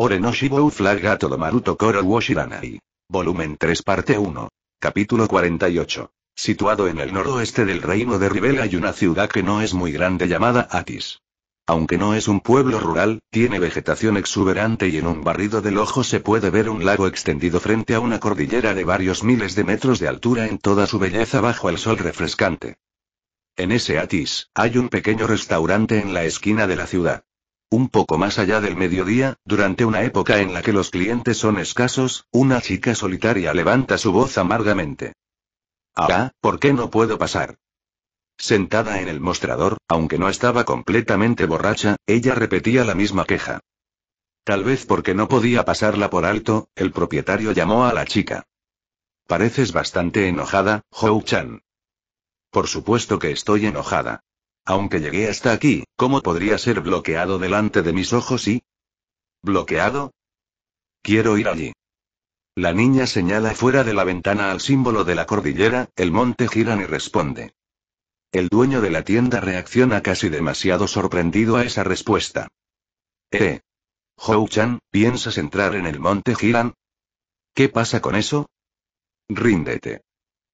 Ore no Shibou Flag Gato Maruto Koro Washiranai. Volumen 3 Parte 1. Capítulo 48. Situado en el noroeste del reino de Ribel hay una ciudad que no es muy grande llamada Atis. Aunque no es un pueblo rural, tiene vegetación exuberante y en un barrido del ojo se puede ver un lago extendido frente a una cordillera de varios miles de metros de altura en toda su belleza bajo el sol refrescante. En ese Atis, hay un pequeño restaurante en la esquina de la ciudad. Un poco más allá del mediodía, durante una época en la que los clientes son escasos, una chica solitaria levanta su voz amargamente. Ah, ¿por qué no puedo pasar? Sentada en el mostrador, aunque no estaba completamente borracha, ella repetía la misma queja. Tal vez porque no podía pasarla por alto, el propietario llamó a la chica. Pareces bastante enojada, Hou-chan. Por supuesto que estoy enojada. Aunque llegué hasta aquí, ¿cómo podría ser bloqueado delante de mis ojos y... ¿Bloqueado? Quiero ir allí. La niña señala fuera de la ventana al símbolo de la cordillera, el monte giran y responde. El dueño de la tienda reacciona casi demasiado sorprendido a esa respuesta. Eh. Hou-chan, ¿piensas entrar en el monte Giran? ¿Qué pasa con eso? Ríndete.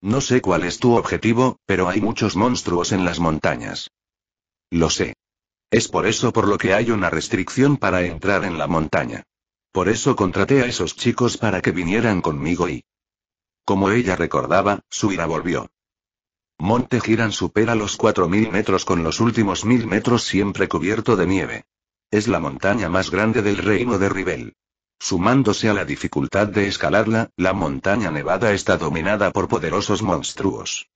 No sé cuál es tu objetivo, pero hay muchos monstruos en las montañas. Lo sé. Es por eso por lo que hay una restricción para entrar en la montaña. Por eso contraté a esos chicos para que vinieran conmigo y... Como ella recordaba, su ira volvió. Monte Giran supera los 4.000 metros con los últimos 1.000 metros siempre cubierto de nieve. Es la montaña más grande del reino de Ribel. Sumándose a la dificultad de escalarla, la montaña nevada está dominada por poderosos monstruos.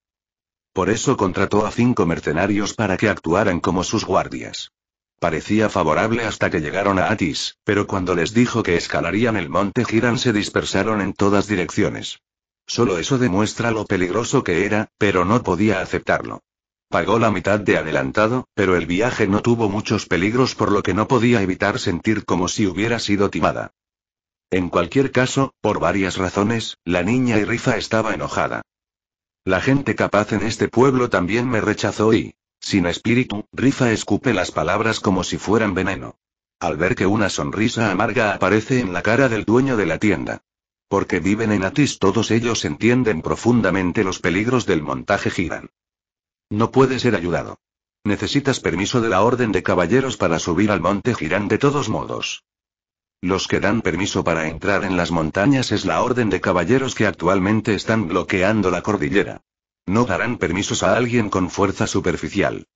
Por eso contrató a cinco mercenarios para que actuaran como sus guardias. Parecía favorable hasta que llegaron a Atis, pero cuando les dijo que escalarían el monte Giran se dispersaron en todas direcciones. Solo eso demuestra lo peligroso que era, pero no podía aceptarlo. Pagó la mitad de adelantado, pero el viaje no tuvo muchos peligros por lo que no podía evitar sentir como si hubiera sido timada. En cualquier caso, por varias razones, la niña Riza estaba enojada. La gente capaz en este pueblo también me rechazó y, sin espíritu, Rifa escupe las palabras como si fueran veneno. Al ver que una sonrisa amarga aparece en la cara del dueño de la tienda. Porque viven en Atis todos ellos entienden profundamente los peligros del montaje giran. No puede ser ayudado. Necesitas permiso de la Orden de Caballeros para subir al monte Girán de todos modos. Los que dan permiso para entrar en las montañas es la orden de caballeros que actualmente están bloqueando la cordillera. No darán permisos a alguien con fuerza superficial.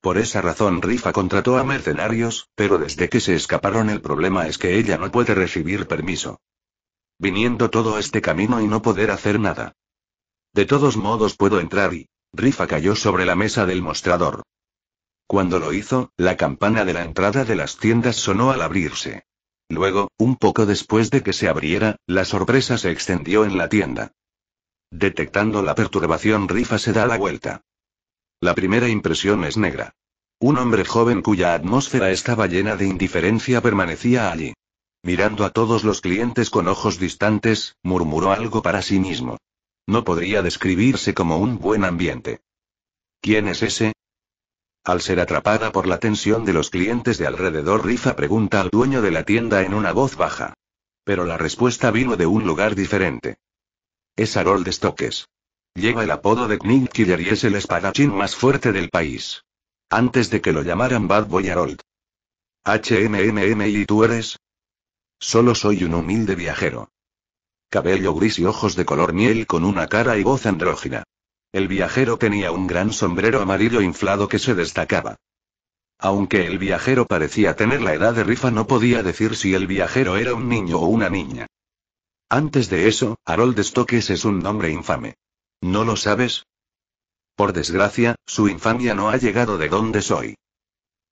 Por esa razón Rifa contrató a mercenarios, pero desde que se escaparon el problema es que ella no puede recibir permiso. Viniendo todo este camino y no poder hacer nada. De todos modos puedo entrar y... Rifa cayó sobre la mesa del mostrador. Cuando lo hizo, la campana de la entrada de las tiendas sonó al abrirse. Luego, un poco después de que se abriera, la sorpresa se extendió en la tienda. Detectando la perturbación, Rifa se da la vuelta. La primera impresión es negra. Un hombre joven cuya atmósfera estaba llena de indiferencia permanecía allí. Mirando a todos los clientes con ojos distantes, murmuró algo para sí mismo. No podría describirse como un buen ambiente. ¿Quién es ese? Al ser atrapada por la tensión de los clientes de alrededor, Rifa pregunta al dueño de la tienda en una voz baja. Pero la respuesta vino de un lugar diferente. Es Harold Stokes. Lleva el apodo de Knick Killer y es el espadachín más fuerte del país. Antes de que lo llamaran Bad Boy Harold. HMMM y tú eres. Solo soy un humilde viajero. Cabello gris y ojos de color miel con una cara y voz andrógina. El viajero tenía un gran sombrero amarillo inflado que se destacaba. Aunque el viajero parecía tener la edad de Rifa, no podía decir si el viajero era un niño o una niña. Antes de eso, Harold Stokes es un nombre infame. ¿No lo sabes? Por desgracia, su infamia no ha llegado de donde soy.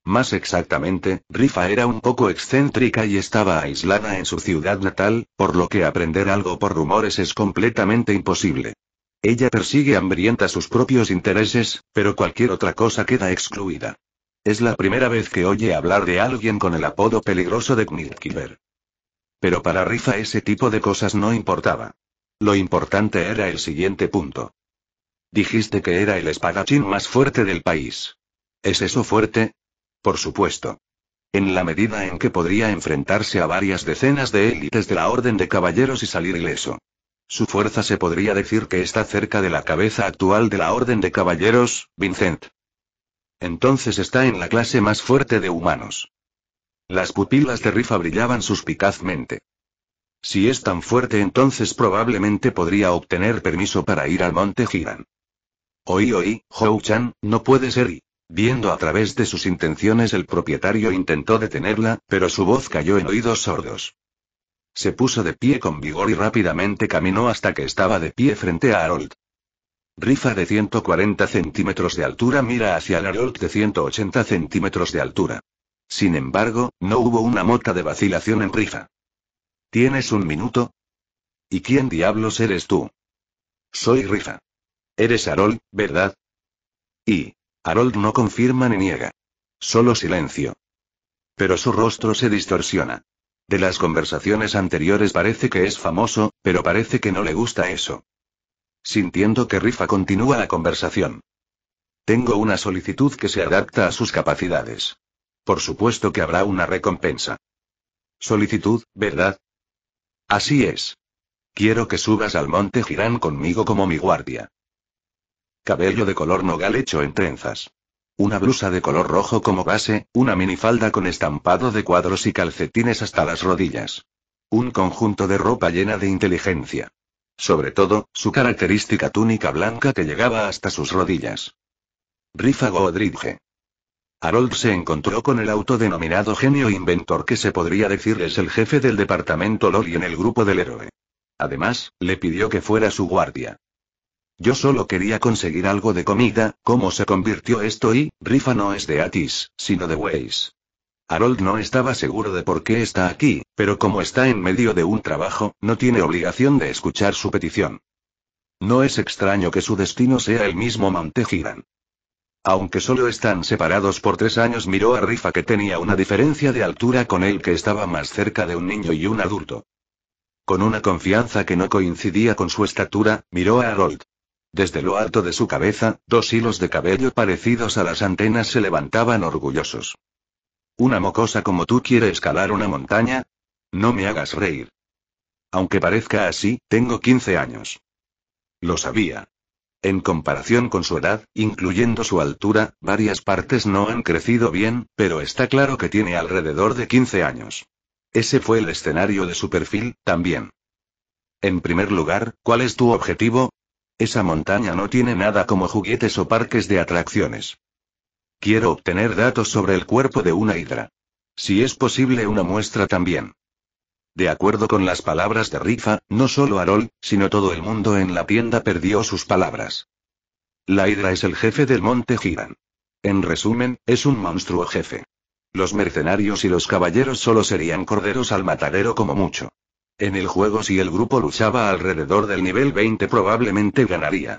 Más exactamente, Rifa era un poco excéntrica y estaba aislada en su ciudad natal, por lo que aprender algo por rumores es completamente imposible. Ella persigue hambrienta sus propios intereses, pero cualquier otra cosa queda excluida. Es la primera vez que oye hablar de alguien con el apodo peligroso de Knitkiver. Pero para Rifa ese tipo de cosas no importaba. Lo importante era el siguiente punto. Dijiste que era el espadachín más fuerte del país. ¿Es eso fuerte? Por supuesto. En la medida en que podría enfrentarse a varias decenas de élites de la Orden de Caballeros y salir ileso. Su fuerza se podría decir que está cerca de la cabeza actual de la Orden de Caballeros, Vincent. Entonces está en la clase más fuerte de humanos. Las pupilas de Rifa brillaban suspicazmente. Si es tan fuerte entonces probablemente podría obtener permiso para ir al monte Giran. Oí oí, Hou-chan, no puede ser y... Viendo a través de sus intenciones el propietario intentó detenerla, pero su voz cayó en oídos sordos. Se puso de pie con vigor y rápidamente caminó hasta que estaba de pie frente a Harold. Rifa de 140 centímetros de altura mira hacia el Harold de 180 centímetros de altura. Sin embargo, no hubo una mota de vacilación en Rifa. ¿Tienes un minuto? ¿Y quién diablos eres tú? Soy Rifa. Eres Harold, ¿verdad? Y. Harold no confirma ni niega. Solo silencio. Pero su rostro se distorsiona. De las conversaciones anteriores parece que es famoso, pero parece que no le gusta eso. Sintiendo que Rifa continúa la conversación. Tengo una solicitud que se adapta a sus capacidades. Por supuesto que habrá una recompensa. Solicitud, ¿verdad? Así es. Quiero que subas al monte Girán conmigo como mi guardia. Cabello de color nogal hecho en trenzas. Una blusa de color rojo como base, una minifalda con estampado de cuadros y calcetines hasta las rodillas. Un conjunto de ropa llena de inteligencia. Sobre todo, su característica túnica blanca que llegaba hasta sus rodillas. Rifa Godridge. Harold se encontró con el autodenominado genio inventor que se podría decir es el jefe del departamento Lori en el grupo del héroe. Además, le pidió que fuera su guardia. Yo solo quería conseguir algo de comida, ¿cómo se convirtió esto y, Rifa no es de Atis, sino de Waze. Harold no estaba seguro de por qué está aquí, pero como está en medio de un trabajo, no tiene obligación de escuchar su petición. No es extraño que su destino sea el mismo Mantegiran. Aunque solo están separados por tres años, miró a Rifa que tenía una diferencia de altura con él que estaba más cerca de un niño y un adulto. Con una confianza que no coincidía con su estatura, miró a Harold. Desde lo alto de su cabeza, dos hilos de cabello parecidos a las antenas se levantaban orgullosos. ¿Una mocosa como tú quiere escalar una montaña? No me hagas reír. Aunque parezca así, tengo 15 años. Lo sabía. En comparación con su edad, incluyendo su altura, varias partes no han crecido bien, pero está claro que tiene alrededor de 15 años. Ese fue el escenario de su perfil, también. En primer lugar, ¿cuál es tu objetivo? Esa montaña no tiene nada como juguetes o parques de atracciones. Quiero obtener datos sobre el cuerpo de una hidra. Si es posible, una muestra también. De acuerdo con las palabras de Rifa, no solo Harold, sino todo el mundo en la tienda perdió sus palabras. La hidra es el jefe del monte Giran. En resumen, es un monstruo jefe. Los mercenarios y los caballeros solo serían corderos al matadero como mucho. En el juego si el grupo luchaba alrededor del nivel 20 probablemente ganaría.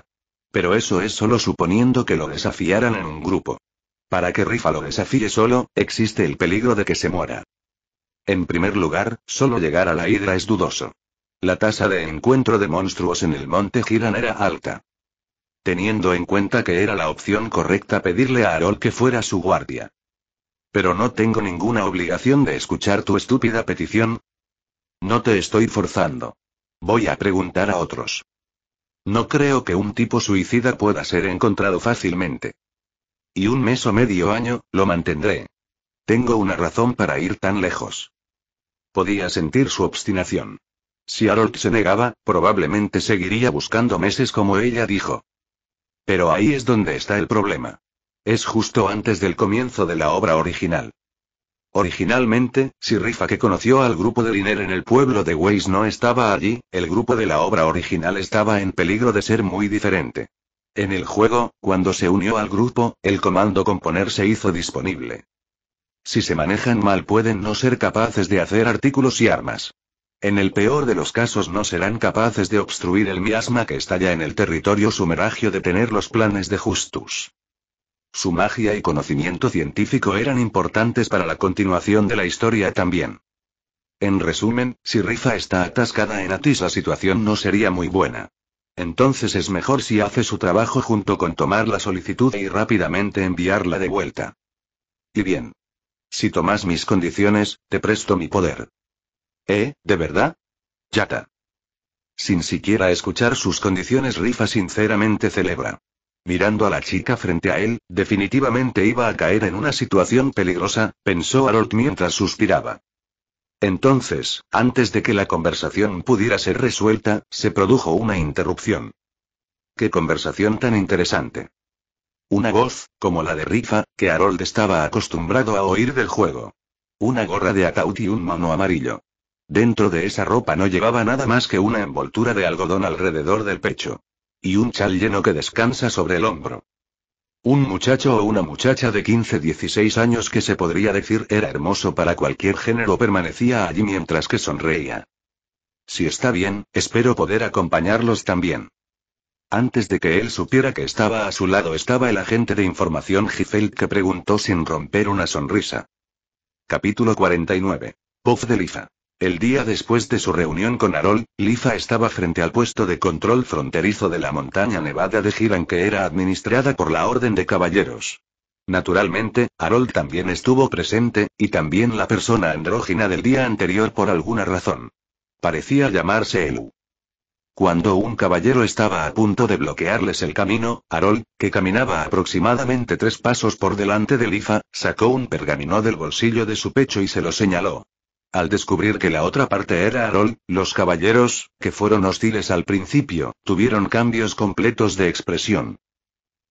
Pero eso es solo suponiendo que lo desafiaran en un grupo. Para que Rifa lo desafíe solo, existe el peligro de que se muera. En primer lugar, solo llegar a la hidra es dudoso. La tasa de encuentro de monstruos en el monte Giran era alta. Teniendo en cuenta que era la opción correcta pedirle a Arol que fuera su guardia. Pero no tengo ninguna obligación de escuchar tu estúpida petición, no te estoy forzando. Voy a preguntar a otros. No creo que un tipo suicida pueda ser encontrado fácilmente. Y un mes o medio año, lo mantendré. Tengo una razón para ir tan lejos. Podía sentir su obstinación. Si Harold se negaba, probablemente seguiría buscando meses como ella dijo. Pero ahí es donde está el problema. Es justo antes del comienzo de la obra original. Originalmente, si Rifa que conoció al grupo de Liner en el pueblo de Weiss no estaba allí, el grupo de la obra original estaba en peligro de ser muy diferente. En el juego, cuando se unió al grupo, el comando componer se hizo disponible. Si se manejan mal pueden no ser capaces de hacer artículos y armas. En el peor de los casos no serán capaces de obstruir el miasma que estalla en el territorio sumeragio de tener los planes de Justus. Su magia y conocimiento científico eran importantes para la continuación de la historia también. En resumen, si Rifa está atascada en Atis la situación no sería muy buena. Entonces es mejor si hace su trabajo junto con tomar la solicitud y rápidamente enviarla de vuelta. Y bien. Si tomas mis condiciones, te presto mi poder. ¿Eh, de verdad? Yata. Sin siquiera escuchar sus condiciones, Rifa sinceramente celebra mirando a la chica frente a él, definitivamente iba a caer en una situación peligrosa, pensó Harold mientras suspiraba. Entonces, antes de que la conversación pudiera ser resuelta, se produjo una interrupción. ¡Qué conversación tan interesante! Una voz, como la de Rifa, que Harold estaba acostumbrado a oír del juego. Una gorra de ataúd y un mono amarillo. Dentro de esa ropa no llevaba nada más que una envoltura de algodón alrededor del pecho. Y un chal lleno que descansa sobre el hombro. Un muchacho o una muchacha de 15-16 años que se podría decir era hermoso para cualquier género permanecía allí mientras que sonreía. Si está bien, espero poder acompañarlos también. Antes de que él supiera que estaba a su lado estaba el agente de información Gifeld que preguntó sin romper una sonrisa. Capítulo 49. Puff de lifa el día después de su reunión con Arol, Lifa estaba frente al puesto de control fronterizo de la montaña nevada de Giran que era administrada por la Orden de Caballeros. Naturalmente, Harold también estuvo presente, y también la persona andrógina del día anterior por alguna razón. Parecía llamarse Elu. Cuando un caballero estaba a punto de bloquearles el camino, Harold, que caminaba aproximadamente tres pasos por delante de Lifa, sacó un pergamino del bolsillo de su pecho y se lo señaló. Al descubrir que la otra parte era Arol, los caballeros, que fueron hostiles al principio, tuvieron cambios completos de expresión.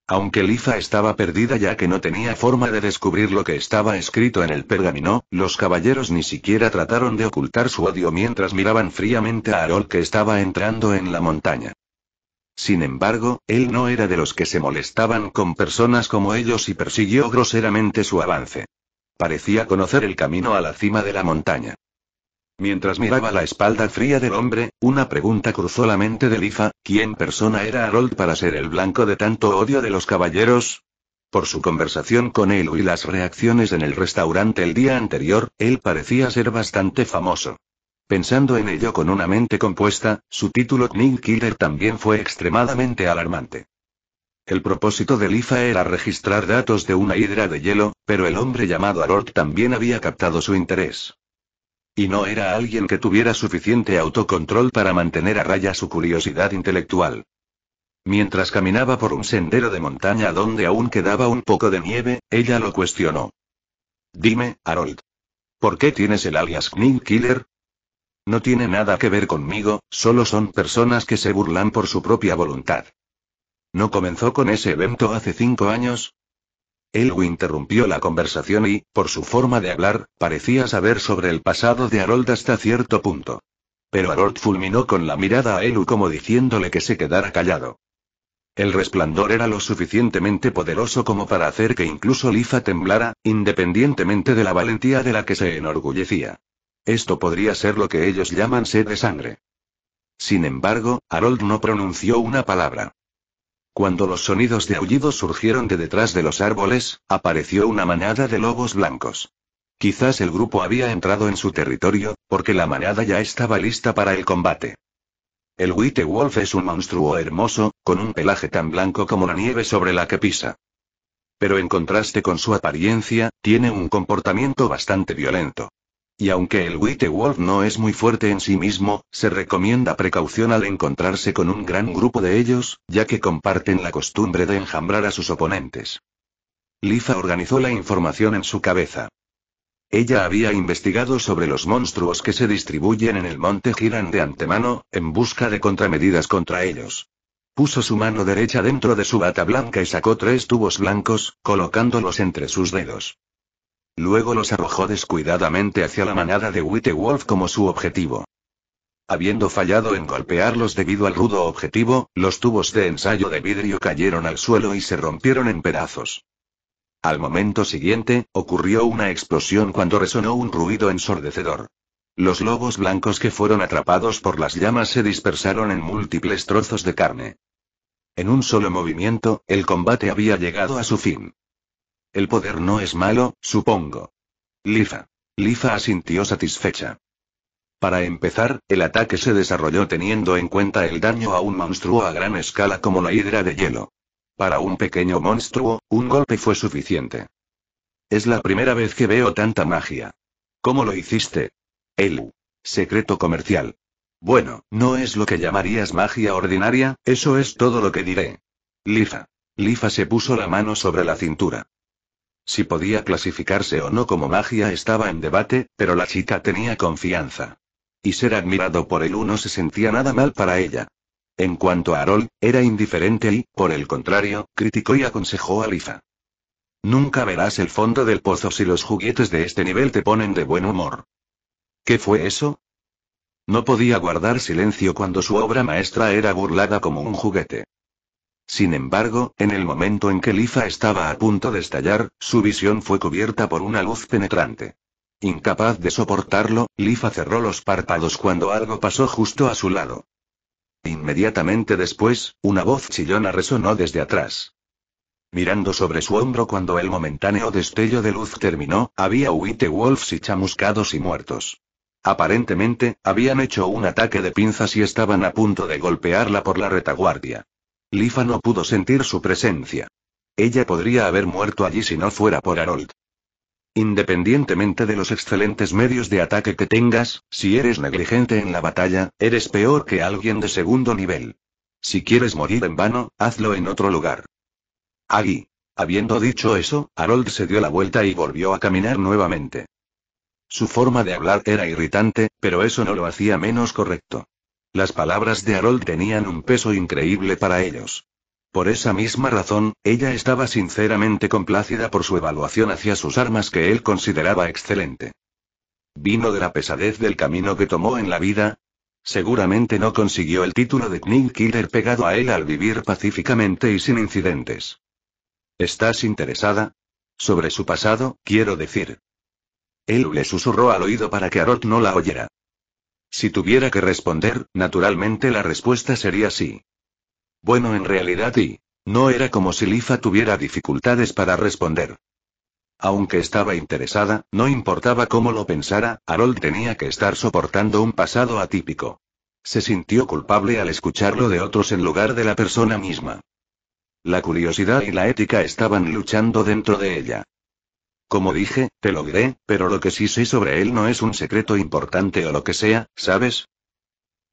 Aunque Liza estaba perdida ya que no tenía forma de descubrir lo que estaba escrito en el pergamino, los caballeros ni siquiera trataron de ocultar su odio mientras miraban fríamente a Arol que estaba entrando en la montaña. Sin embargo, él no era de los que se molestaban con personas como ellos y persiguió groseramente su avance. Parecía conocer el camino a la cima de la montaña. Mientras miraba la espalda fría del hombre, una pregunta cruzó la mente de Lifa, ¿quién persona era Harold para ser el blanco de tanto odio de los caballeros? Por su conversación con él y las reacciones en el restaurante el día anterior, él parecía ser bastante famoso. Pensando en ello con una mente compuesta, su título Knight Killer también fue extremadamente alarmante. El propósito de Lifa era registrar datos de una hidra de hielo, pero el hombre llamado Harold también había captado su interés. Y no era alguien que tuviera suficiente autocontrol para mantener a raya su curiosidad intelectual. Mientras caminaba por un sendero de montaña donde aún quedaba un poco de nieve, ella lo cuestionó. Dime, Harold. ¿Por qué tienes el alias Knick Killer? No tiene nada que ver conmigo, solo son personas que se burlan por su propia voluntad. ¿No comenzó con ese evento hace cinco años? Elu interrumpió la conversación y, por su forma de hablar, parecía saber sobre el pasado de Harold hasta cierto punto. Pero Harold fulminó con la mirada a Elu como diciéndole que se quedara callado. El resplandor era lo suficientemente poderoso como para hacer que incluso Lifa temblara, independientemente de la valentía de la que se enorgullecía. Esto podría ser lo que ellos llaman sed de sangre. Sin embargo, Harold no pronunció una palabra. Cuando los sonidos de aullidos surgieron de detrás de los árboles, apareció una manada de lobos blancos. Quizás el grupo había entrado en su territorio, porque la manada ya estaba lista para el combate. El Witte Wolf es un monstruo hermoso, con un pelaje tan blanco como la nieve sobre la que pisa. Pero en contraste con su apariencia, tiene un comportamiento bastante violento. Y aunque el Wolf no es muy fuerte en sí mismo, se recomienda precaución al encontrarse con un gran grupo de ellos, ya que comparten la costumbre de enjambrar a sus oponentes. Liza organizó la información en su cabeza. Ella había investigado sobre los monstruos que se distribuyen en el monte Giran de antemano, en busca de contramedidas contra ellos. Puso su mano derecha dentro de su bata blanca y sacó tres tubos blancos, colocándolos entre sus dedos. Luego los arrojó descuidadamente hacia la manada de Witte Wolf como su objetivo. Habiendo fallado en golpearlos debido al rudo objetivo, los tubos de ensayo de vidrio cayeron al suelo y se rompieron en pedazos. Al momento siguiente, ocurrió una explosión cuando resonó un ruido ensordecedor. Los lobos blancos que fueron atrapados por las llamas se dispersaron en múltiples trozos de carne. En un solo movimiento, el combate había llegado a su fin. El poder no es malo, supongo. Lifa. Lifa asintió satisfecha. Para empezar, el ataque se desarrolló teniendo en cuenta el daño a un monstruo a gran escala como la hidra de hielo. Para un pequeño monstruo, un golpe fue suficiente. Es la primera vez que veo tanta magia. ¿Cómo lo hiciste? Elu. Secreto comercial. Bueno, no es lo que llamarías magia ordinaria, eso es todo lo que diré. Lifa. Lifa se puso la mano sobre la cintura. Si podía clasificarse o no como magia estaba en debate, pero la chica tenía confianza. Y ser admirado por él no se sentía nada mal para ella. En cuanto a Harold, era indiferente y, por el contrario, criticó y aconsejó a Liza. Nunca verás el fondo del pozo si los juguetes de este nivel te ponen de buen humor. ¿Qué fue eso? No podía guardar silencio cuando su obra maestra era burlada como un juguete. Sin embargo, en el momento en que Lifa estaba a punto de estallar, su visión fue cubierta por una luz penetrante. Incapaz de soportarlo, Lifa cerró los párpados cuando algo pasó justo a su lado. Inmediatamente después, una voz chillona resonó desde atrás. Mirando sobre su hombro cuando el momentáneo destello de luz terminó, había huite wolves y chamuscados y muertos. Aparentemente, habían hecho un ataque de pinzas y estaban a punto de golpearla por la retaguardia. Lifa no pudo sentir su presencia. Ella podría haber muerto allí si no fuera por Harold. Independientemente de los excelentes medios de ataque que tengas, si eres negligente en la batalla, eres peor que alguien de segundo nivel. Si quieres morir en vano, hazlo en otro lugar. Agui. Habiendo dicho eso, Harold se dio la vuelta y volvió a caminar nuevamente. Su forma de hablar era irritante, pero eso no lo hacía menos correcto. Las palabras de Harold tenían un peso increíble para ellos. Por esa misma razón, ella estaba sinceramente complacida por su evaluación hacia sus armas que él consideraba excelente. ¿Vino de la pesadez del camino que tomó en la vida? Seguramente no consiguió el título de Knight Killer pegado a él al vivir pacíficamente y sin incidentes. ¿Estás interesada? Sobre su pasado, quiero decir. Él le susurró al oído para que Harold no la oyera. Si tuviera que responder, naturalmente la respuesta sería sí. Bueno, en realidad y. No era como si Lifa tuviera dificultades para responder. Aunque estaba interesada, no importaba cómo lo pensara, Harold tenía que estar soportando un pasado atípico. Se sintió culpable al escucharlo de otros en lugar de la persona misma. La curiosidad y la ética estaban luchando dentro de ella. Como dije, te lo diré, pero lo que sí sé sobre él no es un secreto importante o lo que sea, ¿sabes?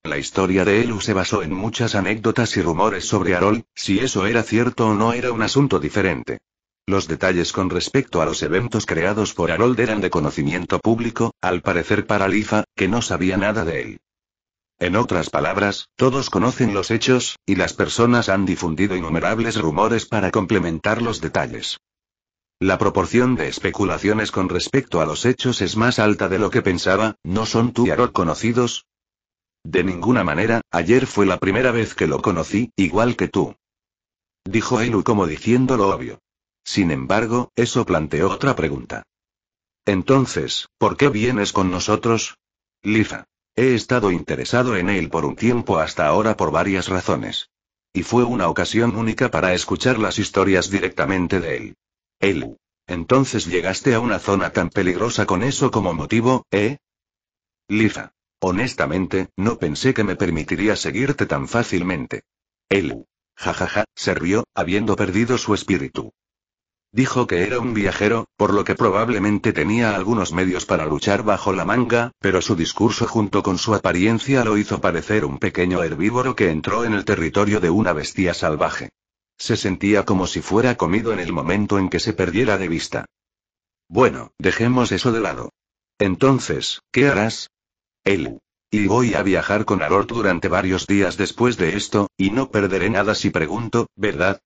La historia de Elu se basó en muchas anécdotas y rumores sobre Harold, si eso era cierto o no era un asunto diferente. Los detalles con respecto a los eventos creados por Harold eran de conocimiento público, al parecer para Lifa, que no sabía nada de él. En otras palabras, todos conocen los hechos, y las personas han difundido innumerables rumores para complementar los detalles. La proporción de especulaciones con respecto a los hechos es más alta de lo que pensaba, ¿no son tú y conocidos? De ninguna manera, ayer fue la primera vez que lo conocí, igual que tú. Dijo Elu como diciendo lo obvio. Sin embargo, eso planteó otra pregunta. Entonces, ¿por qué vienes con nosotros? Lifa He estado interesado en él por un tiempo hasta ahora por varias razones. Y fue una ocasión única para escuchar las historias directamente de él. Elu. Entonces llegaste a una zona tan peligrosa con eso como motivo, ¿eh? Liza. Honestamente, no pensé que me permitiría seguirte tan fácilmente. Elu. Jajaja, se rió, habiendo perdido su espíritu. Dijo que era un viajero, por lo que probablemente tenía algunos medios para luchar bajo la manga, pero su discurso junto con su apariencia lo hizo parecer un pequeño herbívoro que entró en el territorio de una bestia salvaje. Se sentía como si fuera comido en el momento en que se perdiera de vista. Bueno, dejemos eso de lado. Entonces, ¿qué harás? Elu. Y voy a viajar con Aror durante varios días después de esto, y no perderé nada si pregunto, ¿verdad?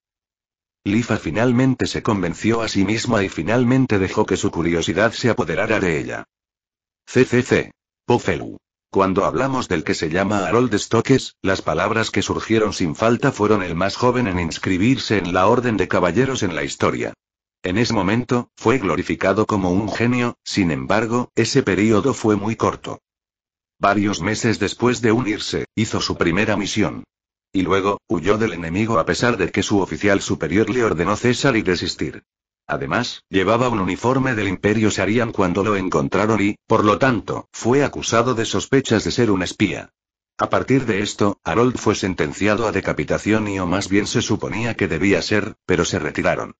Lifa finalmente se convenció a sí misma y finalmente dejó que su curiosidad se apoderara de ella. CCC. Pofelu. Cuando hablamos del que se llama Harold Stokes, las palabras que surgieron sin falta fueron el más joven en inscribirse en la Orden de Caballeros en la historia. En ese momento, fue glorificado como un genio, sin embargo, ese periodo fue muy corto. Varios meses después de unirse, hizo su primera misión. Y luego, huyó del enemigo a pesar de que su oficial superior le ordenó cesar y desistir. Además, llevaba un uniforme del Imperio Sarian cuando lo encontraron y, por lo tanto, fue acusado de sospechas de ser un espía. A partir de esto, Harold fue sentenciado a decapitación y o más bien se suponía que debía ser, pero se retiraron.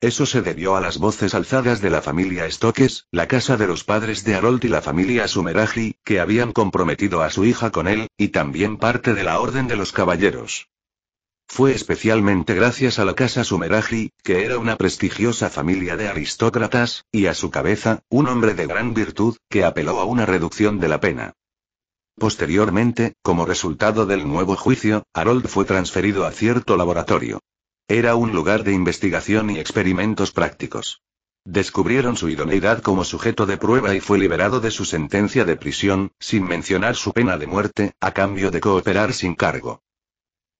Eso se debió a las voces alzadas de la familia Stokes, la casa de los padres de Harold y la familia Sumeragi, que habían comprometido a su hija con él, y también parte de la Orden de los Caballeros. Fue especialmente gracias a la casa Sumeragi, que era una prestigiosa familia de aristócratas, y a su cabeza, un hombre de gran virtud, que apeló a una reducción de la pena. Posteriormente, como resultado del nuevo juicio, Harold fue transferido a cierto laboratorio. Era un lugar de investigación y experimentos prácticos. Descubrieron su idoneidad como sujeto de prueba y fue liberado de su sentencia de prisión, sin mencionar su pena de muerte, a cambio de cooperar sin cargo.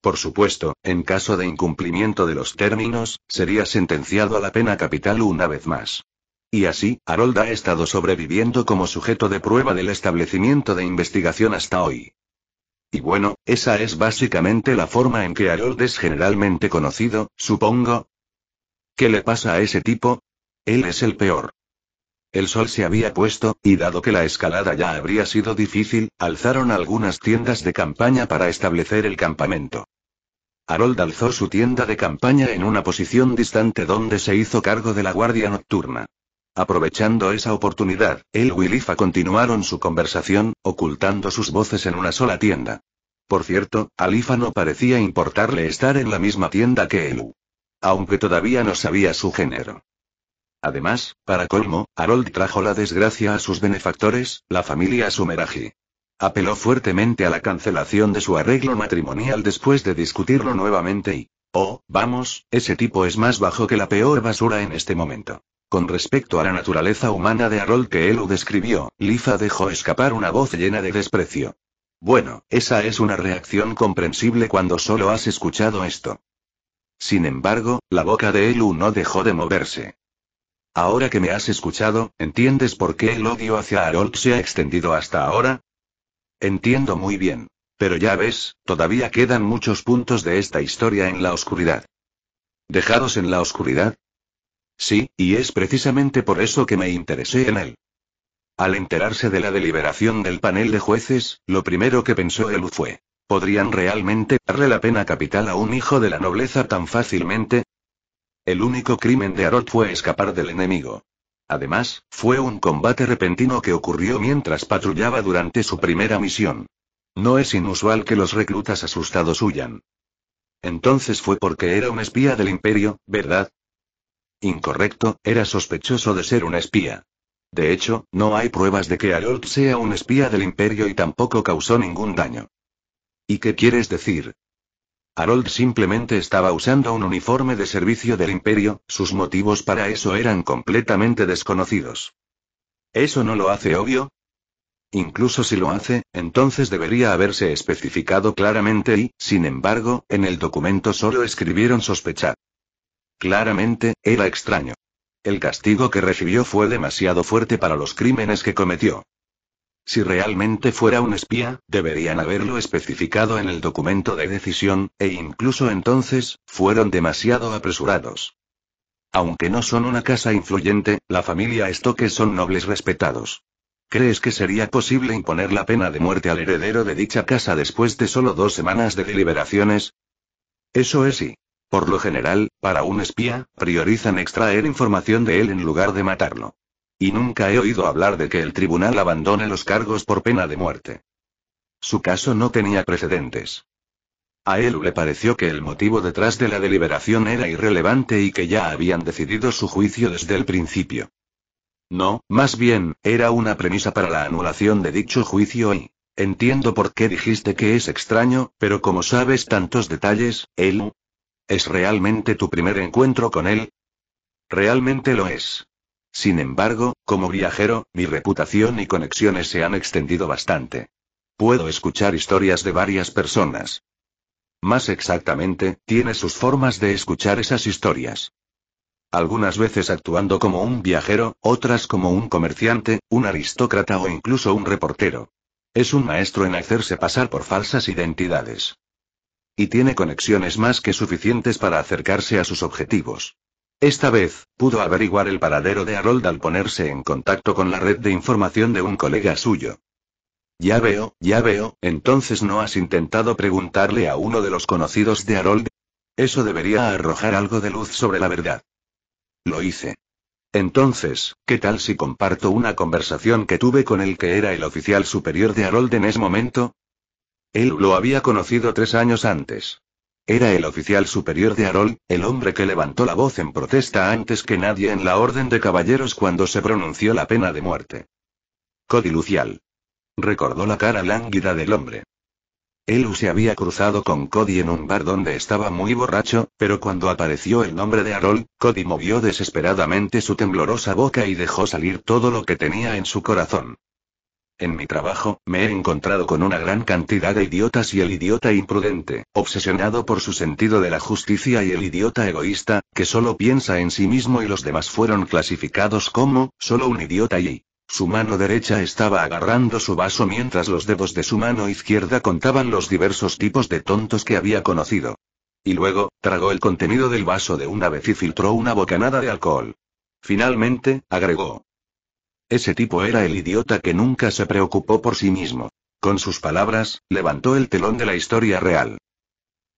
Por supuesto, en caso de incumplimiento de los términos, sería sentenciado a la pena capital una vez más. Y así, Harold ha estado sobreviviendo como sujeto de prueba del establecimiento de investigación hasta hoy. Y bueno, esa es básicamente la forma en que Harold es generalmente conocido, supongo. ¿Qué le pasa a ese tipo? Él es el peor. El sol se había puesto, y dado que la escalada ya habría sido difícil, alzaron algunas tiendas de campaña para establecer el campamento. Harold alzó su tienda de campaña en una posición distante donde se hizo cargo de la guardia nocturna. Aprovechando esa oportunidad, él y Lifa continuaron su conversación, ocultando sus voces en una sola tienda. Por cierto, a no parecía importarle estar en la misma tienda que él. Aunque todavía no sabía su género. Además, para colmo, Harold trajo la desgracia a sus benefactores, la familia Sumeraji. Apeló fuertemente a la cancelación de su arreglo matrimonial después de discutirlo nuevamente y... Oh, vamos, ese tipo es más bajo que la peor basura en este momento. Con respecto a la naturaleza humana de Harold que Elu describió, Liza dejó escapar una voz llena de desprecio. Bueno, esa es una reacción comprensible cuando solo has escuchado esto. Sin embargo, la boca de Elu no dejó de moverse. Ahora que me has escuchado, ¿entiendes por qué el odio hacia Harold se ha extendido hasta ahora? Entiendo muy bien. Pero ya ves, todavía quedan muchos puntos de esta historia en la oscuridad. ¿Dejados en la oscuridad? Sí, y es precisamente por eso que me interesé en él. Al enterarse de la deliberación del panel de jueces, lo primero que pensó él fue, ¿podrían realmente darle la pena capital a un hijo de la nobleza tan fácilmente? El único crimen de Arot fue escapar del enemigo. Además, fue un combate repentino que ocurrió mientras patrullaba durante su primera misión. No es inusual que los reclutas asustados huyan. Entonces fue porque era un espía del imperio, ¿verdad? Incorrecto, era sospechoso de ser un espía. De hecho, no hay pruebas de que Harold sea un espía del imperio y tampoco causó ningún daño. ¿Y qué quieres decir? Harold simplemente estaba usando un uniforme de servicio del imperio, sus motivos para eso eran completamente desconocidos. ¿Eso no lo hace obvio? Incluso si lo hace, entonces debería haberse especificado claramente y, sin embargo, en el documento solo escribieron sospechar. Claramente, era extraño. El castigo que recibió fue demasiado fuerte para los crímenes que cometió. Si realmente fuera un espía, deberían haberlo especificado en el documento de decisión, e incluso entonces, fueron demasiado apresurados. Aunque no son una casa influyente, la familia Stokes son nobles respetados. ¿Crees que sería posible imponer la pena de muerte al heredero de dicha casa después de solo dos semanas de deliberaciones? Eso es y. Por lo general, para un espía, priorizan extraer información de él en lugar de matarlo. Y nunca he oído hablar de que el tribunal abandone los cargos por pena de muerte. Su caso no tenía precedentes. A él le pareció que el motivo detrás de la deliberación era irrelevante y que ya habían decidido su juicio desde el principio. No, más bien, era una premisa para la anulación de dicho juicio y... Entiendo por qué dijiste que es extraño, pero como sabes tantos detalles, él... ¿Es realmente tu primer encuentro con él? Realmente lo es. Sin embargo, como viajero, mi reputación y conexiones se han extendido bastante. Puedo escuchar historias de varias personas. Más exactamente, tiene sus formas de escuchar esas historias. Algunas veces actuando como un viajero, otras como un comerciante, un aristócrata o incluso un reportero. Es un maestro en hacerse pasar por falsas identidades. Y tiene conexiones más que suficientes para acercarse a sus objetivos. Esta vez, pudo averiguar el paradero de Harold al ponerse en contacto con la red de información de un colega suyo. Ya veo, ya veo, entonces no has intentado preguntarle a uno de los conocidos de Harold. Eso debería arrojar algo de luz sobre la verdad. Lo hice. Entonces, ¿qué tal si comparto una conversación que tuve con el que era el oficial superior de Harold en ese momento? Él lo había conocido tres años antes. Era el oficial superior de Arol, el hombre que levantó la voz en protesta antes que nadie en la Orden de Caballeros cuando se pronunció la pena de muerte. Cody Lucial. Recordó la cara lánguida del hombre. Elu se había cruzado con Cody en un bar donde estaba muy borracho, pero cuando apareció el nombre de Arol, Cody movió desesperadamente su temblorosa boca y dejó salir todo lo que tenía en su corazón. En mi trabajo, me he encontrado con una gran cantidad de idiotas y el idiota imprudente, obsesionado por su sentido de la justicia y el idiota egoísta, que solo piensa en sí mismo y los demás fueron clasificados como, solo un idiota y... Su mano derecha estaba agarrando su vaso mientras los dedos de su mano izquierda contaban los diversos tipos de tontos que había conocido. Y luego, tragó el contenido del vaso de una vez y filtró una bocanada de alcohol. Finalmente, agregó, ese tipo era el idiota que nunca se preocupó por sí mismo. Con sus palabras, levantó el telón de la historia real.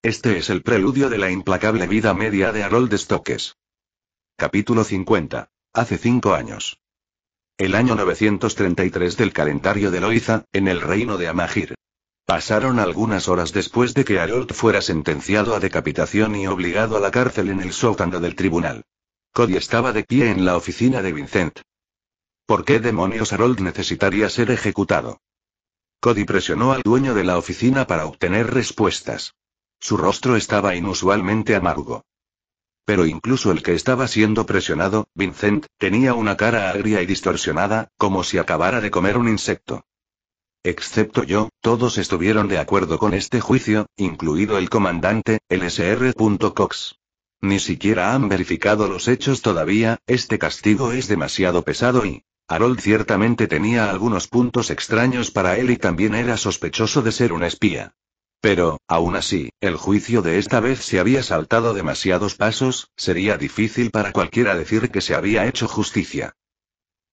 Este es el preludio de la implacable vida media de Harold Stokes. Capítulo 50. Hace cinco años. El año 933 del calendario de Loiza, en el reino de Amagir. Pasaron algunas horas después de que Harold fuera sentenciado a decapitación y obligado a la cárcel en el sótano del tribunal. Cody estaba de pie en la oficina de Vincent. ¿Por qué demonios Harold necesitaría ser ejecutado? Cody presionó al dueño de la oficina para obtener respuestas. Su rostro estaba inusualmente amargo. Pero incluso el que estaba siendo presionado, Vincent, tenía una cara agria y distorsionada, como si acabara de comer un insecto. Excepto yo, todos estuvieron de acuerdo con este juicio, incluido el comandante, LSR. Cox. Ni siquiera han verificado los hechos todavía, este castigo es demasiado pesado y... Harold ciertamente tenía algunos puntos extraños para él y también era sospechoso de ser un espía. Pero, aún así, el juicio de esta vez se había saltado demasiados pasos, sería difícil para cualquiera decir que se había hecho justicia.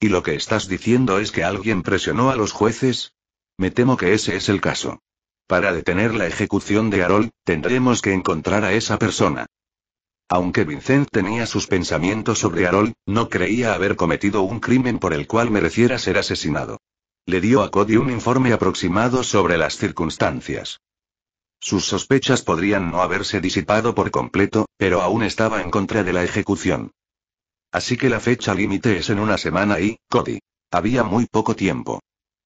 ¿Y lo que estás diciendo es que alguien presionó a los jueces? Me temo que ese es el caso. Para detener la ejecución de Harold, tendremos que encontrar a esa persona. Aunque Vincent tenía sus pensamientos sobre Harold, no creía haber cometido un crimen por el cual mereciera ser asesinado. Le dio a Cody un informe aproximado sobre las circunstancias. Sus sospechas podrían no haberse disipado por completo, pero aún estaba en contra de la ejecución. Así que la fecha límite es en una semana y, Cody. Había muy poco tiempo.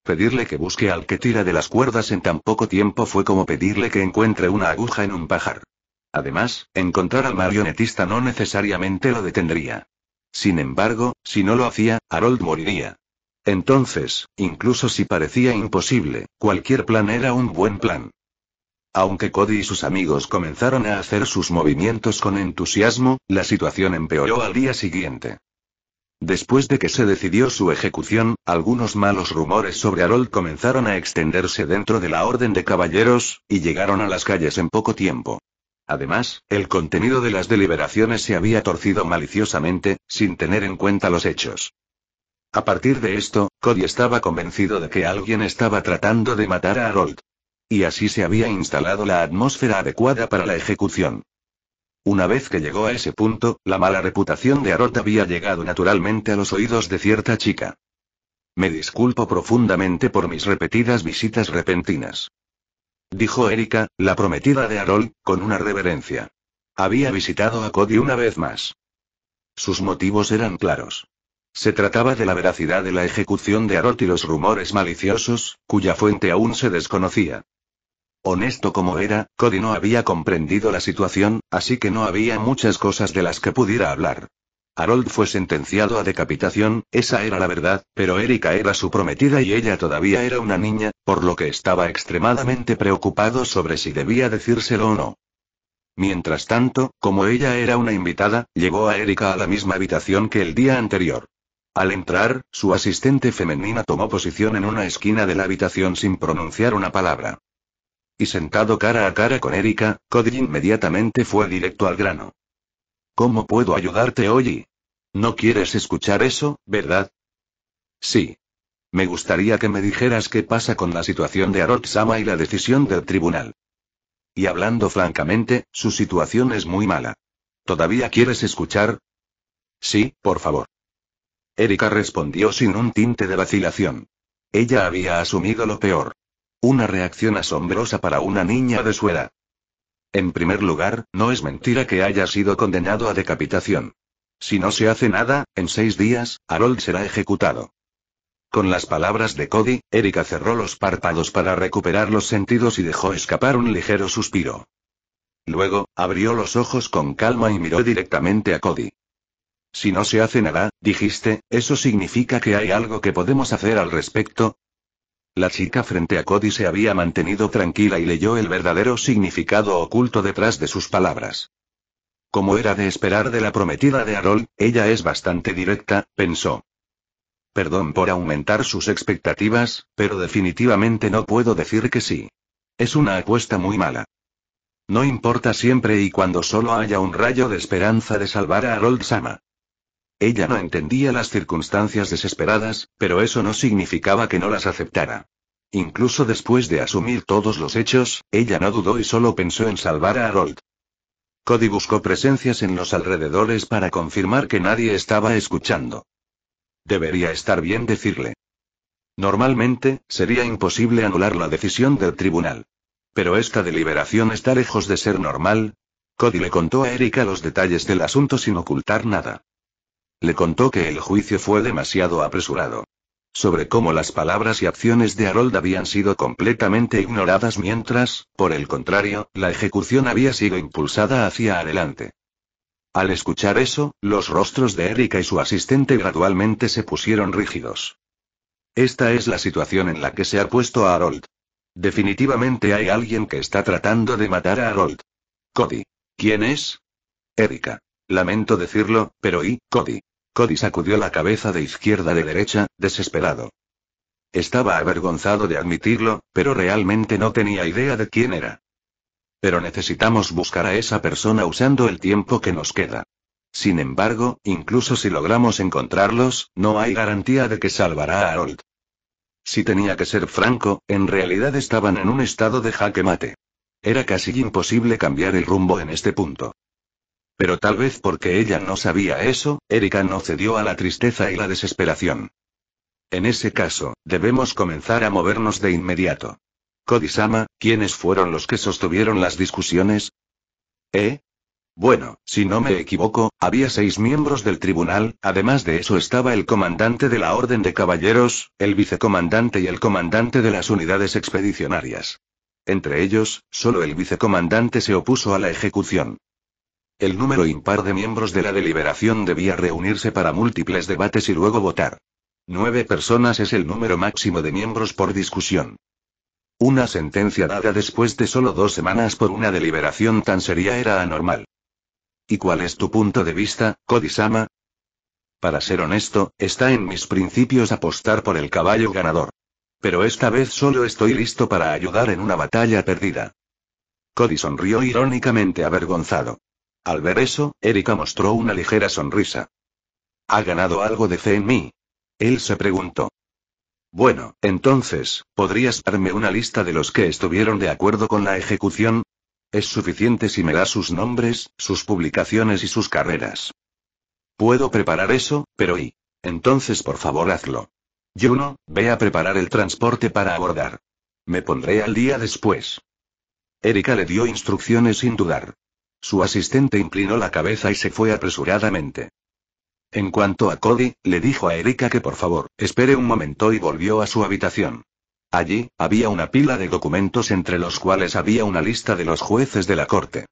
Pedirle que busque al que tira de las cuerdas en tan poco tiempo fue como pedirle que encuentre una aguja en un pajar. Además, encontrar al marionetista no necesariamente lo detendría. Sin embargo, si no lo hacía, Harold moriría. Entonces, incluso si parecía imposible, cualquier plan era un buen plan. Aunque Cody y sus amigos comenzaron a hacer sus movimientos con entusiasmo, la situación empeoró al día siguiente. Después de que se decidió su ejecución, algunos malos rumores sobre Harold comenzaron a extenderse dentro de la Orden de Caballeros, y llegaron a las calles en poco tiempo. Además, el contenido de las deliberaciones se había torcido maliciosamente, sin tener en cuenta los hechos. A partir de esto, Cody estaba convencido de que alguien estaba tratando de matar a Harold. Y así se había instalado la atmósfera adecuada para la ejecución. Una vez que llegó a ese punto, la mala reputación de Harold había llegado naturalmente a los oídos de cierta chica. Me disculpo profundamente por mis repetidas visitas repentinas dijo Erika, la prometida de Harold, con una reverencia. Había visitado a Cody una vez más. Sus motivos eran claros. Se trataba de la veracidad de la ejecución de Harold y los rumores maliciosos, cuya fuente aún se desconocía. Honesto como era, Cody no había comprendido la situación, así que no había muchas cosas de las que pudiera hablar. Harold fue sentenciado a decapitación, esa era la verdad, pero Erika era su prometida y ella todavía era una niña, por lo que estaba extremadamente preocupado sobre si debía decírselo o no. Mientras tanto, como ella era una invitada, llegó a Erika a la misma habitación que el día anterior. Al entrar, su asistente femenina tomó posición en una esquina de la habitación sin pronunciar una palabra. Y sentado cara a cara con Erika, Cody inmediatamente fue directo al grano. ¿Cómo puedo ayudarte hoy? ¿No quieres escuchar eso, verdad? Sí. Me gustaría que me dijeras qué pasa con la situación de Arotsama y la decisión del tribunal. Y hablando francamente, su situación es muy mala. ¿Todavía quieres escuchar? Sí, por favor. Erika respondió sin un tinte de vacilación. Ella había asumido lo peor. Una reacción asombrosa para una niña de su edad. En primer lugar, no es mentira que haya sido condenado a decapitación. Si no se hace nada, en seis días, Harold será ejecutado. Con las palabras de Cody, Erika cerró los párpados para recuperar los sentidos y dejó escapar un ligero suspiro. Luego, abrió los ojos con calma y miró directamente a Cody. Si no se hace nada, dijiste, ¿eso significa que hay algo que podemos hacer al respecto? La chica frente a Cody se había mantenido tranquila y leyó el verdadero significado oculto detrás de sus palabras. Como era de esperar de la prometida de Harold, ella es bastante directa, pensó. Perdón por aumentar sus expectativas, pero definitivamente no puedo decir que sí. Es una apuesta muy mala. No importa siempre y cuando solo haya un rayo de esperanza de salvar a Harold Sama. Ella no entendía las circunstancias desesperadas, pero eso no significaba que no las aceptara. Incluso después de asumir todos los hechos, ella no dudó y solo pensó en salvar a Harold. Cody buscó presencias en los alrededores para confirmar que nadie estaba escuchando. Debería estar bien decirle. Normalmente, sería imposible anular la decisión del tribunal. Pero esta deliberación está lejos de ser normal. Cody le contó a Erika los detalles del asunto sin ocultar nada. Le contó que el juicio fue demasiado apresurado. Sobre cómo las palabras y acciones de Harold habían sido completamente ignoradas mientras, por el contrario, la ejecución había sido impulsada hacia adelante. Al escuchar eso, los rostros de Erika y su asistente gradualmente se pusieron rígidos. Esta es la situación en la que se ha puesto a Harold. Definitivamente hay alguien que está tratando de matar a Harold. Cody. ¿Quién es? Erika. Lamento decirlo, pero ¿y, Cody? Cody sacudió la cabeza de izquierda de derecha, desesperado. Estaba avergonzado de admitirlo, pero realmente no tenía idea de quién era. Pero necesitamos buscar a esa persona usando el tiempo que nos queda. Sin embargo, incluso si logramos encontrarlos, no hay garantía de que salvará a Harold. Si tenía que ser franco, en realidad estaban en un estado de jaque mate. Era casi imposible cambiar el rumbo en este punto. Pero tal vez porque ella no sabía eso, Erika no cedió a la tristeza y la desesperación. En ese caso, debemos comenzar a movernos de inmediato. Kodisama, ¿quiénes fueron los que sostuvieron las discusiones? ¿Eh? Bueno, si no me equivoco, había seis miembros del tribunal, además de eso estaba el comandante de la Orden de Caballeros, el vicecomandante y el comandante de las unidades expedicionarias. Entre ellos, solo el vicecomandante se opuso a la ejecución. El número impar de miembros de la deliberación debía reunirse para múltiples debates y luego votar. Nueve personas es el número máximo de miembros por discusión. Una sentencia dada después de solo dos semanas por una deliberación tan seria era anormal. ¿Y cuál es tu punto de vista, Kodisama? Para ser honesto, está en mis principios apostar por el caballo ganador. Pero esta vez solo estoy listo para ayudar en una batalla perdida. Cody sonrió irónicamente avergonzado. Al ver eso, Erika mostró una ligera sonrisa. ¿Ha ganado algo de fe en mí? Él se preguntó. Bueno, entonces, ¿podrías darme una lista de los que estuvieron de acuerdo con la ejecución? Es suficiente si me da sus nombres, sus publicaciones y sus carreras. Puedo preparar eso, pero y. Entonces por favor hazlo. Juno, ve a preparar el transporte para abordar. Me pondré al día después. Erika le dio instrucciones sin dudar. Su asistente inclinó la cabeza y se fue apresuradamente. En cuanto a Cody, le dijo a Erika que por favor, espere un momento y volvió a su habitación. Allí, había una pila de documentos entre los cuales había una lista de los jueces de la corte.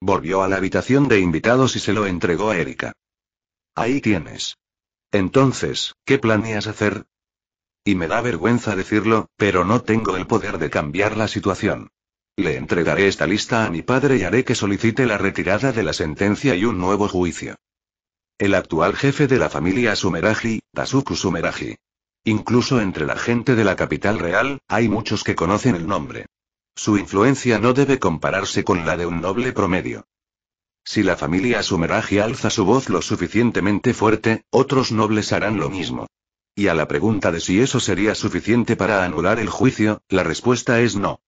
Volvió a la habitación de invitados y se lo entregó a Erika. Ahí tienes. Entonces, ¿qué planeas hacer? Y me da vergüenza decirlo, pero no tengo el poder de cambiar la situación. Le entregaré esta lista a mi padre y haré que solicite la retirada de la sentencia y un nuevo juicio. El actual jefe de la familia Sumeraji, Tasuku Sumeraji. Incluso entre la gente de la capital real, hay muchos que conocen el nombre. Su influencia no debe compararse con la de un noble promedio. Si la familia Sumeraji alza su voz lo suficientemente fuerte, otros nobles harán lo mismo. Y a la pregunta de si eso sería suficiente para anular el juicio, la respuesta es no.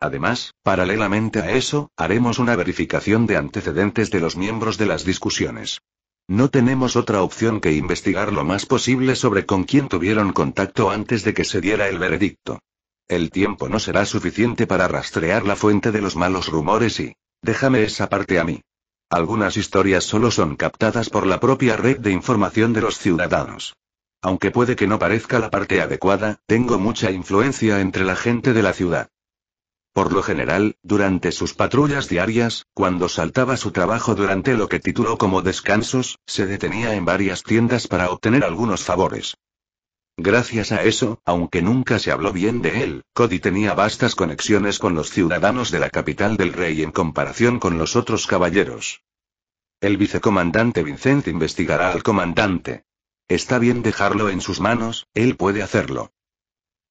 Además, paralelamente a eso, haremos una verificación de antecedentes de los miembros de las discusiones. No tenemos otra opción que investigar lo más posible sobre con quién tuvieron contacto antes de que se diera el veredicto. El tiempo no será suficiente para rastrear la fuente de los malos rumores y... Déjame esa parte a mí. Algunas historias solo son captadas por la propia red de información de los ciudadanos. Aunque puede que no parezca la parte adecuada, tengo mucha influencia entre la gente de la ciudad. Por lo general, durante sus patrullas diarias, cuando saltaba su trabajo durante lo que tituló como descansos, se detenía en varias tiendas para obtener algunos favores. Gracias a eso, aunque nunca se habló bien de él, Cody tenía vastas conexiones con los ciudadanos de la capital del rey en comparación con los otros caballeros. El vicecomandante Vincent investigará al comandante. Está bien dejarlo en sus manos, él puede hacerlo.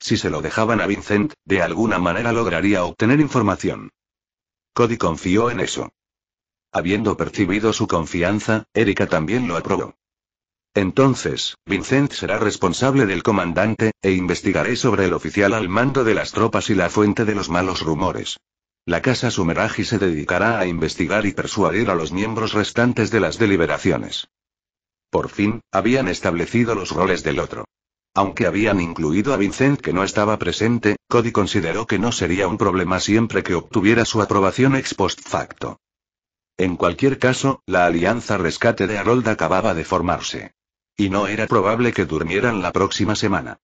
Si se lo dejaban a Vincent, de alguna manera lograría obtener información. Cody confió en eso. Habiendo percibido su confianza, Erika también lo aprobó. Entonces, Vincent será responsable del comandante, e investigaré sobre el oficial al mando de las tropas y la fuente de los malos rumores. La casa Sumeragi se dedicará a investigar y persuadir a los miembros restantes de las deliberaciones. Por fin, habían establecido los roles del otro. Aunque habían incluido a Vincent que no estaba presente, Cody consideró que no sería un problema siempre que obtuviera su aprobación ex post facto. En cualquier caso, la alianza rescate de Harold acababa de formarse. Y no era probable que durmieran la próxima semana.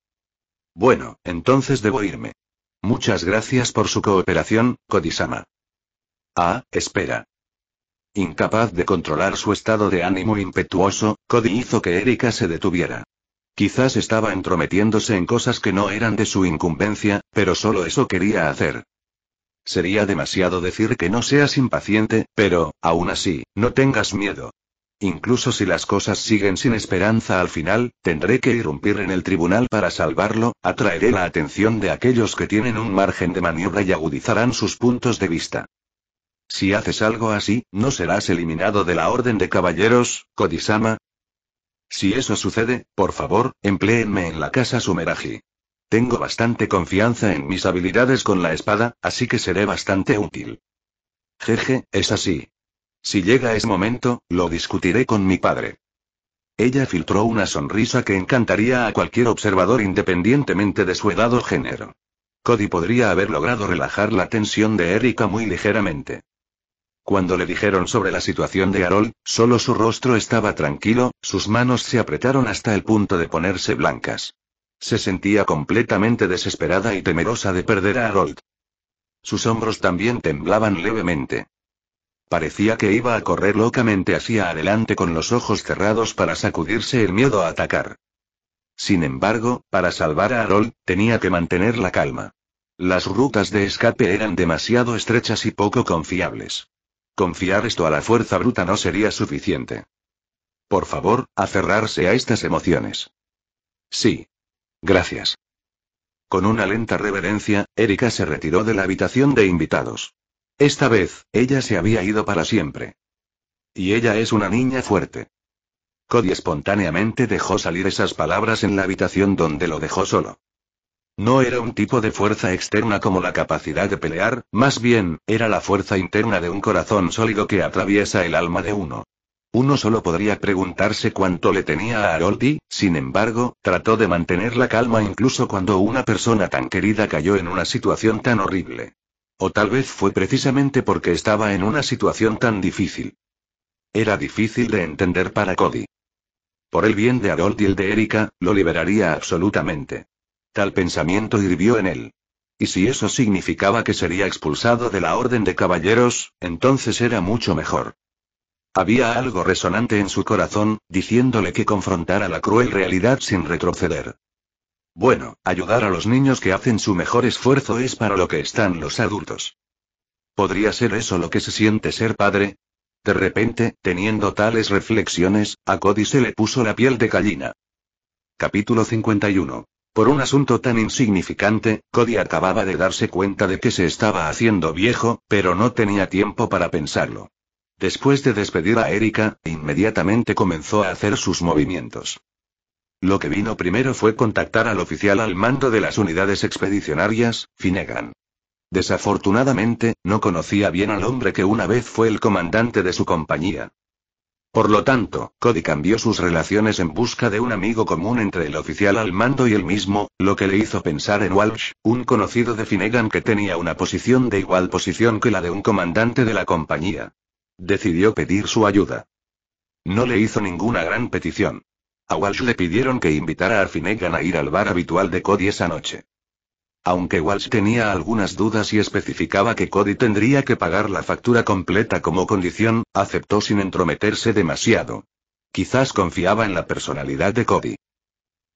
Bueno, entonces debo irme. Muchas gracias por su cooperación, Cody-sama. Ah, espera. Incapaz de controlar su estado de ánimo impetuoso, Cody hizo que Erika se detuviera. Quizás estaba entrometiéndose en cosas que no eran de su incumbencia, pero solo eso quería hacer. Sería demasiado decir que no seas impaciente, pero, aún así, no tengas miedo. Incluso si las cosas siguen sin esperanza al final, tendré que irrumpir en el tribunal para salvarlo, atraeré la atención de aquellos que tienen un margen de maniobra y agudizarán sus puntos de vista. Si haces algo así, no serás eliminado de la Orden de Caballeros, Kodisama, si eso sucede, por favor, empléenme en la casa Sumeraji. Tengo bastante confianza en mis habilidades con la espada, así que seré bastante útil. Jeje, es así. Si llega ese momento, lo discutiré con mi padre. Ella filtró una sonrisa que encantaría a cualquier observador independientemente de su edad o género. Cody podría haber logrado relajar la tensión de Erika muy ligeramente. Cuando le dijeron sobre la situación de Harold, solo su rostro estaba tranquilo, sus manos se apretaron hasta el punto de ponerse blancas. Se sentía completamente desesperada y temerosa de perder a Harold. Sus hombros también temblaban levemente. Parecía que iba a correr locamente hacia adelante con los ojos cerrados para sacudirse el miedo a atacar. Sin embargo, para salvar a Harold, tenía que mantener la calma. Las rutas de escape eran demasiado estrechas y poco confiables. Confiar esto a la fuerza bruta no sería suficiente. Por favor, aferrarse a estas emociones. Sí. Gracias. Con una lenta reverencia, Erika se retiró de la habitación de invitados. Esta vez, ella se había ido para siempre. Y ella es una niña fuerte. Cody espontáneamente dejó salir esas palabras en la habitación donde lo dejó solo. No era un tipo de fuerza externa como la capacidad de pelear, más bien, era la fuerza interna de un corazón sólido que atraviesa el alma de uno. Uno solo podría preguntarse cuánto le tenía a Haroldi, sin embargo, trató de mantener la calma incluso cuando una persona tan querida cayó en una situación tan horrible. O tal vez fue precisamente porque estaba en una situación tan difícil. Era difícil de entender para Cody. Por el bien de Harold y el de Erika, lo liberaría absolutamente. Tal pensamiento hirvió en él. Y si eso significaba que sería expulsado de la Orden de Caballeros, entonces era mucho mejor. Había algo resonante en su corazón, diciéndole que confrontara la cruel realidad sin retroceder. Bueno, ayudar a los niños que hacen su mejor esfuerzo es para lo que están los adultos. ¿Podría ser eso lo que se siente ser padre? De repente, teniendo tales reflexiones, a Cody se le puso la piel de gallina. Capítulo 51. Por un asunto tan insignificante, Cody acababa de darse cuenta de que se estaba haciendo viejo, pero no tenía tiempo para pensarlo. Después de despedir a Erika, inmediatamente comenzó a hacer sus movimientos. Lo que vino primero fue contactar al oficial al mando de las unidades expedicionarias, Finnegan. Desafortunadamente, no conocía bien al hombre que una vez fue el comandante de su compañía. Por lo tanto, Cody cambió sus relaciones en busca de un amigo común entre el oficial al mando y él mismo, lo que le hizo pensar en Walsh, un conocido de Finnegan que tenía una posición de igual posición que la de un comandante de la compañía. Decidió pedir su ayuda. No le hizo ninguna gran petición. A Walsh le pidieron que invitara a Finnegan a ir al bar habitual de Cody esa noche. Aunque Walsh tenía algunas dudas y especificaba que Cody tendría que pagar la factura completa como condición, aceptó sin entrometerse demasiado. Quizás confiaba en la personalidad de Cody.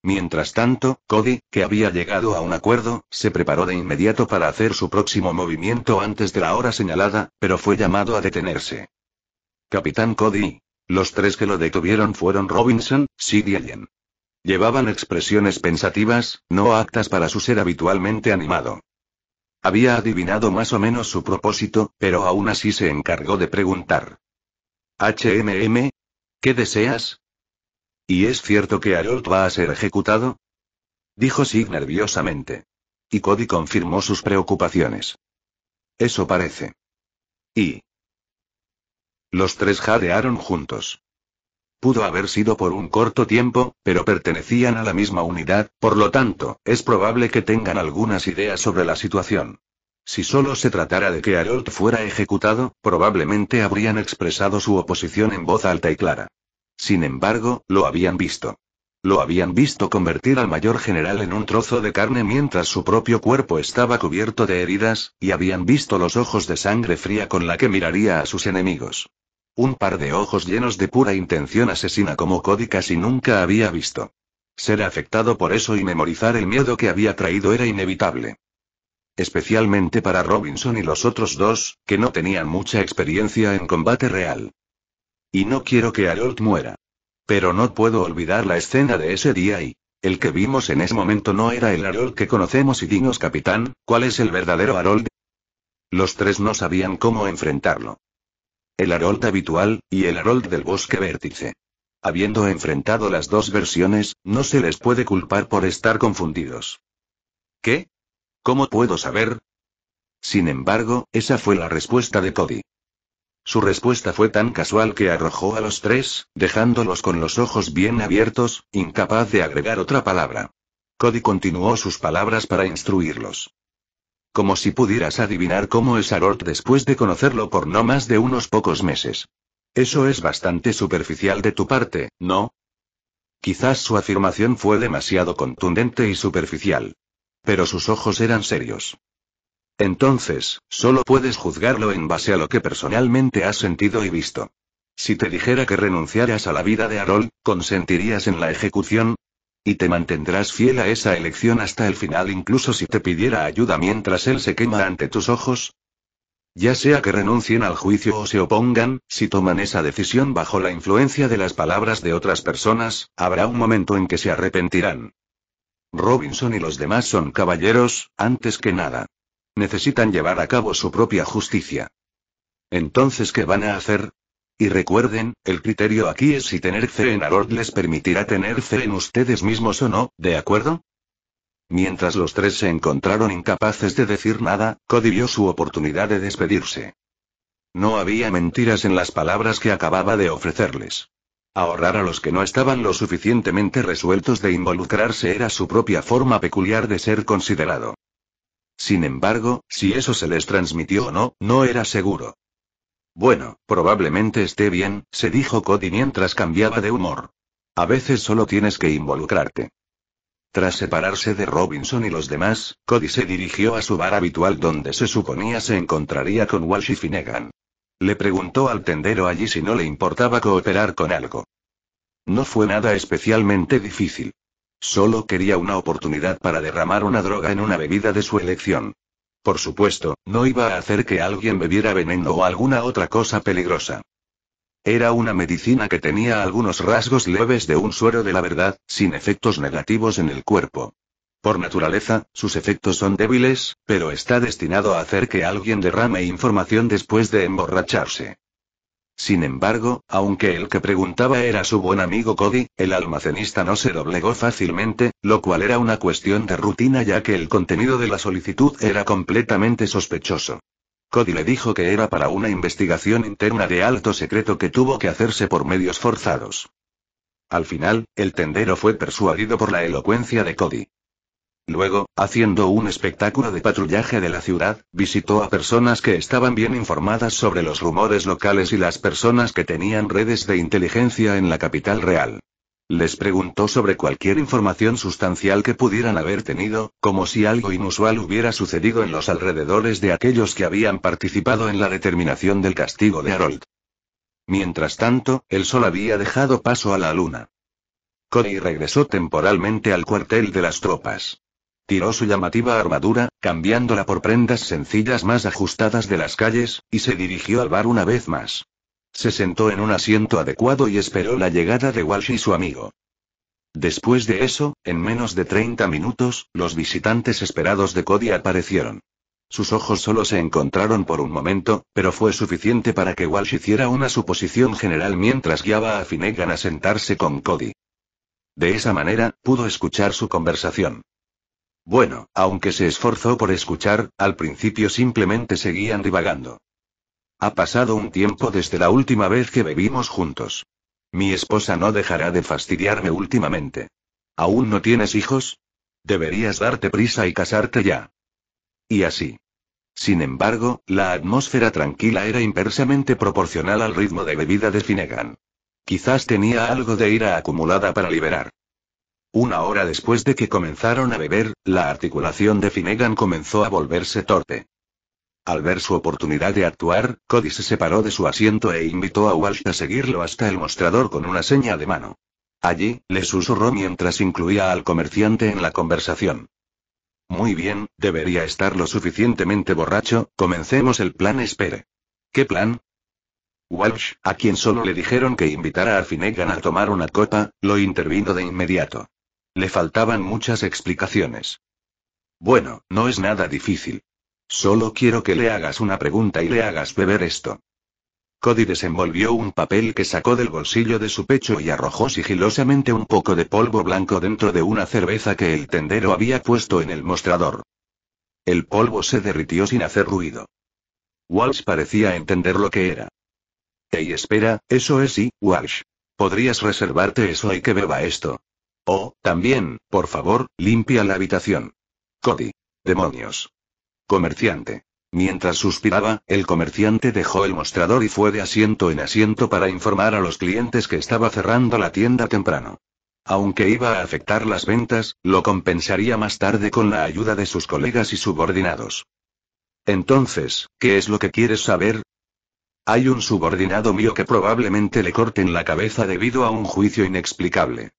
Mientras tanto, Cody, que había llegado a un acuerdo, se preparó de inmediato para hacer su próximo movimiento antes de la hora señalada, pero fue llamado a detenerse. Capitán Cody. Los tres que lo detuvieron fueron Robinson, Sid y Allen. Llevaban expresiones pensativas, no aptas para su ser habitualmente animado. Había adivinado más o menos su propósito, pero aún así se encargó de preguntar. HMM? ¿Qué deseas? ¿Y es cierto que Harold va a ser ejecutado? Dijo Sig nerviosamente. Y Cody confirmó sus preocupaciones. Eso parece. ¿Y? Los tres jadearon juntos. Pudo haber sido por un corto tiempo, pero pertenecían a la misma unidad, por lo tanto, es probable que tengan algunas ideas sobre la situación. Si solo se tratara de que Harold fuera ejecutado, probablemente habrían expresado su oposición en voz alta y clara. Sin embargo, lo habían visto. Lo habían visto convertir al mayor general en un trozo de carne mientras su propio cuerpo estaba cubierto de heridas, y habían visto los ojos de sangre fría con la que miraría a sus enemigos. Un par de ojos llenos de pura intención asesina como Cody casi nunca había visto. Ser afectado por eso y memorizar el miedo que había traído era inevitable. Especialmente para Robinson y los otros dos, que no tenían mucha experiencia en combate real. Y no quiero que Harold muera. Pero no puedo olvidar la escena de ese día y... El que vimos en ese momento no era el Harold que conocemos y dinos capitán, ¿cuál es el verdadero Harold? Los tres no sabían cómo enfrentarlo el Harold habitual, y el Harold del bosque vértice. Habiendo enfrentado las dos versiones, no se les puede culpar por estar confundidos. ¿Qué? ¿Cómo puedo saber? Sin embargo, esa fue la respuesta de Cody. Su respuesta fue tan casual que arrojó a los tres, dejándolos con los ojos bien abiertos, incapaz de agregar otra palabra. Cody continuó sus palabras para instruirlos. Como si pudieras adivinar cómo es Harold después de conocerlo por no más de unos pocos meses. Eso es bastante superficial de tu parte, ¿no? Quizás su afirmación fue demasiado contundente y superficial. Pero sus ojos eran serios. Entonces, solo puedes juzgarlo en base a lo que personalmente has sentido y visto. Si te dijera que renunciaras a la vida de Harold, ¿consentirías en la ejecución? Y te mantendrás fiel a esa elección hasta el final incluso si te pidiera ayuda mientras él se quema ante tus ojos. Ya sea que renuncien al juicio o se opongan, si toman esa decisión bajo la influencia de las palabras de otras personas, habrá un momento en que se arrepentirán. Robinson y los demás son caballeros, antes que nada. Necesitan llevar a cabo su propia justicia. Entonces, ¿qué van a hacer? Y recuerden, el criterio aquí es si tener fe en Arort les permitirá tener fe en ustedes mismos o no, ¿de acuerdo? Mientras los tres se encontraron incapaces de decir nada, Cody vio su oportunidad de despedirse. No había mentiras en las palabras que acababa de ofrecerles. Ahorrar a los que no estaban lo suficientemente resueltos de involucrarse era su propia forma peculiar de ser considerado. Sin embargo, si eso se les transmitió o no, no era seguro. Bueno, probablemente esté bien, se dijo Cody mientras cambiaba de humor. A veces solo tienes que involucrarte. Tras separarse de Robinson y los demás, Cody se dirigió a su bar habitual donde se suponía se encontraría con Walsh y Finnegan. Le preguntó al tendero allí si no le importaba cooperar con algo. No fue nada especialmente difícil. Solo quería una oportunidad para derramar una droga en una bebida de su elección. Por supuesto, no iba a hacer que alguien bebiera veneno o alguna otra cosa peligrosa. Era una medicina que tenía algunos rasgos leves de un suero de la verdad, sin efectos negativos en el cuerpo. Por naturaleza, sus efectos son débiles, pero está destinado a hacer que alguien derrame información después de emborracharse. Sin embargo, aunque el que preguntaba era su buen amigo Cody, el almacenista no se doblegó fácilmente, lo cual era una cuestión de rutina ya que el contenido de la solicitud era completamente sospechoso. Cody le dijo que era para una investigación interna de alto secreto que tuvo que hacerse por medios forzados. Al final, el tendero fue persuadido por la elocuencia de Cody. Luego, haciendo un espectáculo de patrullaje de la ciudad, visitó a personas que estaban bien informadas sobre los rumores locales y las personas que tenían redes de inteligencia en la capital real. Les preguntó sobre cualquier información sustancial que pudieran haber tenido, como si algo inusual hubiera sucedido en los alrededores de aquellos que habían participado en la determinación del castigo de Harold. Mientras tanto, el sol había dejado paso a la luna. Cody regresó temporalmente al cuartel de las tropas. Tiró su llamativa armadura, cambiándola por prendas sencillas más ajustadas de las calles, y se dirigió al bar una vez más. Se sentó en un asiento adecuado y esperó la llegada de Walsh y su amigo. Después de eso, en menos de 30 minutos, los visitantes esperados de Cody aparecieron. Sus ojos solo se encontraron por un momento, pero fue suficiente para que Walsh hiciera una suposición general mientras guiaba a Finnegan a sentarse con Cody. De esa manera, pudo escuchar su conversación. Bueno, aunque se esforzó por escuchar, al principio simplemente seguían divagando. Ha pasado un tiempo desde la última vez que bebimos juntos. Mi esposa no dejará de fastidiarme últimamente. ¿Aún no tienes hijos? Deberías darte prisa y casarte ya. Y así. Sin embargo, la atmósfera tranquila era inversamente proporcional al ritmo de bebida de Finnegan. Quizás tenía algo de ira acumulada para liberar. Una hora después de que comenzaron a beber, la articulación de Finnegan comenzó a volverse torpe. Al ver su oportunidad de actuar, Cody se separó de su asiento e invitó a Walsh a seguirlo hasta el mostrador con una seña de mano. Allí, le susurró mientras incluía al comerciante en la conversación. Muy bien, debería estar lo suficientemente borracho, comencemos el plan espere. ¿Qué plan? Walsh, a quien solo le dijeron que invitara a Finnegan a tomar una copa, lo intervino de inmediato. Le faltaban muchas explicaciones. Bueno, no es nada difícil. Solo quiero que le hagas una pregunta y le hagas beber esto. Cody desenvolvió un papel que sacó del bolsillo de su pecho y arrojó sigilosamente un poco de polvo blanco dentro de una cerveza que el tendero había puesto en el mostrador. El polvo se derritió sin hacer ruido. Walsh parecía entender lo que era. Ey, espera, eso es sí, Walsh. Podrías reservarte eso y que beba esto, Oh, también, por favor, limpia la habitación. Cody. Demonios. Comerciante. Mientras suspiraba, el comerciante dejó el mostrador y fue de asiento en asiento para informar a los clientes que estaba cerrando la tienda temprano. Aunque iba a afectar las ventas, lo compensaría más tarde con la ayuda de sus colegas y subordinados. Entonces, ¿qué es lo que quieres saber? Hay un subordinado mío que probablemente le corten la cabeza debido a un juicio inexplicable.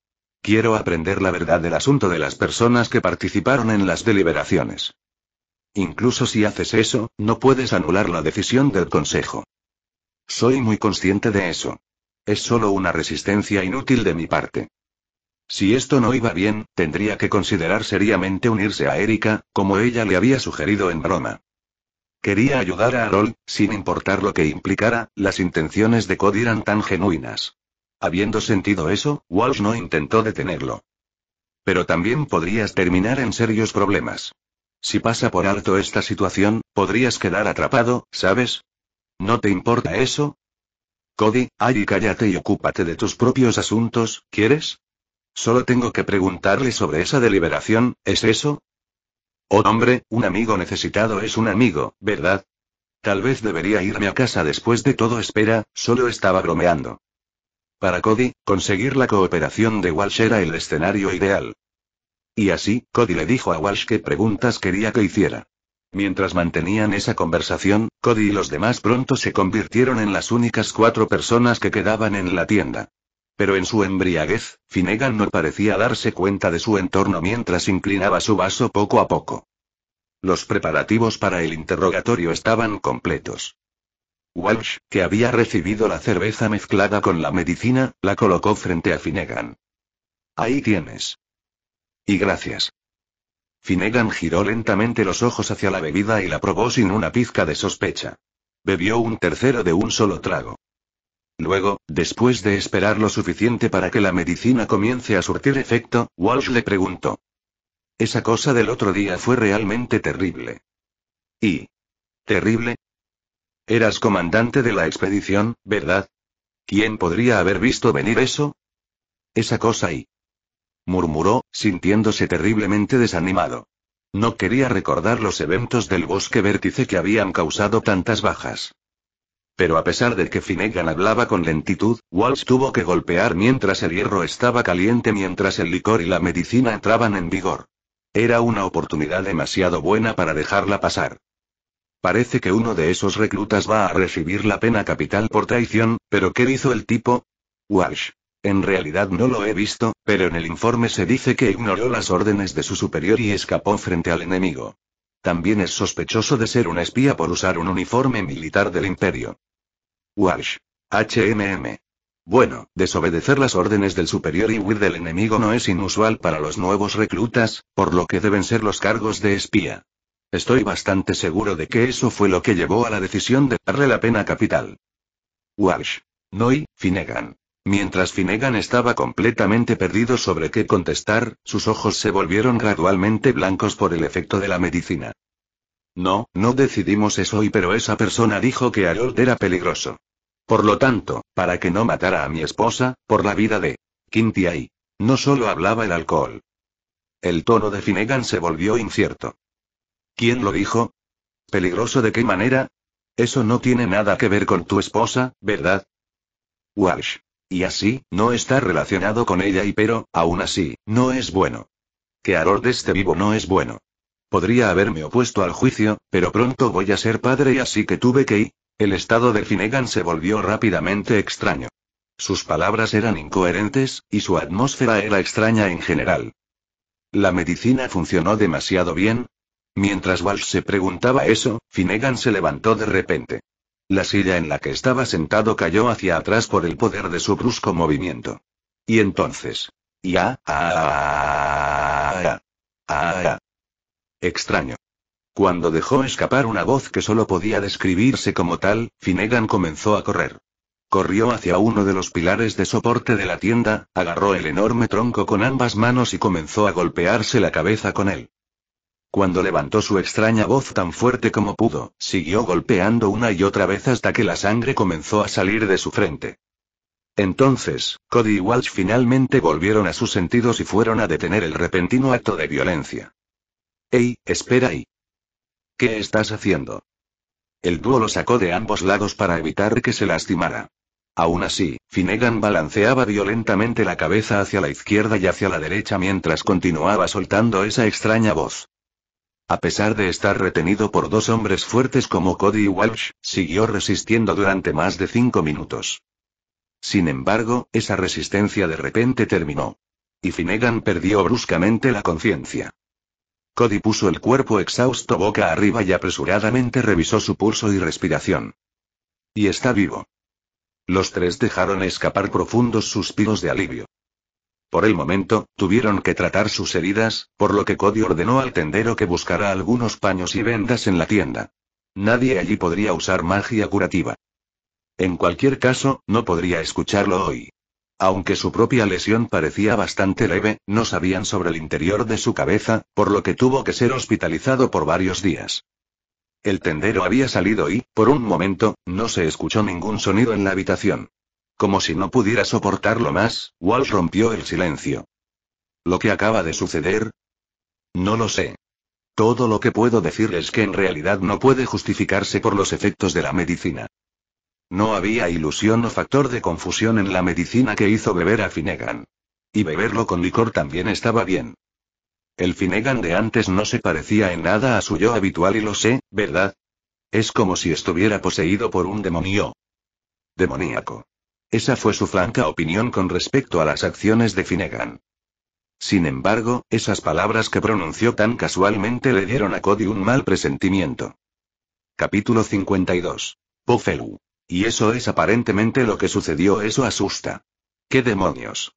Quiero aprender la verdad del asunto de las personas que participaron en las deliberaciones. Incluso si haces eso, no puedes anular la decisión del Consejo. Soy muy consciente de eso. Es solo una resistencia inútil de mi parte. Si esto no iba bien, tendría que considerar seriamente unirse a Erika, como ella le había sugerido en broma. Quería ayudar a Harold, sin importar lo que implicara, las intenciones de Cody eran tan genuinas. Habiendo sentido eso, Walsh no intentó detenerlo. Pero también podrías terminar en serios problemas. Si pasa por alto esta situación, podrías quedar atrapado, ¿sabes? ¿No te importa eso? Cody, allí cállate y ocúpate de tus propios asuntos, ¿quieres? Solo tengo que preguntarle sobre esa deliberación, ¿es eso? Oh hombre, un amigo necesitado es un amigo, ¿verdad? Tal vez debería irme a casa después de todo, espera, solo estaba bromeando. Para Cody, conseguir la cooperación de Walsh era el escenario ideal. Y así, Cody le dijo a Walsh qué preguntas quería que hiciera. Mientras mantenían esa conversación, Cody y los demás pronto se convirtieron en las únicas cuatro personas que quedaban en la tienda. Pero en su embriaguez, Finnegan no parecía darse cuenta de su entorno mientras inclinaba su vaso poco a poco. Los preparativos para el interrogatorio estaban completos. Walsh, que había recibido la cerveza mezclada con la medicina, la colocó frente a Finnegan. Ahí tienes. Y gracias. Finnegan giró lentamente los ojos hacia la bebida y la probó sin una pizca de sospecha. Bebió un tercero de un solo trago. Luego, después de esperar lo suficiente para que la medicina comience a surtir efecto, Walsh le preguntó. Esa cosa del otro día fue realmente terrible. ¿Y? ¿Terrible? Eras comandante de la expedición, ¿verdad? ¿Quién podría haber visto venir eso? Esa cosa y... murmuró, sintiéndose terriblemente desanimado. No quería recordar los eventos del bosque vértice que habían causado tantas bajas. Pero a pesar de que Finnegan hablaba con lentitud, Walsh tuvo que golpear mientras el hierro estaba caliente mientras el licor y la medicina entraban en vigor. Era una oportunidad demasiado buena para dejarla pasar. Parece que uno de esos reclutas va a recibir la pena capital por traición, pero ¿qué hizo el tipo? Walsh. En realidad no lo he visto, pero en el informe se dice que ignoró las órdenes de su superior y escapó frente al enemigo. También es sospechoso de ser un espía por usar un uniforme militar del imperio. Walsh. HMM. Bueno, desobedecer las órdenes del superior y huir del enemigo no es inusual para los nuevos reclutas, por lo que deben ser los cargos de espía. Estoy bastante seguro de que eso fue lo que llevó a la decisión de darle la pena capital. Walsh. Noy, Finnegan. Mientras Finnegan estaba completamente perdido sobre qué contestar, sus ojos se volvieron gradualmente blancos por el efecto de la medicina. No, no decidimos eso y pero esa persona dijo que Harold era peligroso. Por lo tanto, para que no matara a mi esposa, por la vida de Quinty ahí. No solo hablaba el alcohol. El tono de Finnegan se volvió incierto. ¿Quién lo dijo? ¿Peligroso de qué manera? Eso no tiene nada que ver con tu esposa, ¿verdad? Walsh. Y así, no está relacionado con ella y pero, aún así, no es bueno. Que Harold este vivo no es bueno. Podría haberme opuesto al juicio, pero pronto voy a ser padre y así que tuve que ir. El estado de Finnegan se volvió rápidamente extraño. Sus palabras eran incoherentes, y su atmósfera era extraña en general. La medicina funcionó demasiado bien, Mientras Walsh se preguntaba eso, Finnegan se levantó de repente. La silla en la que estaba sentado cayó hacia atrás por el poder de su brusco movimiento. Y entonces. Ya, Extraño. Cuando dejó escapar una voz que solo podía describirse como tal, Finnegan comenzó a correr. Corrió hacia uno de los pilares de soporte de la tienda, agarró el enorme tronco con ambas manos y comenzó a golpearse la cabeza con él. Cuando levantó su extraña voz tan fuerte como pudo, siguió golpeando una y otra vez hasta que la sangre comenzó a salir de su frente. Entonces, Cody y Walsh finalmente volvieron a sus sentidos y fueron a detener el repentino acto de violencia. ¡Ey, espera ahí! ¿Qué estás haciendo? El dúo lo sacó de ambos lados para evitar que se lastimara. Aún así, Finnegan balanceaba violentamente la cabeza hacia la izquierda y hacia la derecha mientras continuaba soltando esa extraña voz. A pesar de estar retenido por dos hombres fuertes como Cody y Walsh, siguió resistiendo durante más de cinco minutos. Sin embargo, esa resistencia de repente terminó. Y Finnegan perdió bruscamente la conciencia. Cody puso el cuerpo exhausto boca arriba y apresuradamente revisó su pulso y respiración. Y está vivo. Los tres dejaron escapar profundos suspiros de alivio. Por el momento, tuvieron que tratar sus heridas, por lo que Cody ordenó al tendero que buscara algunos paños y vendas en la tienda. Nadie allí podría usar magia curativa. En cualquier caso, no podría escucharlo hoy. Aunque su propia lesión parecía bastante leve, no sabían sobre el interior de su cabeza, por lo que tuvo que ser hospitalizado por varios días. El tendero había salido y, por un momento, no se escuchó ningún sonido en la habitación. Como si no pudiera soportarlo más, Walsh rompió el silencio. ¿Lo que acaba de suceder? No lo sé. Todo lo que puedo decir es que en realidad no puede justificarse por los efectos de la medicina. No había ilusión o factor de confusión en la medicina que hizo beber a Finnegan. Y beberlo con licor también estaba bien. El Finnegan de antes no se parecía en nada a su yo habitual y lo sé, ¿verdad? Es como si estuviera poseído por un demonio. Demoníaco. Esa fue su franca opinión con respecto a las acciones de Finnegan. Sin embargo, esas palabras que pronunció tan casualmente le dieron a Cody un mal presentimiento. Capítulo 52. Pofelu. Y eso es aparentemente lo que sucedió, eso asusta. ¿Qué demonios?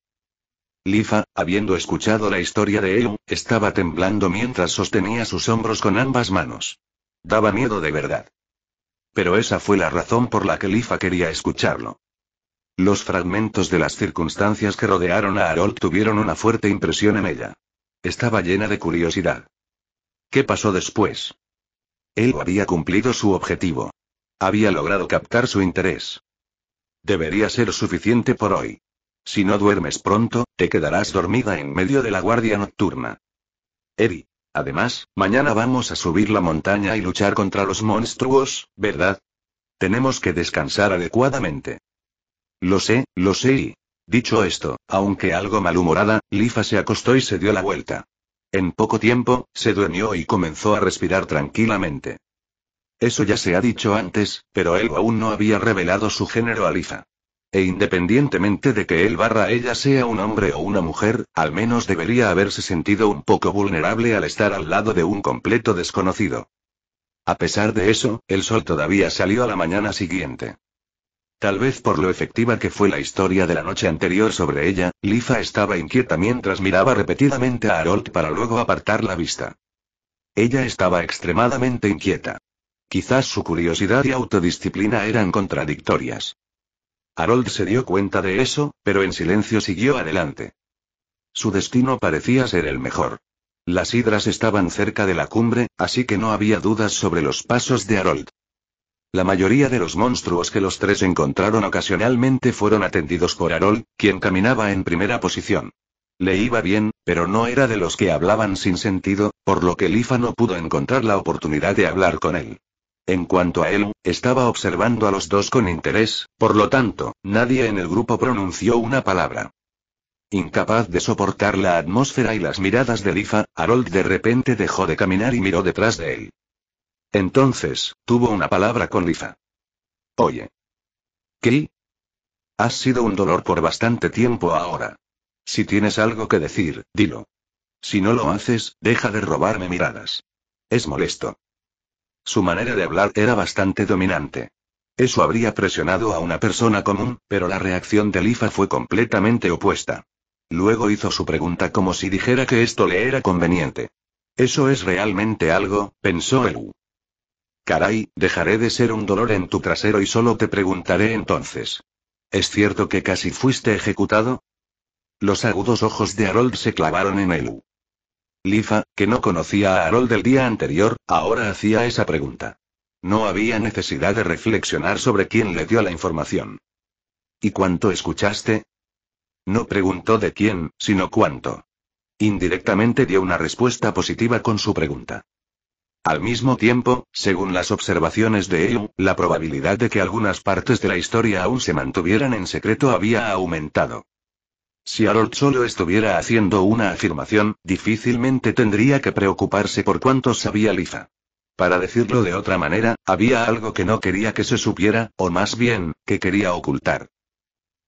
Lifa, habiendo escuchado la historia de Eum, estaba temblando mientras sostenía sus hombros con ambas manos. Daba miedo de verdad. Pero esa fue la razón por la que Lifa quería escucharlo. Los fragmentos de las circunstancias que rodearon a Harold tuvieron una fuerte impresión en ella. Estaba llena de curiosidad. ¿Qué pasó después? Él había cumplido su objetivo. Había logrado captar su interés. Debería ser suficiente por hoy. Si no duermes pronto, te quedarás dormida en medio de la guardia nocturna. Eddie. Además, mañana vamos a subir la montaña y luchar contra los monstruos, ¿verdad? Tenemos que descansar adecuadamente. Lo sé, lo sé y... Dicho esto, aunque algo malhumorada, Lifa se acostó y se dio la vuelta. En poco tiempo, se durmió y comenzó a respirar tranquilamente. Eso ya se ha dicho antes, pero él aún no había revelado su género a Lifa. E independientemente de que él barra ella sea un hombre o una mujer, al menos debería haberse sentido un poco vulnerable al estar al lado de un completo desconocido. A pesar de eso, el sol todavía salió a la mañana siguiente. Tal vez por lo efectiva que fue la historia de la noche anterior sobre ella, Liza estaba inquieta mientras miraba repetidamente a Harold para luego apartar la vista. Ella estaba extremadamente inquieta. Quizás su curiosidad y autodisciplina eran contradictorias. Harold se dio cuenta de eso, pero en silencio siguió adelante. Su destino parecía ser el mejor. Las hidras estaban cerca de la cumbre, así que no había dudas sobre los pasos de Harold. La mayoría de los monstruos que los tres encontraron ocasionalmente fueron atendidos por Harold, quien caminaba en primera posición. Le iba bien, pero no era de los que hablaban sin sentido, por lo que Lifa no pudo encontrar la oportunidad de hablar con él. En cuanto a él, estaba observando a los dos con interés, por lo tanto, nadie en el grupo pronunció una palabra. Incapaz de soportar la atmósfera y las miradas de Lifa, Harold de repente dejó de caminar y miró detrás de él. Entonces, tuvo una palabra con Lifa. Oye. ¿Qué? Has sido un dolor por bastante tiempo ahora. Si tienes algo que decir, dilo. Si no lo haces, deja de robarme miradas. Es molesto. Su manera de hablar era bastante dominante. Eso habría presionado a una persona común, pero la reacción de Lifa fue completamente opuesta. Luego hizo su pregunta como si dijera que esto le era conveniente. Eso es realmente algo, pensó Elu. Caray, dejaré de ser un dolor en tu trasero y solo te preguntaré entonces. ¿Es cierto que casi fuiste ejecutado? Los agudos ojos de Harold se clavaron en él. Lifa, que no conocía a Harold del día anterior, ahora hacía esa pregunta. No había necesidad de reflexionar sobre quién le dio la información. ¿Y cuánto escuchaste? No preguntó de quién, sino cuánto. Indirectamente dio una respuesta positiva con su pregunta. Al mismo tiempo, según las observaciones de Elu, la probabilidad de que algunas partes de la historia aún se mantuvieran en secreto había aumentado. Si Harold solo estuviera haciendo una afirmación, difícilmente tendría que preocuparse por cuánto sabía Lifa. Para decirlo de otra manera, había algo que no quería que se supiera, o más bien, que quería ocultar.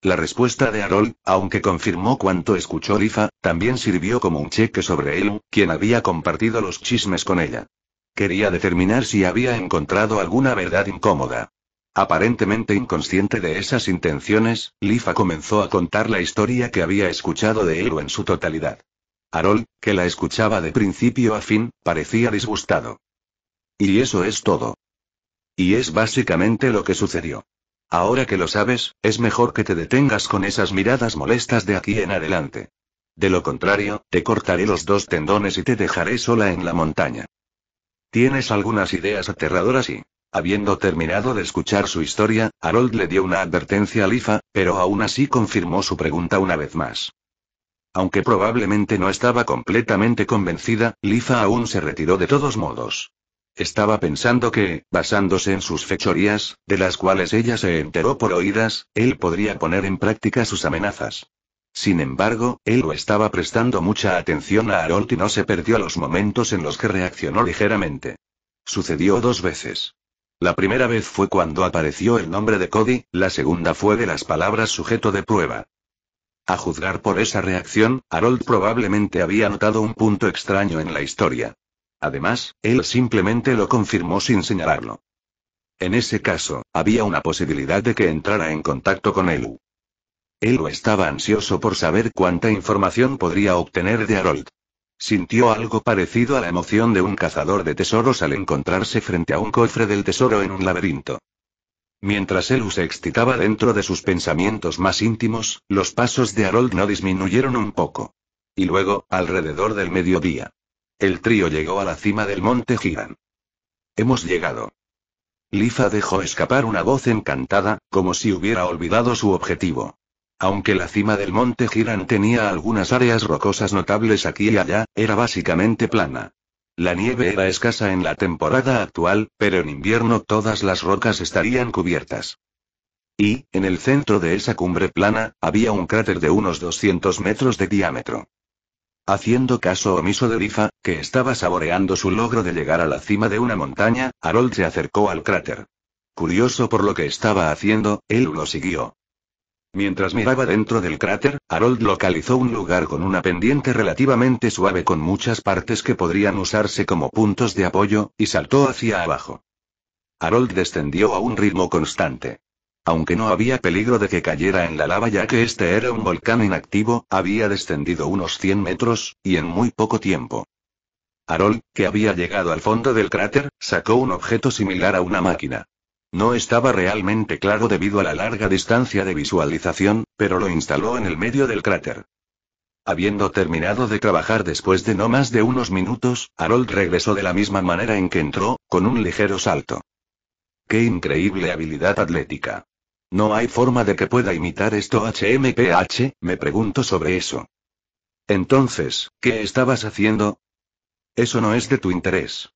La respuesta de Arol, aunque confirmó cuanto escuchó Lifa, también sirvió como un cheque sobre él, quien había compartido los chismes con ella. Quería determinar si había encontrado alguna verdad incómoda. Aparentemente inconsciente de esas intenciones, Lifa comenzó a contar la historia que había escuchado de Eru en su totalidad. Harold, que la escuchaba de principio a fin, parecía disgustado. Y eso es todo. Y es básicamente lo que sucedió. Ahora que lo sabes, es mejor que te detengas con esas miradas molestas de aquí en adelante. De lo contrario, te cortaré los dos tendones y te dejaré sola en la montaña. Tienes algunas ideas aterradoras y... Habiendo terminado de escuchar su historia, Harold le dio una advertencia a Lifa, pero aún así confirmó su pregunta una vez más. Aunque probablemente no estaba completamente convencida, Lifa aún se retiró de todos modos. Estaba pensando que, basándose en sus fechorías, de las cuales ella se enteró por oídas, él podría poner en práctica sus amenazas. Sin embargo, él lo estaba prestando mucha atención a Harold y no se perdió los momentos en los que reaccionó ligeramente. Sucedió dos veces. La primera vez fue cuando apareció el nombre de Cody, la segunda fue de las palabras sujeto de prueba. A juzgar por esa reacción, Harold probablemente había notado un punto extraño en la historia. Además, él simplemente lo confirmó sin señalarlo. En ese caso, había una posibilidad de que entrara en contacto con él. Él estaba ansioso por saber cuánta información podría obtener de Harold. Sintió algo parecido a la emoción de un cazador de tesoros al encontrarse frente a un cofre del tesoro en un laberinto. Mientras Elu se excitaba dentro de sus pensamientos más íntimos, los pasos de Harold no disminuyeron un poco. Y luego, alrededor del mediodía. El trío llegó a la cima del monte Gigan. Hemos llegado. Lifa dejó escapar una voz encantada, como si hubiera olvidado su objetivo. Aunque la cima del monte Giran tenía algunas áreas rocosas notables aquí y allá, era básicamente plana. La nieve era escasa en la temporada actual, pero en invierno todas las rocas estarían cubiertas. Y, en el centro de esa cumbre plana, había un cráter de unos 200 metros de diámetro. Haciendo caso omiso de Rifa, que estaba saboreando su logro de llegar a la cima de una montaña, Harold se acercó al cráter. Curioso por lo que estaba haciendo, él lo siguió. Mientras miraba dentro del cráter, Harold localizó un lugar con una pendiente relativamente suave con muchas partes que podrían usarse como puntos de apoyo, y saltó hacia abajo. Harold descendió a un ritmo constante. Aunque no había peligro de que cayera en la lava ya que este era un volcán inactivo, había descendido unos 100 metros, y en muy poco tiempo. Harold, que había llegado al fondo del cráter, sacó un objeto similar a una máquina. No estaba realmente claro debido a la larga distancia de visualización, pero lo instaló en el medio del cráter. Habiendo terminado de trabajar después de no más de unos minutos, Harold regresó de la misma manera en que entró, con un ligero salto. ¡Qué increíble habilidad atlética! ¿No hay forma de que pueda imitar esto HMPH? Me pregunto sobre eso. Entonces, ¿qué estabas haciendo? Eso no es de tu interés.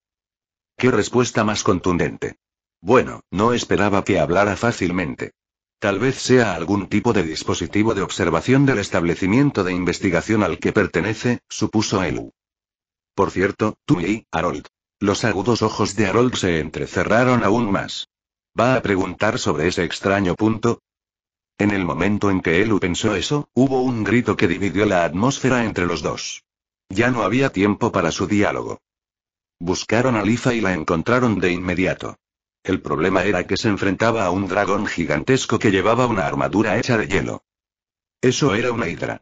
¿Qué respuesta más contundente? Bueno, no esperaba que hablara fácilmente. Tal vez sea algún tipo de dispositivo de observación del establecimiento de investigación al que pertenece, supuso Elu. Por cierto, tú y, Harold. Los agudos ojos de Harold se entrecerraron aún más. ¿Va a preguntar sobre ese extraño punto? En el momento en que Elu pensó eso, hubo un grito que dividió la atmósfera entre los dos. Ya no había tiempo para su diálogo. Buscaron a Lifa y la encontraron de inmediato. El problema era que se enfrentaba a un dragón gigantesco que llevaba una armadura hecha de hielo. Eso era una hidra.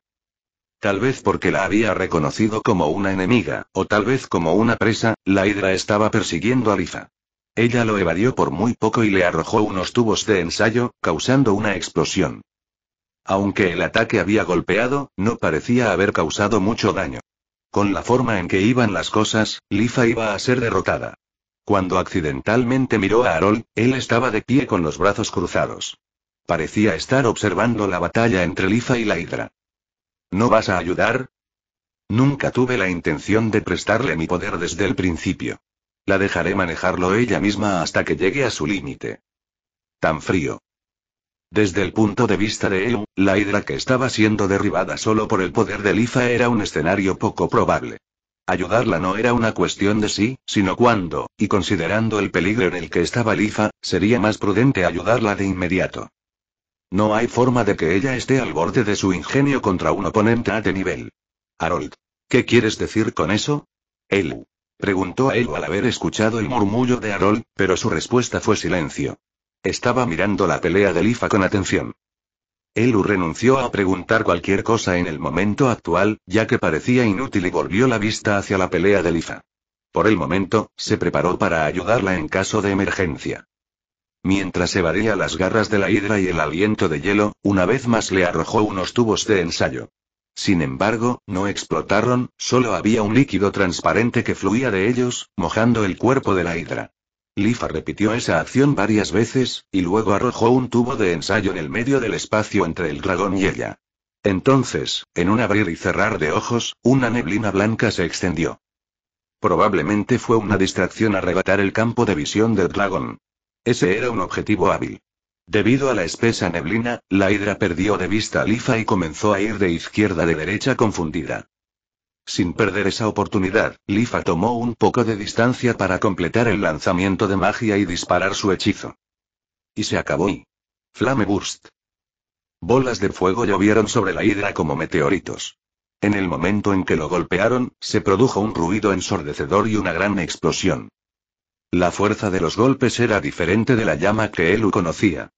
Tal vez porque la había reconocido como una enemiga, o tal vez como una presa, la hidra estaba persiguiendo a Lifa. Ella lo evadió por muy poco y le arrojó unos tubos de ensayo, causando una explosión. Aunque el ataque había golpeado, no parecía haber causado mucho daño. Con la forma en que iban las cosas, Lifa iba a ser derrotada. Cuando accidentalmente miró a Arol, él estaba de pie con los brazos cruzados. Parecía estar observando la batalla entre Lifa y la Hidra. ¿No vas a ayudar? Nunca tuve la intención de prestarle mi poder desde el principio. La dejaré manejarlo ella misma hasta que llegue a su límite. Tan frío. Desde el punto de vista de él, la hidra que estaba siendo derribada solo por el poder de Lifa era un escenario poco probable. Ayudarla no era una cuestión de sí, sino cuándo, y considerando el peligro en el que estaba Lifa, sería más prudente ayudarla de inmediato. No hay forma de que ella esté al borde de su ingenio contra un oponente a de nivel. Harold. ¿Qué quieres decir con eso? Elu. Preguntó a Elu al haber escuchado el murmullo de Harold, pero su respuesta fue silencio. Estaba mirando la pelea de Lifa con atención. Elu renunció a preguntar cualquier cosa en el momento actual, ya que parecía inútil y volvió la vista hacia la pelea de Liza. Por el momento, se preparó para ayudarla en caso de emergencia. Mientras se varía las garras de la hidra y el aliento de hielo, una vez más le arrojó unos tubos de ensayo. Sin embargo, no explotaron, solo había un líquido transparente que fluía de ellos, mojando el cuerpo de la hidra. Lifa repitió esa acción varias veces, y luego arrojó un tubo de ensayo en el medio del espacio entre el dragón y ella. Entonces, en un abrir y cerrar de ojos, una neblina blanca se extendió. Probablemente fue una distracción arrebatar el campo de visión del dragón. Ese era un objetivo hábil. Debido a la espesa neblina, la hidra perdió de vista a Lifa y comenzó a ir de izquierda a derecha confundida. Sin perder esa oportunidad, Lifa tomó un poco de distancia para completar el lanzamiento de magia y disparar su hechizo. Y se acabó y... Flame Burst. Bolas de fuego llovieron sobre la hidra como meteoritos. En el momento en que lo golpearon, se produjo un ruido ensordecedor y una gran explosión. La fuerza de los golpes era diferente de la llama que Elu conocía.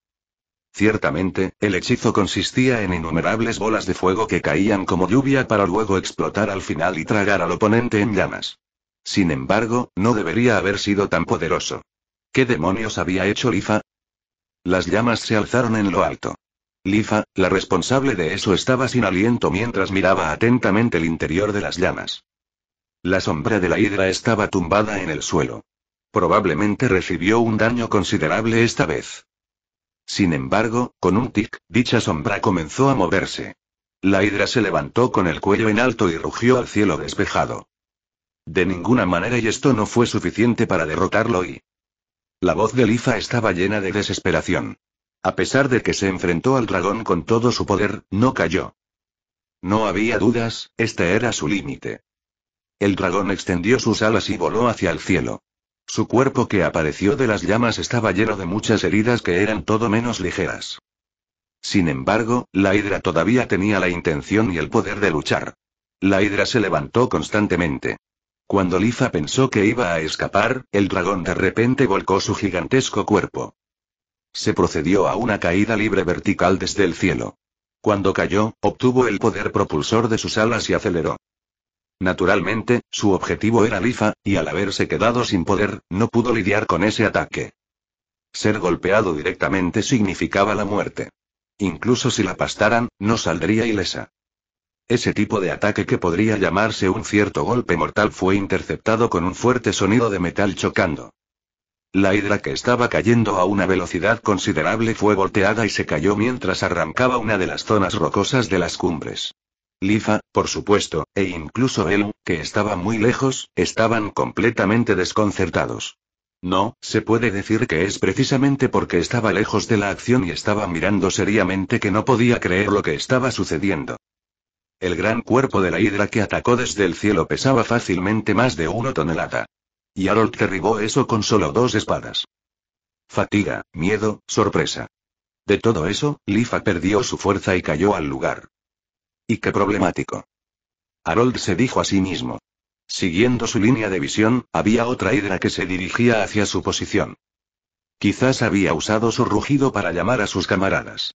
Ciertamente, el hechizo consistía en innumerables bolas de fuego que caían como lluvia para luego explotar al final y tragar al oponente en llamas. Sin embargo, no debería haber sido tan poderoso. ¿Qué demonios había hecho Lifa? Las llamas se alzaron en lo alto. Lifa, la responsable de eso, estaba sin aliento mientras miraba atentamente el interior de las llamas. La sombra de la hidra estaba tumbada en el suelo. Probablemente recibió un daño considerable esta vez. Sin embargo, con un tic, dicha sombra comenzó a moverse. La hidra se levantó con el cuello en alto y rugió al cielo despejado. De ninguna manera y esto no fue suficiente para derrotarlo y... La voz de Lifa estaba llena de desesperación. A pesar de que se enfrentó al dragón con todo su poder, no cayó. No había dudas, este era su límite. El dragón extendió sus alas y voló hacia el cielo. Su cuerpo que apareció de las llamas estaba lleno de muchas heridas que eran todo menos ligeras. Sin embargo, la hidra todavía tenía la intención y el poder de luchar. La hidra se levantó constantemente. Cuando Lifa pensó que iba a escapar, el dragón de repente volcó su gigantesco cuerpo. Se procedió a una caída libre vertical desde el cielo. Cuando cayó, obtuvo el poder propulsor de sus alas y aceleró. Naturalmente, su objetivo era Lifa, y al haberse quedado sin poder, no pudo lidiar con ese ataque. Ser golpeado directamente significaba la muerte. Incluso si la pastaran, no saldría ilesa. Ese tipo de ataque que podría llamarse un cierto golpe mortal fue interceptado con un fuerte sonido de metal chocando. La hidra que estaba cayendo a una velocidad considerable fue volteada y se cayó mientras arrancaba una de las zonas rocosas de las cumbres. Lifa, por supuesto, e incluso él, que estaba muy lejos, estaban completamente desconcertados. No, se puede decir que es precisamente porque estaba lejos de la acción y estaba mirando seriamente que no podía creer lo que estaba sucediendo. El gran cuerpo de la hidra que atacó desde el cielo pesaba fácilmente más de una tonelada. Y Harold derribó eso con solo dos espadas. Fatiga, miedo, sorpresa. De todo eso, Lifa perdió su fuerza y cayó al lugar. Y qué problemático. Harold se dijo a sí mismo. Siguiendo su línea de visión, había otra hidra que se dirigía hacia su posición. Quizás había usado su rugido para llamar a sus camaradas.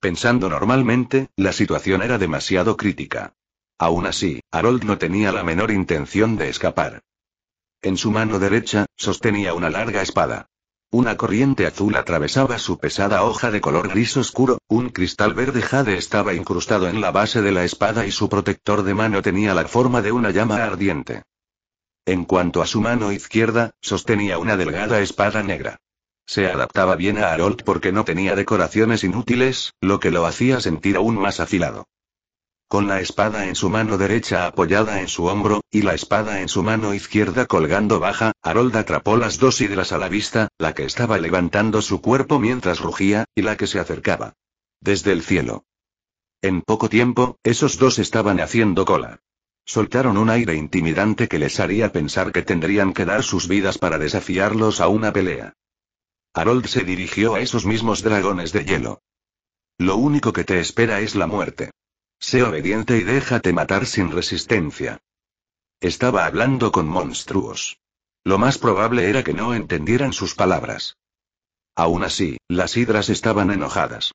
Pensando normalmente, la situación era demasiado crítica. Aún así, Harold no tenía la menor intención de escapar. En su mano derecha, sostenía una larga espada. Una corriente azul atravesaba su pesada hoja de color gris oscuro, un cristal verde jade estaba incrustado en la base de la espada y su protector de mano tenía la forma de una llama ardiente. En cuanto a su mano izquierda, sostenía una delgada espada negra. Se adaptaba bien a Harold porque no tenía decoraciones inútiles, lo que lo hacía sentir aún más afilado. Con la espada en su mano derecha apoyada en su hombro, y la espada en su mano izquierda colgando baja, Harold atrapó las dos hidras a la vista, la que estaba levantando su cuerpo mientras rugía, y la que se acercaba. Desde el cielo. En poco tiempo, esos dos estaban haciendo cola. Soltaron un aire intimidante que les haría pensar que tendrían que dar sus vidas para desafiarlos a una pelea. Harold se dirigió a esos mismos dragones de hielo. Lo único que te espera es la muerte. Sé obediente y déjate matar sin resistencia. Estaba hablando con monstruos. Lo más probable era que no entendieran sus palabras. Aún así, las hidras estaban enojadas.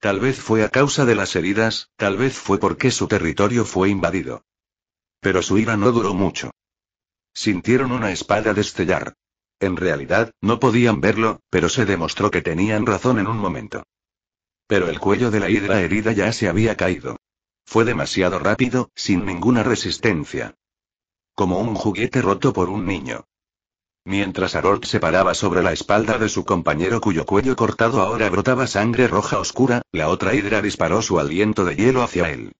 Tal vez fue a causa de las heridas, tal vez fue porque su territorio fue invadido. Pero su ira no duró mucho. Sintieron una espada destellar. En realidad, no podían verlo, pero se demostró que tenían razón en un momento. Pero el cuello de la hidra herida ya se había caído. Fue demasiado rápido, sin ninguna resistencia. Como un juguete roto por un niño. Mientras Harold se paraba sobre la espalda de su compañero cuyo cuello cortado ahora brotaba sangre roja oscura, la otra hidra disparó su aliento de hielo hacia él.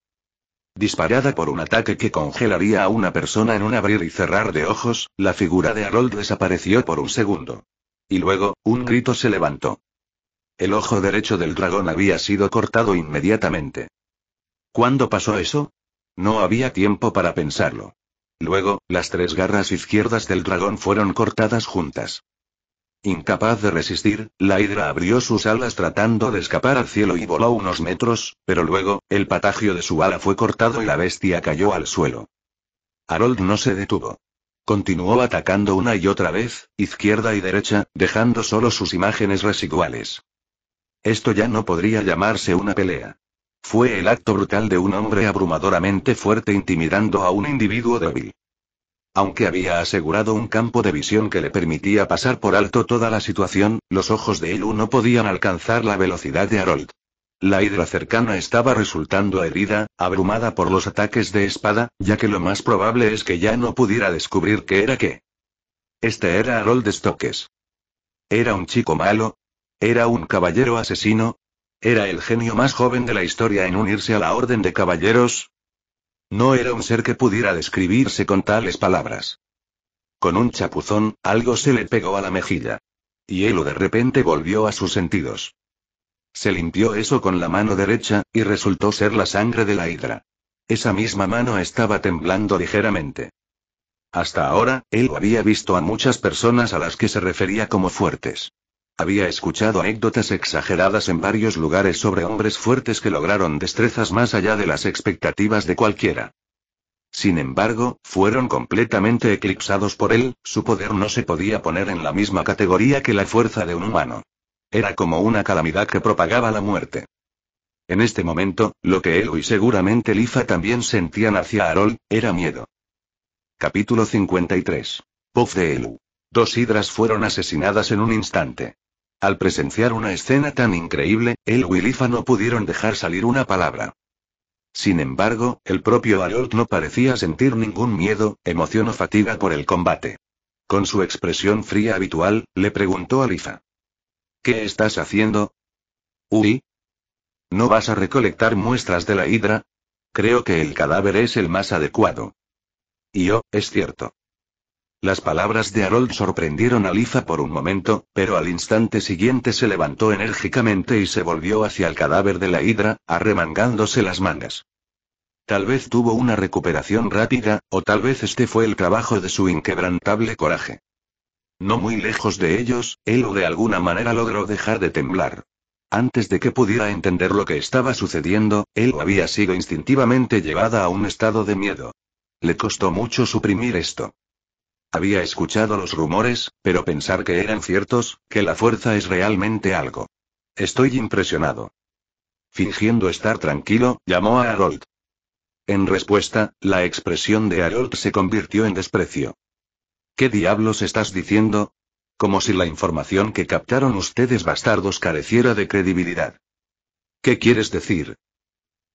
Disparada por un ataque que congelaría a una persona en un abrir y cerrar de ojos, la figura de Harold desapareció por un segundo. Y luego, un grito se levantó. El ojo derecho del dragón había sido cortado inmediatamente. ¿Cuándo pasó eso? No había tiempo para pensarlo. Luego, las tres garras izquierdas del dragón fueron cortadas juntas. Incapaz de resistir, la hidra abrió sus alas tratando de escapar al cielo y voló unos metros, pero luego, el patagio de su ala fue cortado y la bestia cayó al suelo. Harold no se detuvo. Continuó atacando una y otra vez, izquierda y derecha, dejando solo sus imágenes residuales. Esto ya no podría llamarse una pelea. Fue el acto brutal de un hombre abrumadoramente fuerte intimidando a un individuo débil. Aunque había asegurado un campo de visión que le permitía pasar por alto toda la situación, los ojos de Elu no podían alcanzar la velocidad de Harold. La hidra cercana estaba resultando herida, abrumada por los ataques de espada, ya que lo más probable es que ya no pudiera descubrir qué era qué. Este era Harold Stokes. Era un chico malo. Era un caballero asesino, era el genio más joven de la historia en unirse a la Orden de Caballeros. No era un ser que pudiera describirse con tales palabras. Con un chapuzón, algo se le pegó a la mejilla. Y Elo de repente volvió a sus sentidos. Se limpió eso con la mano derecha, y resultó ser la sangre de la hidra. Esa misma mano estaba temblando ligeramente. Hasta ahora, él había visto a muchas personas a las que se refería como fuertes. Había escuchado anécdotas exageradas en varios lugares sobre hombres fuertes que lograron destrezas más allá de las expectativas de cualquiera. Sin embargo, fueron completamente eclipsados por él, su poder no se podía poner en la misma categoría que la fuerza de un humano. Era como una calamidad que propagaba la muerte. En este momento, lo que él y seguramente Lifa también sentían hacia Arol, era miedo. Capítulo 53. Puff de Elu. Dos hidras fueron asesinadas en un instante. Al presenciar una escena tan increíble, él y Lifa no pudieron dejar salir una palabra. Sin embargo, el propio Harold no parecía sentir ningún miedo, emoción o fatiga por el combate. Con su expresión fría habitual, le preguntó a Lifa. ¿Qué estás haciendo? ¿Uy? ¿No vas a recolectar muestras de la hidra? Creo que el cadáver es el más adecuado. Y oh, es cierto. Las palabras de Harold sorprendieron a Liza por un momento, pero al instante siguiente se levantó enérgicamente y se volvió hacia el cadáver de la hidra, arremangándose las mangas. Tal vez tuvo una recuperación rápida, o tal vez este fue el trabajo de su inquebrantable coraje. No muy lejos de ellos, él de alguna manera logró dejar de temblar. Antes de que pudiera entender lo que estaba sucediendo, él había sido instintivamente llevada a un estado de miedo. Le costó mucho suprimir esto. Había escuchado los rumores, pero pensar que eran ciertos, que la fuerza es realmente algo. Estoy impresionado. Fingiendo estar tranquilo, llamó a Harold. En respuesta, la expresión de Harold se convirtió en desprecio. ¿Qué diablos estás diciendo? Como si la información que captaron ustedes bastardos careciera de credibilidad. ¿Qué quieres decir?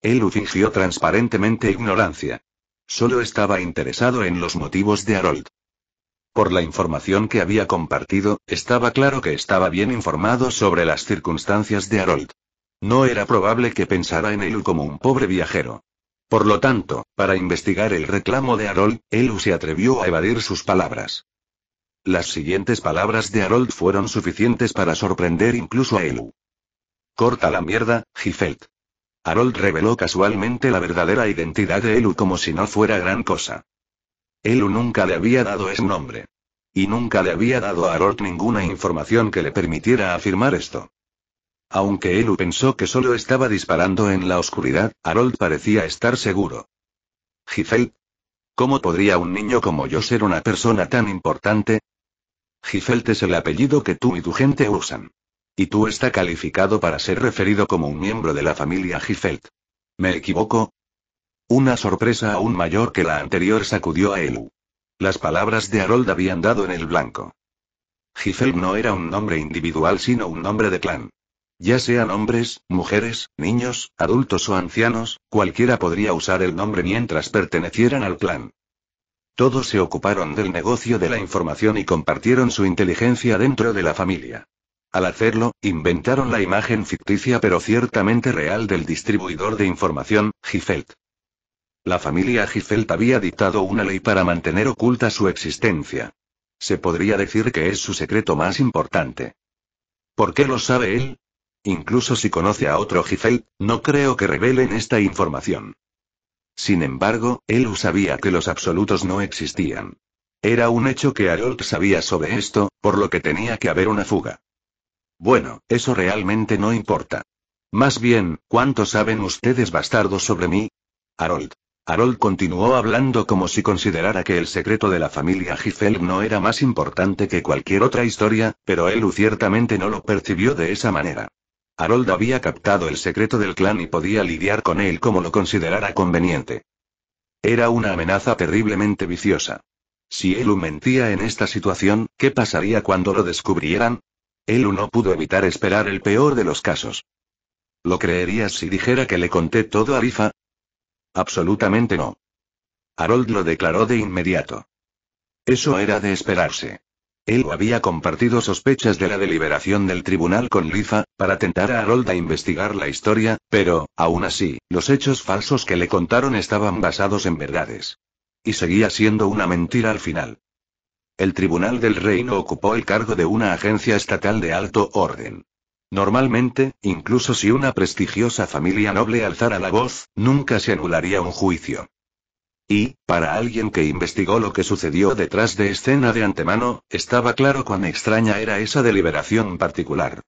Él fingió transparentemente ignorancia. Solo estaba interesado en los motivos de Harold. Por la información que había compartido, estaba claro que estaba bien informado sobre las circunstancias de Harold. No era probable que pensara en él como un pobre viajero. Por lo tanto, para investigar el reclamo de Harold, Elu se atrevió a evadir sus palabras. Las siguientes palabras de Harold fueron suficientes para sorprender incluso a Elu. Corta la mierda, Gifelt. Harold reveló casualmente la verdadera identidad de Elu como si no fuera gran cosa. Elu nunca le había dado ese nombre. Y nunca le había dado a Harold ninguna información que le permitiera afirmar esto. Aunque Elu pensó que solo estaba disparando en la oscuridad, Harold parecía estar seguro. ¿Gifelt? ¿Cómo podría un niño como yo ser una persona tan importante? Gifelt es el apellido que tú y tu gente usan. Y tú está calificado para ser referido como un miembro de la familia Gifelt. ¿Me equivoco? Una sorpresa aún mayor que la anterior sacudió a Elu. Las palabras de Harold habían dado en el blanco. Gifeld no era un nombre individual sino un nombre de clan. Ya sean hombres, mujeres, niños, adultos o ancianos, cualquiera podría usar el nombre mientras pertenecieran al clan. Todos se ocuparon del negocio de la información y compartieron su inteligencia dentro de la familia. Al hacerlo, inventaron la imagen ficticia pero ciertamente real del distribuidor de información, Gifelt. La familia Gifelt había dictado una ley para mantener oculta su existencia. Se podría decir que es su secreto más importante. ¿Por qué lo sabe él? Incluso si conoce a otro Gifelt, no creo que revelen esta información. Sin embargo, él sabía que los absolutos no existían. Era un hecho que Harold sabía sobre esto, por lo que tenía que haber una fuga. Bueno, eso realmente no importa. Más bien, ¿cuánto saben ustedes bastardos sobre mí? Harold. Harold continuó hablando como si considerara que el secreto de la familia Giffel no era más importante que cualquier otra historia, pero Elu ciertamente no lo percibió de esa manera. Harold había captado el secreto del clan y podía lidiar con él como lo considerara conveniente. Era una amenaza terriblemente viciosa. Si Elu mentía en esta situación, ¿qué pasaría cuando lo descubrieran? Elu no pudo evitar esperar el peor de los casos. ¿Lo creerías si dijera que le conté todo a Rifa? Absolutamente no. Harold lo declaró de inmediato. Eso era de esperarse. Él había compartido sospechas de la deliberación del tribunal con Lifa, para tentar a Harold a investigar la historia, pero, aún así, los hechos falsos que le contaron estaban basados en verdades. Y seguía siendo una mentira al final. El Tribunal del Reino ocupó el cargo de una agencia estatal de alto orden. Normalmente, incluso si una prestigiosa familia noble alzara la voz, nunca se anularía un juicio. Y, para alguien que investigó lo que sucedió detrás de escena de antemano, estaba claro cuán extraña era esa deliberación particular.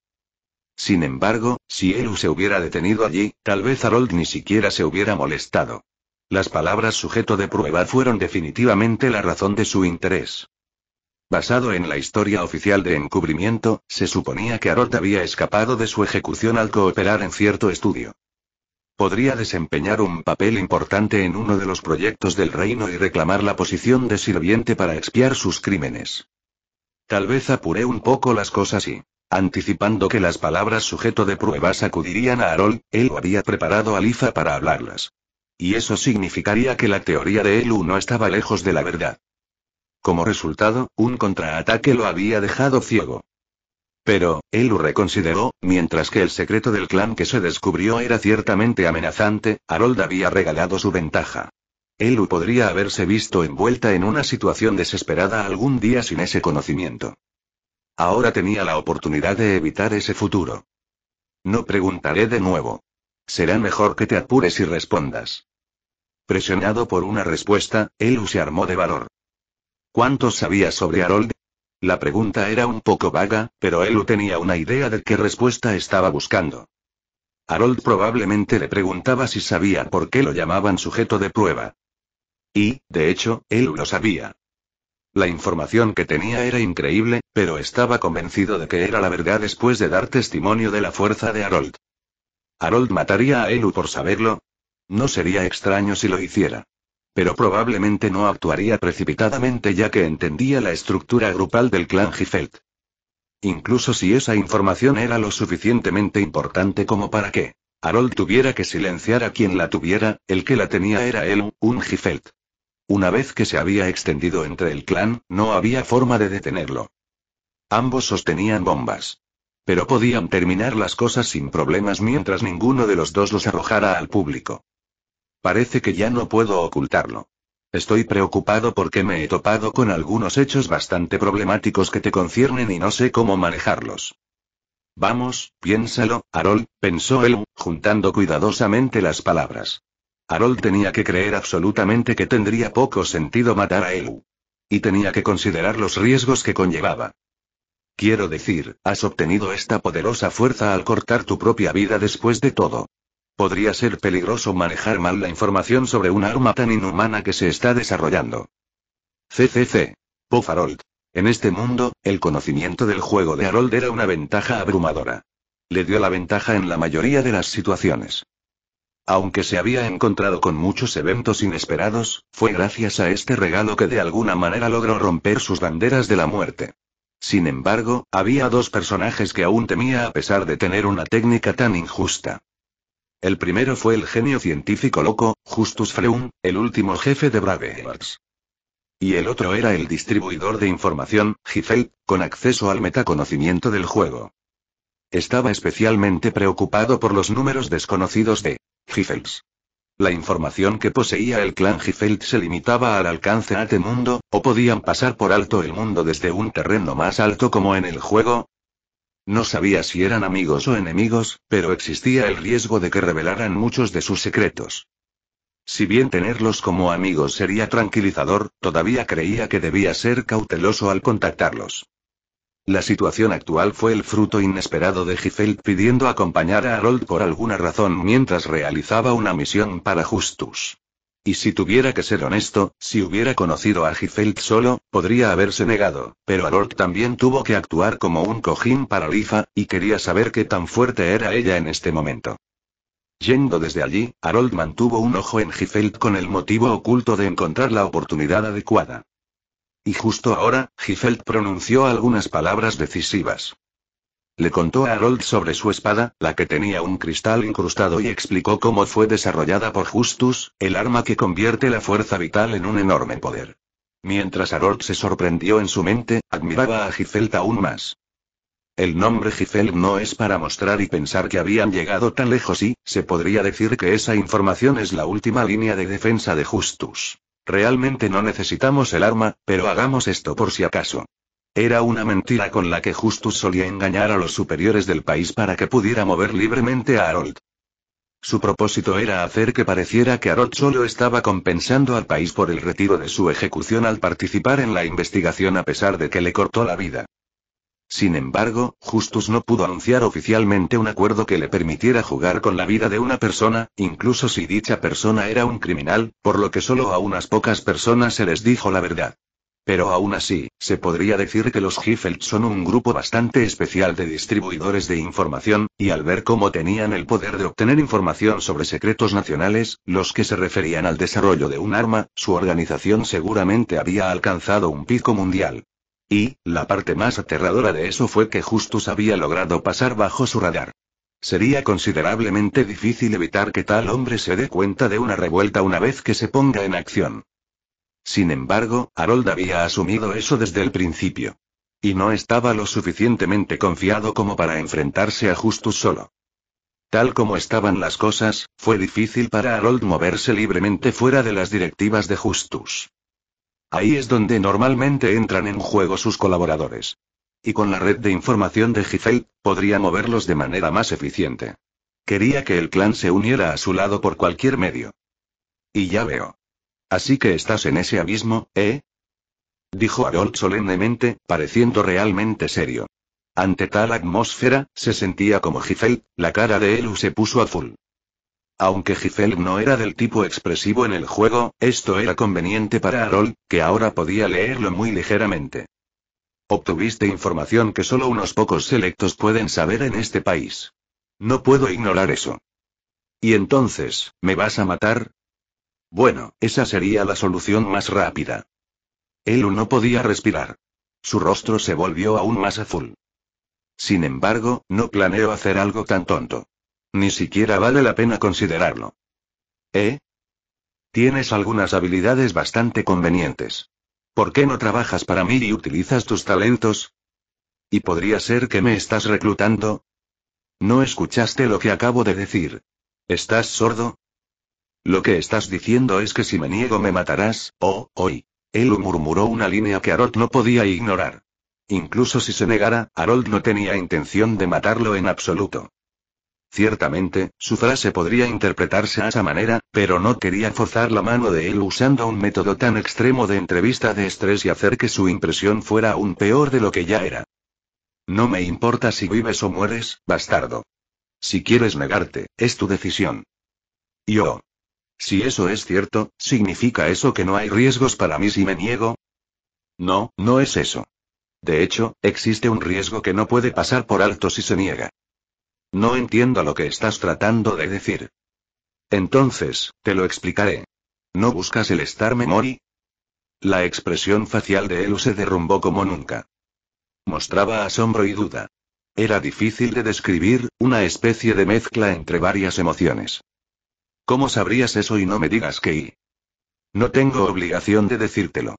Sin embargo, si Elu se hubiera detenido allí, tal vez Harold ni siquiera se hubiera molestado. Las palabras sujeto de prueba fueron definitivamente la razón de su interés. Basado en la historia oficial de encubrimiento, se suponía que Arot había escapado de su ejecución al cooperar en cierto estudio. Podría desempeñar un papel importante en uno de los proyectos del reino y reclamar la posición de sirviente para expiar sus crímenes. Tal vez apuré un poco las cosas y, anticipando que las palabras sujeto de pruebas acudirían a Harold, él había preparado a Liza para hablarlas. Y eso significaría que la teoría de Elu no estaba lejos de la verdad. Como resultado, un contraataque lo había dejado ciego. Pero, Elu reconsideró, mientras que el secreto del clan que se descubrió era ciertamente amenazante, Harold había regalado su ventaja. Elu podría haberse visto envuelta en una situación desesperada algún día sin ese conocimiento. Ahora tenía la oportunidad de evitar ese futuro. No preguntaré de nuevo. Será mejor que te apures y respondas. Presionado por una respuesta, Elu se armó de valor. ¿Cuánto sabía sobre Harold? La pregunta era un poco vaga, pero Elu tenía una idea de qué respuesta estaba buscando. Harold probablemente le preguntaba si sabía por qué lo llamaban sujeto de prueba. Y, de hecho, Elu lo sabía. La información que tenía era increíble, pero estaba convencido de que era la verdad después de dar testimonio de la fuerza de Harold. ¿Harold mataría a Elu por saberlo? No sería extraño si lo hiciera. Pero probablemente no actuaría precipitadamente ya que entendía la estructura grupal del clan Gifeld. Incluso si esa información era lo suficientemente importante como para que Harold tuviera que silenciar a quien la tuviera, el que la tenía era él, un Gifeld. Una vez que se había extendido entre el clan, no había forma de detenerlo. Ambos sostenían bombas. Pero podían terminar las cosas sin problemas mientras ninguno de los dos los arrojara al público. Parece que ya no puedo ocultarlo. Estoy preocupado porque me he topado con algunos hechos bastante problemáticos que te conciernen y no sé cómo manejarlos. Vamos, piénsalo, Harold, pensó Elu, juntando cuidadosamente las palabras. Harold tenía que creer absolutamente que tendría poco sentido matar a Elu. Y tenía que considerar los riesgos que conllevaba. Quiero decir, has obtenido esta poderosa fuerza al cortar tu propia vida después de todo. Podría ser peligroso manejar mal la información sobre un arma tan inhumana que se está desarrollando. CCC. Puff Harold. En este mundo, el conocimiento del juego de Harold era una ventaja abrumadora. Le dio la ventaja en la mayoría de las situaciones. Aunque se había encontrado con muchos eventos inesperados, fue gracias a este regalo que de alguna manera logró romper sus banderas de la muerte. Sin embargo, había dos personajes que aún temía a pesar de tener una técnica tan injusta. El primero fue el genio científico loco, Justus Freun, el último jefe de Bravehearts. Y el otro era el distribuidor de información, Hefeld con acceso al metaconocimiento del juego. Estaba especialmente preocupado por los números desconocidos de Gifels. La información que poseía el clan Gifeld se limitaba al alcance a este mundo, o podían pasar por alto el mundo desde un terreno más alto como en el juego, no sabía si eran amigos o enemigos, pero existía el riesgo de que revelaran muchos de sus secretos. Si bien tenerlos como amigos sería tranquilizador, todavía creía que debía ser cauteloso al contactarlos. La situación actual fue el fruto inesperado de Giffeld pidiendo acompañar a Harold por alguna razón mientras realizaba una misión para Justus. Y si tuviera que ser honesto, si hubiera conocido a Giffeld solo, podría haberse negado, pero Harold también tuvo que actuar como un cojín para Lifa, y quería saber qué tan fuerte era ella en este momento. Yendo desde allí, Harold mantuvo un ojo en Giffeld con el motivo oculto de encontrar la oportunidad adecuada. Y justo ahora, Gifeld pronunció algunas palabras decisivas. Le contó a Harold sobre su espada, la que tenía un cristal incrustado y explicó cómo fue desarrollada por Justus, el arma que convierte la fuerza vital en un enorme poder. Mientras Harold se sorprendió en su mente, admiraba a Gifeld aún más. El nombre Gifeld no es para mostrar y pensar que habían llegado tan lejos y, se podría decir que esa información es la última línea de defensa de Justus. Realmente no necesitamos el arma, pero hagamos esto por si acaso. Era una mentira con la que Justus solía engañar a los superiores del país para que pudiera mover libremente a Harold. Su propósito era hacer que pareciera que Harold solo estaba compensando al país por el retiro de su ejecución al participar en la investigación a pesar de que le cortó la vida. Sin embargo, Justus no pudo anunciar oficialmente un acuerdo que le permitiera jugar con la vida de una persona, incluso si dicha persona era un criminal, por lo que solo a unas pocas personas se les dijo la verdad. Pero aún así, se podría decir que los Giffeld son un grupo bastante especial de distribuidores de información, y al ver cómo tenían el poder de obtener información sobre secretos nacionales, los que se referían al desarrollo de un arma, su organización seguramente había alcanzado un pico mundial. Y, la parte más aterradora de eso fue que Justus había logrado pasar bajo su radar. Sería considerablemente difícil evitar que tal hombre se dé cuenta de una revuelta una vez que se ponga en acción. Sin embargo, Harold había asumido eso desde el principio. Y no estaba lo suficientemente confiado como para enfrentarse a Justus solo. Tal como estaban las cosas, fue difícil para Harold moverse libremente fuera de las directivas de Justus. Ahí es donde normalmente entran en juego sus colaboradores. Y con la red de información de Giffel, podría moverlos de manera más eficiente. Quería que el clan se uniera a su lado por cualquier medio. Y ya veo. Así que estás en ese abismo, ¿eh? Dijo Harold solemnemente, pareciendo realmente serio. Ante tal atmósfera, se sentía como Gifel, la cara de Elu se puso azul. Aunque Gifel no era del tipo expresivo en el juego, esto era conveniente para Harold, que ahora podía leerlo muy ligeramente. Obtuviste información que solo unos pocos selectos pueden saber en este país. No puedo ignorar eso. Y entonces, ¿me vas a matar? Bueno, esa sería la solución más rápida. Elu no podía respirar. Su rostro se volvió aún más azul. Sin embargo, no planeo hacer algo tan tonto. Ni siquiera vale la pena considerarlo. ¿Eh? Tienes algunas habilidades bastante convenientes. ¿Por qué no trabajas para mí y utilizas tus talentos? ¿Y podría ser que me estás reclutando? No escuchaste lo que acabo de decir. ¿Estás sordo? Lo que estás diciendo es que si me niego me matarás, oh, hoy. Elu murmuró una línea que Harold no podía ignorar. Incluso si se negara, Harold no tenía intención de matarlo en absoluto. Ciertamente, su frase podría interpretarse a esa manera, pero no quería forzar la mano de él usando un método tan extremo de entrevista de estrés y hacer que su impresión fuera aún peor de lo que ya era. No me importa si vives o mueres, bastardo. Si quieres negarte, es tu decisión. Yo. Oh, si eso es cierto, ¿significa eso que no hay riesgos para mí si me niego? No, no es eso. De hecho, existe un riesgo que no puede pasar por alto si se niega. No entiendo lo que estás tratando de decir. Entonces, te lo explicaré. ¿No buscas el estar Memory? La expresión facial de él se derrumbó como nunca. Mostraba asombro y duda. Era difícil de describir, una especie de mezcla entre varias emociones. ¿Cómo sabrías eso y no me digas que y? No tengo obligación de decírtelo.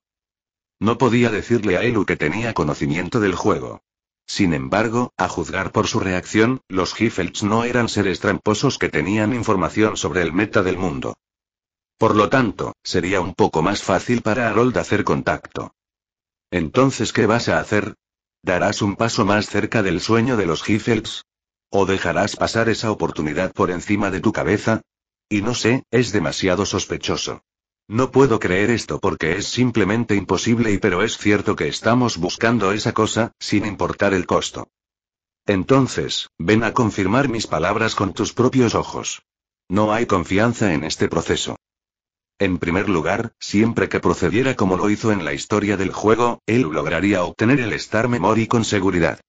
No podía decirle a Elu que tenía conocimiento del juego. Sin embargo, a juzgar por su reacción, los Heffels no eran seres tramposos que tenían información sobre el meta del mundo. Por lo tanto, sería un poco más fácil para Harold hacer contacto. Entonces, ¿qué vas a hacer? ¿Darás un paso más cerca del sueño de los Heffels? ¿O dejarás pasar esa oportunidad por encima de tu cabeza? Y no sé, es demasiado sospechoso. No puedo creer esto porque es simplemente imposible y pero es cierto que estamos buscando esa cosa, sin importar el costo. Entonces, ven a confirmar mis palabras con tus propios ojos. No hay confianza en este proceso. En primer lugar, siempre que procediera como lo hizo en la historia del juego, él lograría obtener el Star Memory con seguridad.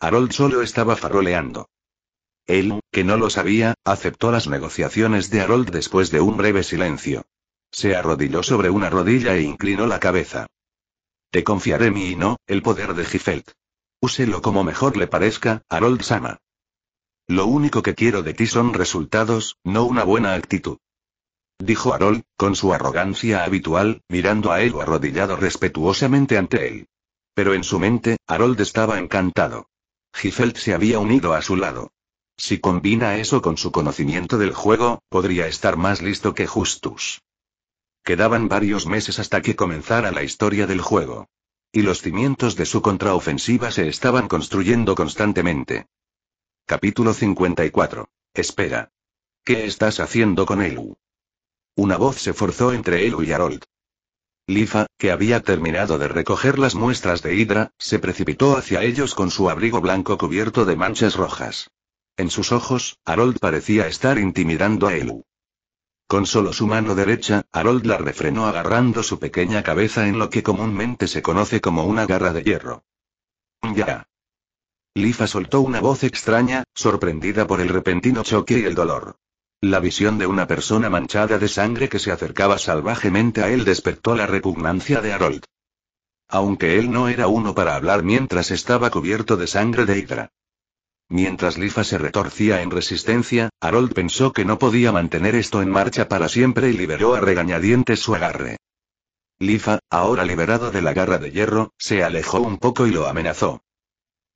Harold solo estaba faroleando. Él, que no lo sabía, aceptó las negociaciones de Harold después de un breve silencio. Se arrodilló sobre una rodilla e inclinó la cabeza. Te confiaré mi y no, el poder de Gifelt. Úselo como mejor le parezca, Harold Sama. Lo único que quiero de ti son resultados, no una buena actitud. Dijo Harold, con su arrogancia habitual, mirando a él arrodillado respetuosamente ante él. Pero en su mente, Harold estaba encantado. Gifelt se había unido a su lado. Si combina eso con su conocimiento del juego, podría estar más listo que Justus. Quedaban varios meses hasta que comenzara la historia del juego. Y los cimientos de su contraofensiva se estaban construyendo constantemente. Capítulo 54. Espera. ¿Qué estás haciendo con Elu? Una voz se forzó entre Elu y Harold. Lifa, que había terminado de recoger las muestras de Hydra, se precipitó hacia ellos con su abrigo blanco cubierto de manchas rojas. En sus ojos, Harold parecía estar intimidando a Elu. Con solo su mano derecha, Harold la refrenó agarrando su pequeña cabeza en lo que comúnmente se conoce como una garra de hierro. Ya. Lifa soltó una voz extraña, sorprendida por el repentino choque y el dolor. La visión de una persona manchada de sangre que se acercaba salvajemente a él despertó la repugnancia de Harold. Aunque él no era uno para hablar mientras estaba cubierto de sangre de Hydra. Mientras Lifa se retorcía en resistencia, Harold pensó que no podía mantener esto en marcha para siempre y liberó a regañadientes su agarre. Lifa, ahora liberada de la garra de hierro, se alejó un poco y lo amenazó.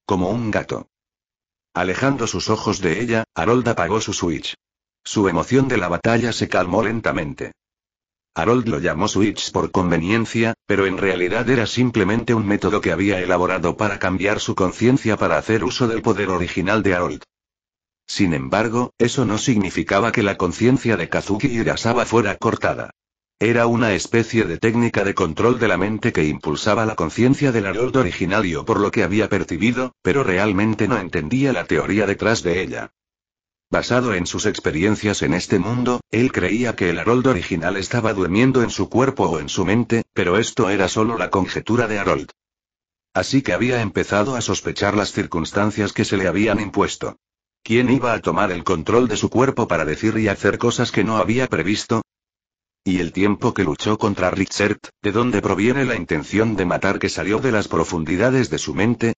Como un gato. Alejando sus ojos de ella, Harold apagó su switch. Su emoción de la batalla se calmó lentamente. Harold lo llamó switch por conveniencia, pero en realidad era simplemente un método que había elaborado para cambiar su conciencia para hacer uso del poder original de Harold. Sin embargo, eso no significaba que la conciencia de Kazuki Irasawa fuera cortada. Era una especie de técnica de control de la mente que impulsaba la conciencia del Harold originario por lo que había percibido, pero realmente no entendía la teoría detrás de ella. Basado en sus experiencias en este mundo, él creía que el Harold original estaba durmiendo en su cuerpo o en su mente, pero esto era solo la conjetura de Harold. Así que había empezado a sospechar las circunstancias que se le habían impuesto. ¿Quién iba a tomar el control de su cuerpo para decir y hacer cosas que no había previsto? Y el tiempo que luchó contra Richard, ¿de dónde proviene la intención de matar que salió de las profundidades de su mente?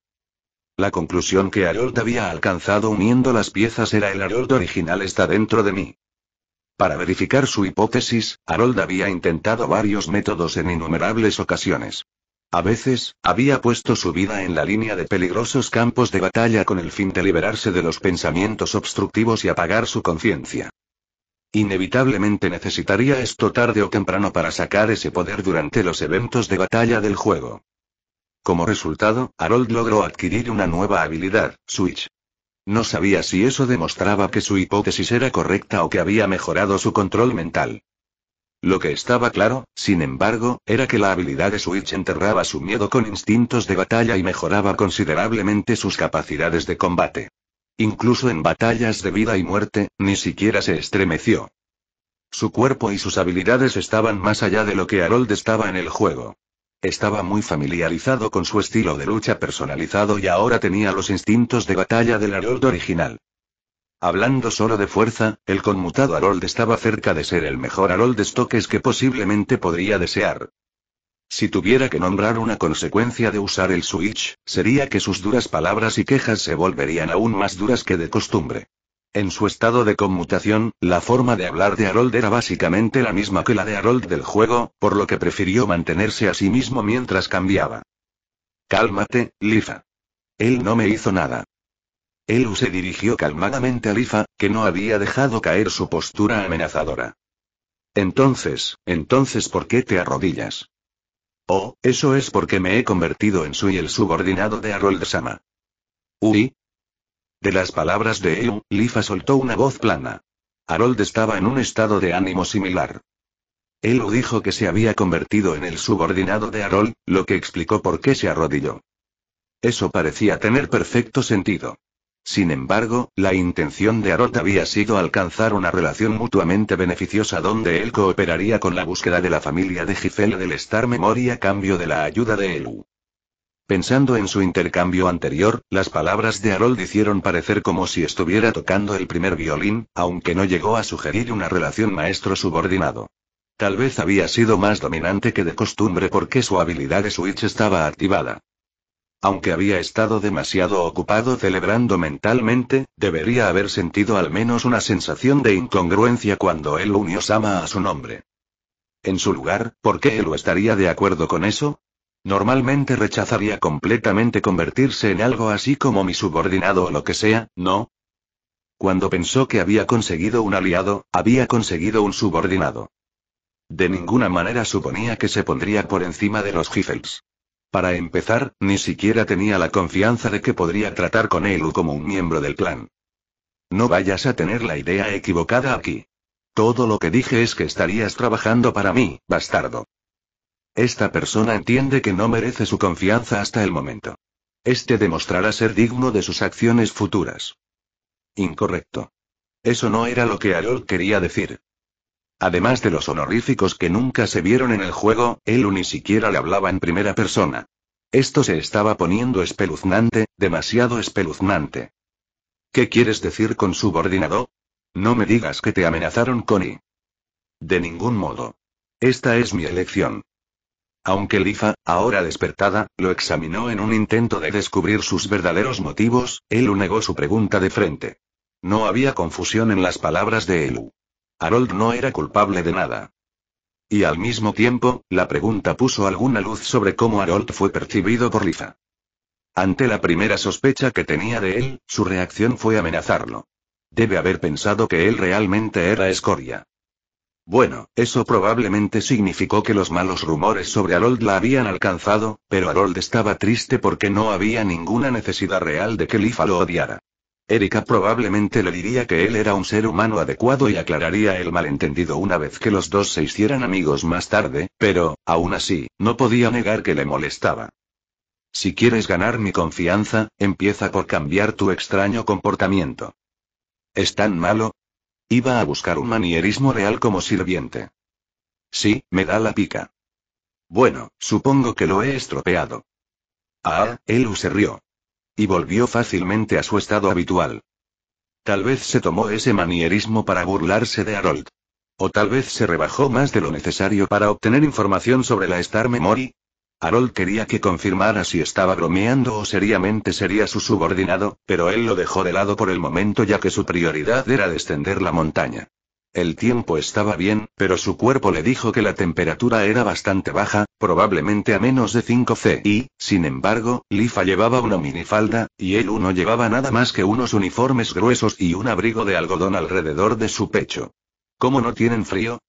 La conclusión que Harold había alcanzado uniendo las piezas era el Harold original está dentro de mí. Para verificar su hipótesis, Harold había intentado varios métodos en innumerables ocasiones. A veces, había puesto su vida en la línea de peligrosos campos de batalla con el fin de liberarse de los pensamientos obstructivos y apagar su conciencia. Inevitablemente necesitaría esto tarde o temprano para sacar ese poder durante los eventos de batalla del juego. Como resultado, Harold logró adquirir una nueva habilidad, Switch. No sabía si eso demostraba que su hipótesis era correcta o que había mejorado su control mental. Lo que estaba claro, sin embargo, era que la habilidad de Switch enterraba su miedo con instintos de batalla y mejoraba considerablemente sus capacidades de combate. Incluso en batallas de vida y muerte, ni siquiera se estremeció. Su cuerpo y sus habilidades estaban más allá de lo que Harold estaba en el juego. Estaba muy familiarizado con su estilo de lucha personalizado y ahora tenía los instintos de batalla del Harold original. Hablando solo de fuerza, el conmutado Harold estaba cerca de ser el mejor Harold de Stokes que posiblemente podría desear. Si tuviera que nombrar una consecuencia de usar el Switch, sería que sus duras palabras y quejas se volverían aún más duras que de costumbre. En su estado de conmutación, la forma de hablar de Harold era básicamente la misma que la de Harold del juego, por lo que prefirió mantenerse a sí mismo mientras cambiaba. Cálmate, Lifa. Él no me hizo nada. Elu se dirigió calmadamente a Lifa, que no había dejado caer su postura amenazadora. Entonces, entonces ¿por qué te arrodillas? Oh, eso es porque me he convertido en su y el subordinado de Harold Sama. Uy, de las palabras de Elu, Lifa soltó una voz plana. Harold estaba en un estado de ánimo similar. Elu dijo que se había convertido en el subordinado de Harold, lo que explicó por qué se arrodilló. Eso parecía tener perfecto sentido. Sin embargo, la intención de Harold había sido alcanzar una relación mutuamente beneficiosa donde él cooperaría con la búsqueda de la familia de Gifel del Star Memory a cambio de la ayuda de Elu. Pensando en su intercambio anterior, las palabras de Harold hicieron parecer como si estuviera tocando el primer violín, aunque no llegó a sugerir una relación maestro-subordinado. Tal vez había sido más dominante que de costumbre porque su habilidad de switch estaba activada. Aunque había estado demasiado ocupado celebrando mentalmente, debería haber sentido al menos una sensación de incongruencia cuando él unió Sama a su nombre. En su lugar, ¿por qué él estaría de acuerdo con eso? Normalmente rechazaría completamente convertirse en algo así como mi subordinado o lo que sea, ¿no? Cuando pensó que había conseguido un aliado, había conseguido un subordinado. De ninguna manera suponía que se pondría por encima de los Giffels. Para empezar, ni siquiera tenía la confianza de que podría tratar con él como un miembro del clan. No vayas a tener la idea equivocada aquí. Todo lo que dije es que estarías trabajando para mí, bastardo. Esta persona entiende que no merece su confianza hasta el momento. Este demostrará ser digno de sus acciones futuras. Incorrecto. Eso no era lo que Harold quería decir. Además de los honoríficos que nunca se vieron en el juego, él ni siquiera le hablaba en primera persona. Esto se estaba poniendo espeluznante, demasiado espeluznante. ¿Qué quieres decir con subordinado? No me digas que te amenazaron, con Connie. De ningún modo. Esta es mi elección. Aunque Lifa, ahora despertada, lo examinó en un intento de descubrir sus verdaderos motivos, Elu negó su pregunta de frente. No había confusión en las palabras de Elu. Harold no era culpable de nada. Y al mismo tiempo, la pregunta puso alguna luz sobre cómo Harold fue percibido por Lifa. Ante la primera sospecha que tenía de él, su reacción fue amenazarlo. Debe haber pensado que él realmente era escoria. Bueno, eso probablemente significó que los malos rumores sobre Harold la habían alcanzado, pero Harold estaba triste porque no había ninguna necesidad real de que Lifa lo odiara. Erika probablemente le diría que él era un ser humano adecuado y aclararía el malentendido una vez que los dos se hicieran amigos más tarde, pero, aún así, no podía negar que le molestaba. Si quieres ganar mi confianza, empieza por cambiar tu extraño comportamiento. ¿Es tan malo? Iba a buscar un manierismo real como sirviente. Sí, me da la pica. Bueno, supongo que lo he estropeado. Ah, él se rió. Y volvió fácilmente a su estado habitual. Tal vez se tomó ese manierismo para burlarse de Harold. O tal vez se rebajó más de lo necesario para obtener información sobre la Star Memory, Harold quería que confirmara si estaba bromeando o seriamente sería su subordinado, pero él lo dejó de lado por el momento ya que su prioridad era descender la montaña. El tiempo estaba bien, pero su cuerpo le dijo que la temperatura era bastante baja, probablemente a menos de 5 C. Y, sin embargo, Lifa llevaba una minifalda, y él no llevaba nada más que unos uniformes gruesos y un abrigo de algodón alrededor de su pecho. ¿Cómo no tienen frío?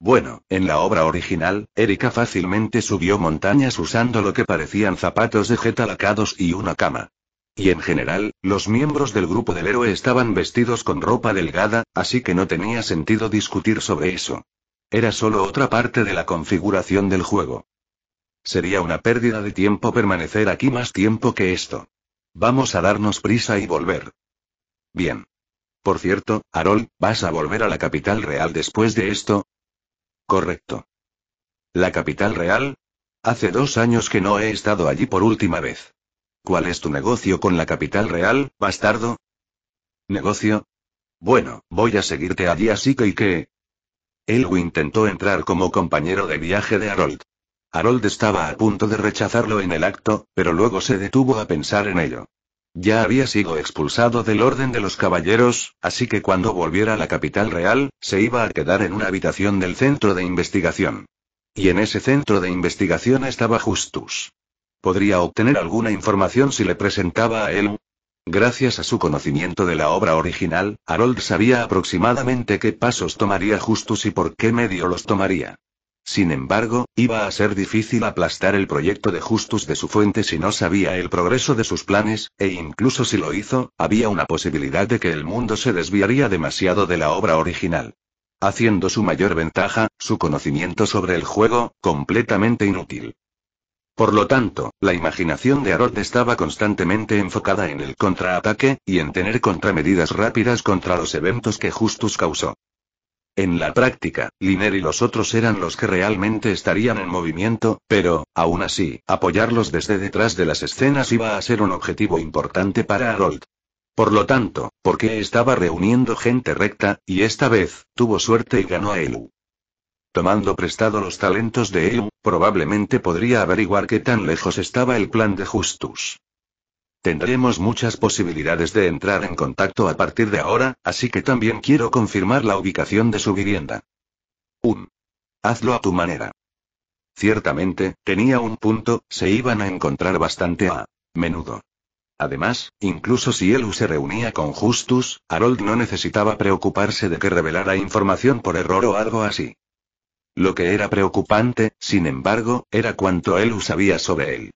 Bueno, en la obra original, Erika fácilmente subió montañas usando lo que parecían zapatos de jeta lacados y una cama. Y en general, los miembros del grupo del héroe estaban vestidos con ropa delgada, así que no tenía sentido discutir sobre eso. Era solo otra parte de la configuración del juego. Sería una pérdida de tiempo permanecer aquí más tiempo que esto. Vamos a darnos prisa y volver. Bien. Por cierto, Harold, ¿vas a volver a la capital real después de esto? Correcto. La capital real. Hace dos años que no he estado allí por última vez. ¿Cuál es tu negocio con la capital real, bastardo? ¿Negocio? Bueno, voy a seguirte allí así que y que... Elwin intentó entrar como compañero de viaje de Harold. Harold estaba a punto de rechazarlo en el acto, pero luego se detuvo a pensar en ello. Ya había sido expulsado del Orden de los Caballeros, así que cuando volviera a la capital real, se iba a quedar en una habitación del centro de investigación. Y en ese centro de investigación estaba Justus. Podría obtener alguna información si le presentaba a él. Gracias a su conocimiento de la obra original, Harold sabía aproximadamente qué pasos tomaría Justus y por qué medio los tomaría. Sin embargo, iba a ser difícil aplastar el proyecto de Justus de su fuente si no sabía el progreso de sus planes, e incluso si lo hizo, había una posibilidad de que el mundo se desviaría demasiado de la obra original. Haciendo su mayor ventaja, su conocimiento sobre el juego, completamente inútil. Por lo tanto, la imaginación de Arod estaba constantemente enfocada en el contraataque, y en tener contramedidas rápidas contra los eventos que Justus causó. En la práctica, Liner y los otros eran los que realmente estarían en movimiento, pero, aún así, apoyarlos desde detrás de las escenas iba a ser un objetivo importante para Harold. Por lo tanto, porque estaba reuniendo gente recta, y esta vez, tuvo suerte y ganó a Elu. Tomando prestado los talentos de Elu, probablemente podría averiguar qué tan lejos estaba el plan de Justus. Tendremos muchas posibilidades de entrar en contacto a partir de ahora, así que también quiero confirmar la ubicación de su vivienda. 1. Hazlo a tu manera. Ciertamente, tenía un punto, se iban a encontrar bastante a menudo. Además, incluso si Elu se reunía con Justus, Harold no necesitaba preocuparse de que revelara información por error o algo así. Lo que era preocupante, sin embargo, era cuanto Elu sabía sobre él.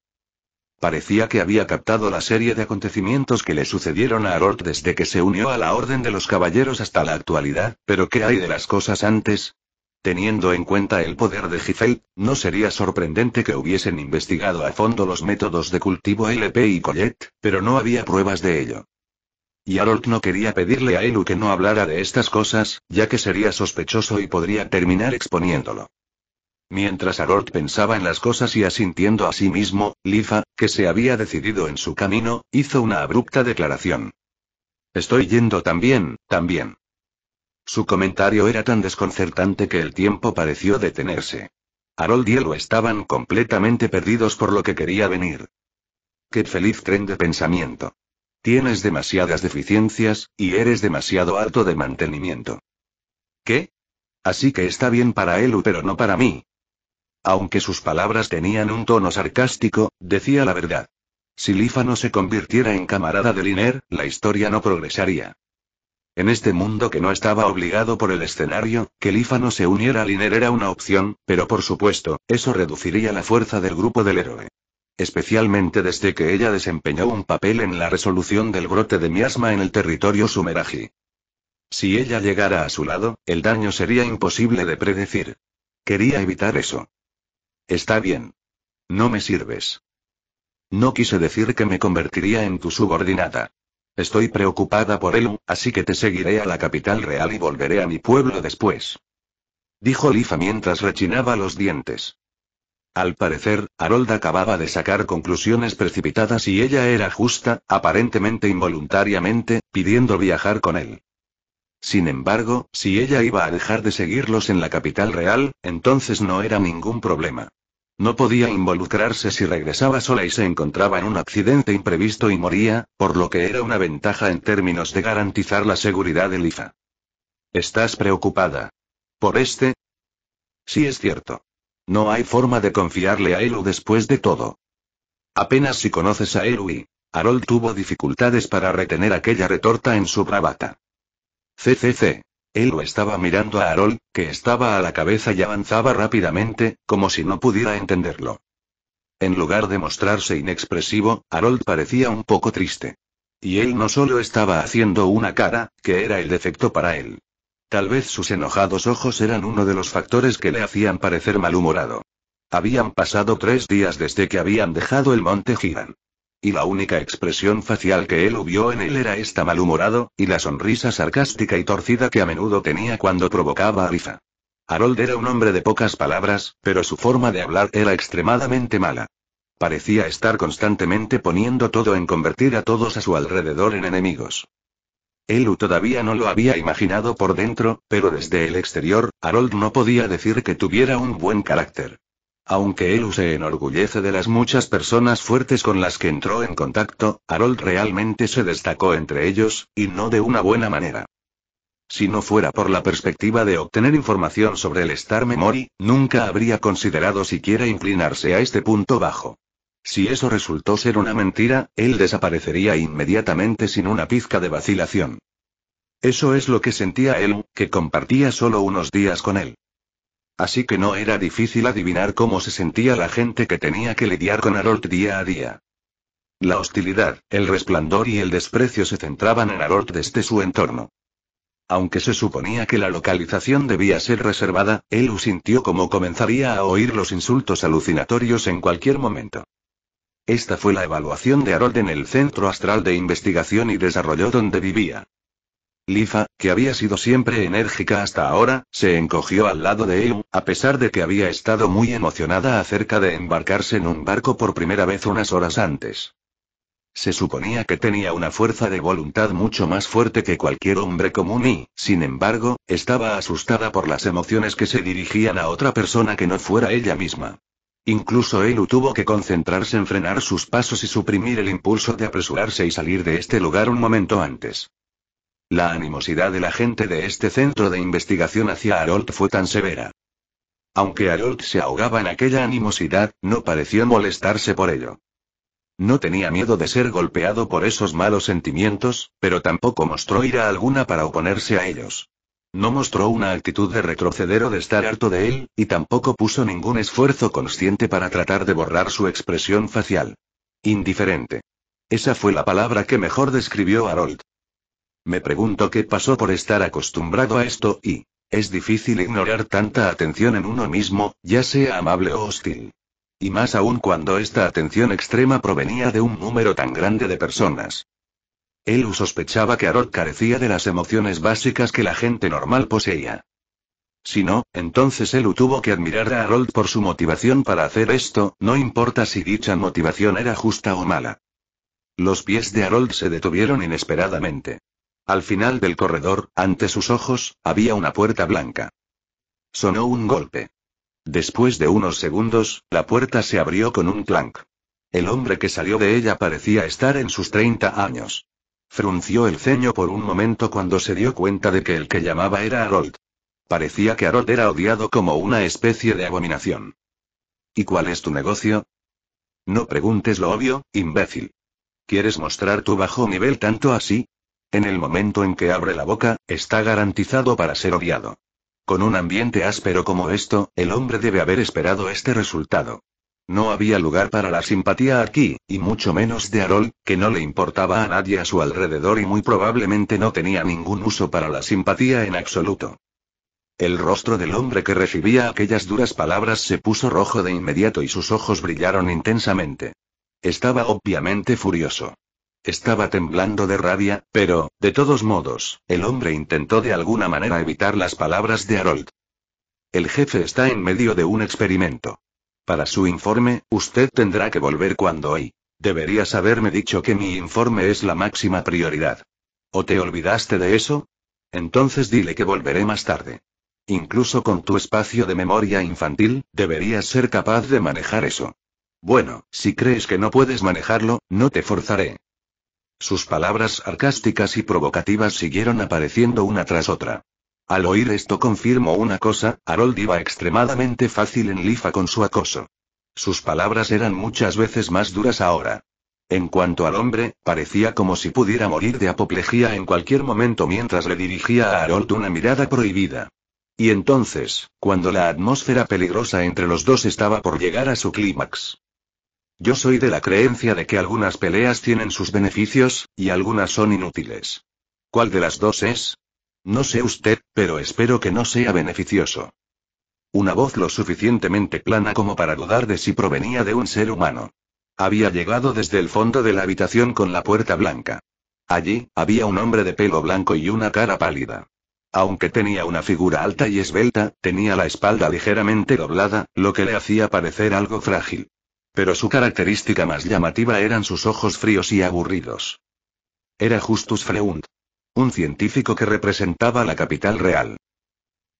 Parecía que había captado la serie de acontecimientos que le sucedieron a Arort desde que se unió a la Orden de los Caballeros hasta la actualidad, pero ¿qué hay de las cosas antes? Teniendo en cuenta el poder de Gifel, no sería sorprendente que hubiesen investigado a fondo los métodos de cultivo LP y Collet, pero no había pruebas de ello. Y Harold no quería pedirle a Elu que no hablara de estas cosas, ya que sería sospechoso y podría terminar exponiéndolo. Mientras Harold pensaba en las cosas y asintiendo a sí mismo, Lifa, que se había decidido en su camino, hizo una abrupta declaración. Estoy yendo también, también. Su comentario era tan desconcertante que el tiempo pareció detenerse. Harold y Elo estaban completamente perdidos por lo que quería venir. Qué feliz tren de pensamiento. Tienes demasiadas deficiencias, y eres demasiado alto de mantenimiento. ¿Qué? Así que está bien para él, pero no para mí, aunque sus palabras tenían un tono sarcástico, decía la verdad. Si Lífano se convirtiera en camarada de Liner, la historia no progresaría. En este mundo que no estaba obligado por el escenario, que Lífano se uniera a Liner era una opción, pero por supuesto, eso reduciría la fuerza del grupo del héroe. Especialmente desde que ella desempeñó un papel en la resolución del brote de miasma en el territorio sumeraji. Si ella llegara a su lado, el daño sería imposible de predecir. Quería evitar eso. Está bien. No me sirves. No quise decir que me convertiría en tu subordinada. Estoy preocupada por él, así que te seguiré a la capital real y volveré a mi pueblo después. Dijo Lifa mientras rechinaba los dientes. Al parecer, Harold acababa de sacar conclusiones precipitadas y ella era justa, aparentemente involuntariamente, pidiendo viajar con él. Sin embargo, si ella iba a dejar de seguirlos en la capital real, entonces no era ningún problema. No podía involucrarse si regresaba sola y se encontraba en un accidente imprevisto y moría, por lo que era una ventaja en términos de garantizar la seguridad de Liza. ¿Estás preocupada? ¿Por este? Sí es cierto. No hay forma de confiarle a Elu después de todo. Apenas si conoces a Elu y... Harold tuvo dificultades para retener aquella retorta en su bravata. CCC. Él lo estaba mirando a Harold, que estaba a la cabeza y avanzaba rápidamente, como si no pudiera entenderlo. En lugar de mostrarse inexpresivo, Harold parecía un poco triste. Y él no solo estaba haciendo una cara, que era el defecto para él. Tal vez sus enojados ojos eran uno de los factores que le hacían parecer malhumorado. Habían pasado tres días desde que habían dejado el monte Giran. Y la única expresión facial que él vio en él era esta malhumorado, y la sonrisa sarcástica y torcida que a menudo tenía cuando provocaba a Rifa. Harold era un hombre de pocas palabras, pero su forma de hablar era extremadamente mala. Parecía estar constantemente poniendo todo en convertir a todos a su alrededor en enemigos. Elu todavía no lo había imaginado por dentro, pero desde el exterior, Harold no podía decir que tuviera un buen carácter. Aunque Elu se enorgullece de las muchas personas fuertes con las que entró en contacto, Harold realmente se destacó entre ellos, y no de una buena manera. Si no fuera por la perspectiva de obtener información sobre el Star Memory, nunca habría considerado siquiera inclinarse a este punto bajo. Si eso resultó ser una mentira, él desaparecería inmediatamente sin una pizca de vacilación. Eso es lo que sentía él, que compartía solo unos días con él así que no era difícil adivinar cómo se sentía la gente que tenía que lidiar con Harold día a día. La hostilidad, el resplandor y el desprecio se centraban en Harold desde su entorno. Aunque se suponía que la localización debía ser reservada, Elu sintió como comenzaría a oír los insultos alucinatorios en cualquier momento. Esta fue la evaluación de Harold en el Centro Astral de Investigación y Desarrollo donde vivía. Lifa, que había sido siempre enérgica hasta ahora, se encogió al lado de él a pesar de que había estado muy emocionada acerca de embarcarse en un barco por primera vez unas horas antes. Se suponía que tenía una fuerza de voluntad mucho más fuerte que cualquier hombre común y, sin embargo, estaba asustada por las emociones que se dirigían a otra persona que no fuera ella misma. Incluso Elu tuvo que concentrarse en frenar sus pasos y suprimir el impulso de apresurarse y salir de este lugar un momento antes. La animosidad de la gente de este centro de investigación hacia Harold fue tan severa. Aunque Harold se ahogaba en aquella animosidad, no pareció molestarse por ello. No tenía miedo de ser golpeado por esos malos sentimientos, pero tampoco mostró ira alguna para oponerse a ellos. No mostró una actitud de retroceder o de estar harto de él, y tampoco puso ningún esfuerzo consciente para tratar de borrar su expresión facial. Indiferente. Esa fue la palabra que mejor describió Harold. Me pregunto qué pasó por estar acostumbrado a esto y... Es difícil ignorar tanta atención en uno mismo, ya sea amable o hostil. Y más aún cuando esta atención extrema provenía de un número tan grande de personas. Elu sospechaba que Harold carecía de las emociones básicas que la gente normal poseía. Si no, entonces Elu tuvo que admirar a Harold por su motivación para hacer esto, no importa si dicha motivación era justa o mala. Los pies de Harold se detuvieron inesperadamente. Al final del corredor, ante sus ojos, había una puerta blanca. Sonó un golpe. Después de unos segundos, la puerta se abrió con un clank. El hombre que salió de ella parecía estar en sus 30 años. Frunció el ceño por un momento cuando se dio cuenta de que el que llamaba era Harold. Parecía que Harold era odiado como una especie de abominación. ¿Y cuál es tu negocio? No preguntes lo obvio, imbécil. ¿Quieres mostrar tu bajo nivel tanto así? En el momento en que abre la boca, está garantizado para ser odiado. Con un ambiente áspero como esto, el hombre debe haber esperado este resultado. No había lugar para la simpatía aquí, y mucho menos de Harold, que no le importaba a nadie a su alrededor y muy probablemente no tenía ningún uso para la simpatía en absoluto. El rostro del hombre que recibía aquellas duras palabras se puso rojo de inmediato y sus ojos brillaron intensamente. Estaba obviamente furioso. Estaba temblando de rabia, pero, de todos modos, el hombre intentó de alguna manera evitar las palabras de Harold. El jefe está en medio de un experimento. Para su informe, usted tendrá que volver cuando hoy. Deberías haberme dicho que mi informe es la máxima prioridad. ¿O te olvidaste de eso? Entonces dile que volveré más tarde. Incluso con tu espacio de memoria infantil, deberías ser capaz de manejar eso. Bueno, si crees que no puedes manejarlo, no te forzaré. Sus palabras sarcásticas y provocativas siguieron apareciendo una tras otra. Al oír esto confirmó una cosa, Harold iba extremadamente fácil en lifa con su acoso. Sus palabras eran muchas veces más duras ahora. En cuanto al hombre, parecía como si pudiera morir de apoplejía en cualquier momento mientras le dirigía a Harold una mirada prohibida. Y entonces, cuando la atmósfera peligrosa entre los dos estaba por llegar a su clímax, yo soy de la creencia de que algunas peleas tienen sus beneficios, y algunas son inútiles. ¿Cuál de las dos es? No sé usted, pero espero que no sea beneficioso. Una voz lo suficientemente plana como para dudar de si provenía de un ser humano. Había llegado desde el fondo de la habitación con la puerta blanca. Allí, había un hombre de pelo blanco y una cara pálida. Aunque tenía una figura alta y esbelta, tenía la espalda ligeramente doblada, lo que le hacía parecer algo frágil. Pero su característica más llamativa eran sus ojos fríos y aburridos. Era Justus Freund. Un científico que representaba la capital real.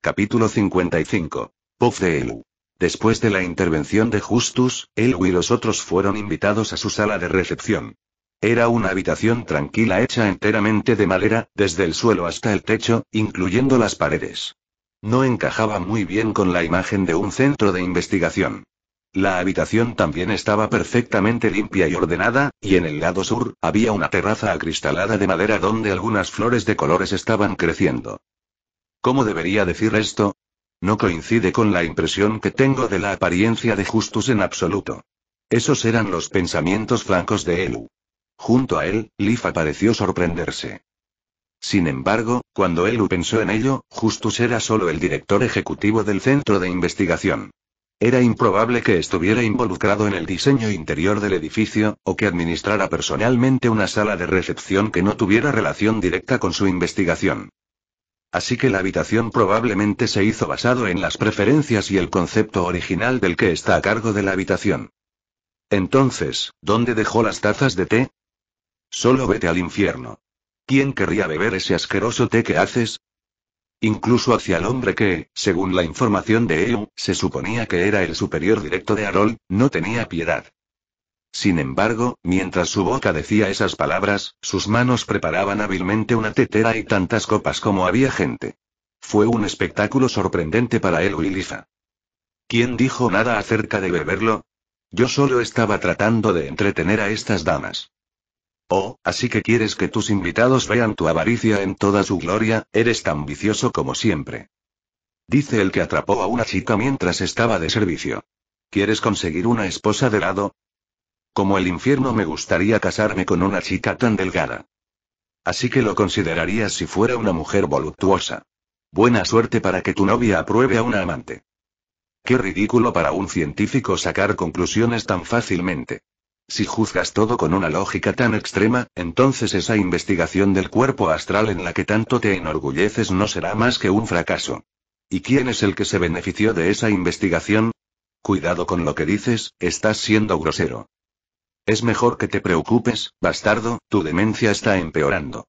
Capítulo 55. Puff de Elu. Después de la intervención de Justus, Elu y los otros fueron invitados a su sala de recepción. Era una habitación tranquila hecha enteramente de madera, desde el suelo hasta el techo, incluyendo las paredes. No encajaba muy bien con la imagen de un centro de investigación. La habitación también estaba perfectamente limpia y ordenada, y en el lado sur, había una terraza acristalada de madera donde algunas flores de colores estaban creciendo. ¿Cómo debería decir esto? No coincide con la impresión que tengo de la apariencia de Justus en absoluto. Esos eran los pensamientos francos de Elu. Junto a él, Lifa pareció sorprenderse. Sin embargo, cuando Elu pensó en ello, Justus era solo el director ejecutivo del centro de investigación. Era improbable que estuviera involucrado en el diseño interior del edificio, o que administrara personalmente una sala de recepción que no tuviera relación directa con su investigación. Así que la habitación probablemente se hizo basado en las preferencias y el concepto original del que está a cargo de la habitación. Entonces, ¿dónde dejó las tazas de té? Solo vete al infierno. ¿Quién querría beber ese asqueroso té que haces? Incluso hacia el hombre que, según la información de E.U., se suponía que era el superior directo de Arol, no tenía piedad. Sin embargo, mientras su boca decía esas palabras, sus manos preparaban hábilmente una tetera y tantas copas como había gente. Fue un espectáculo sorprendente para él Lisa. ¿Quién dijo nada acerca de beberlo? Yo solo estaba tratando de entretener a estas damas. Oh, así que quieres que tus invitados vean tu avaricia en toda su gloria, eres tan vicioso como siempre. Dice el que atrapó a una chica mientras estaba de servicio. ¿Quieres conseguir una esposa de lado? Como el infierno me gustaría casarme con una chica tan delgada. Así que lo considerarías si fuera una mujer voluptuosa. Buena suerte para que tu novia apruebe a una amante. Qué ridículo para un científico sacar conclusiones tan fácilmente. Si juzgas todo con una lógica tan extrema, entonces esa investigación del cuerpo astral en la que tanto te enorgulleces no será más que un fracaso. ¿Y quién es el que se benefició de esa investigación? Cuidado con lo que dices, estás siendo grosero. Es mejor que te preocupes, bastardo, tu demencia está empeorando.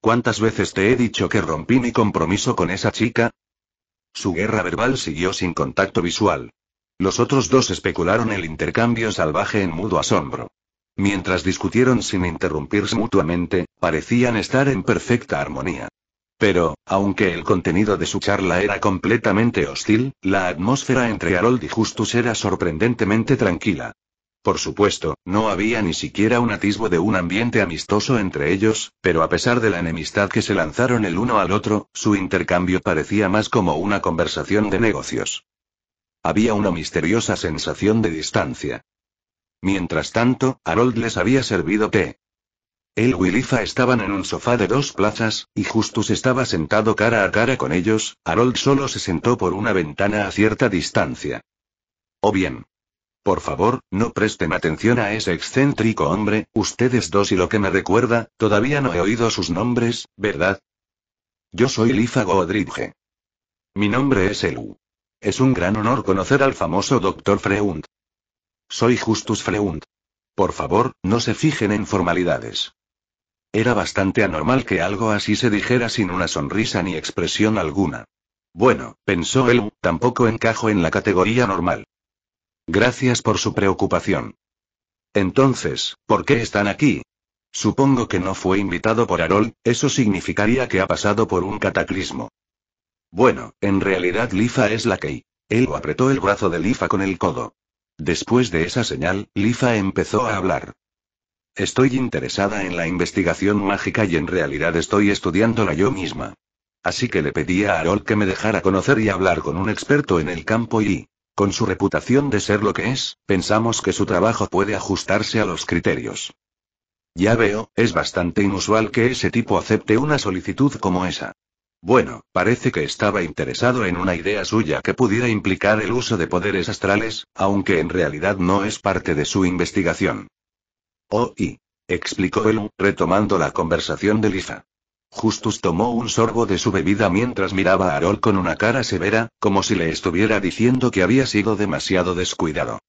¿Cuántas veces te he dicho que rompí mi compromiso con esa chica? Su guerra verbal siguió sin contacto visual. Los otros dos especularon el intercambio salvaje en mudo asombro. Mientras discutieron sin interrumpirse mutuamente, parecían estar en perfecta armonía. Pero, aunque el contenido de su charla era completamente hostil, la atmósfera entre Harold y Justus era sorprendentemente tranquila. Por supuesto, no había ni siquiera un atisbo de un ambiente amistoso entre ellos, pero a pesar de la enemistad que se lanzaron el uno al otro, su intercambio parecía más como una conversación de negocios. Había una misteriosa sensación de distancia. Mientras tanto, Harold les había servido té. Él y Liza estaban en un sofá de dos plazas, y Justus estaba sentado cara a cara con ellos, Harold solo se sentó por una ventana a cierta distancia. O bien. Por favor, no presten atención a ese excéntrico hombre, ustedes dos y lo que me recuerda, todavía no he oído sus nombres, ¿verdad? Yo soy Liza Godridge. Mi nombre es Elu. Es un gran honor conocer al famoso doctor Freund. Soy Justus Freund. Por favor, no se fijen en formalidades. Era bastante anormal que algo así se dijera sin una sonrisa ni expresión alguna. Bueno, pensó él, tampoco encajo en la categoría normal. Gracias por su preocupación. Entonces, ¿por qué están aquí? Supongo que no fue invitado por Harold, eso significaría que ha pasado por un cataclismo. Bueno, en realidad Lifa es la que. Él apretó el brazo de Lifa con el codo. Después de esa señal, Lifa empezó a hablar. Estoy interesada en la investigación mágica y en realidad estoy estudiándola yo misma. Así que le pedí a Harold que me dejara conocer y hablar con un experto en el campo y, con su reputación de ser lo que es, pensamos que su trabajo puede ajustarse a los criterios. Ya veo, es bastante inusual que ese tipo acepte una solicitud como esa. Bueno, parece que estaba interesado en una idea suya que pudiera implicar el uso de poderes astrales, aunque en realidad no es parte de su investigación. Oh, y. explicó él, retomando la conversación de Lisa. Justus tomó un sorbo de su bebida mientras miraba a Harold con una cara severa, como si le estuviera diciendo que había sido demasiado descuidado.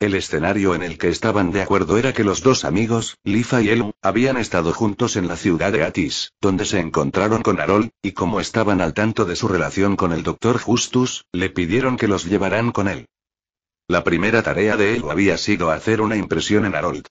El escenario en el que estaban de acuerdo era que los dos amigos, Lifa y Elu, habían estado juntos en la ciudad de Atis, donde se encontraron con Harold, y como estaban al tanto de su relación con el doctor Justus, le pidieron que los llevaran con él. La primera tarea de Elu había sido hacer una impresión en Harold.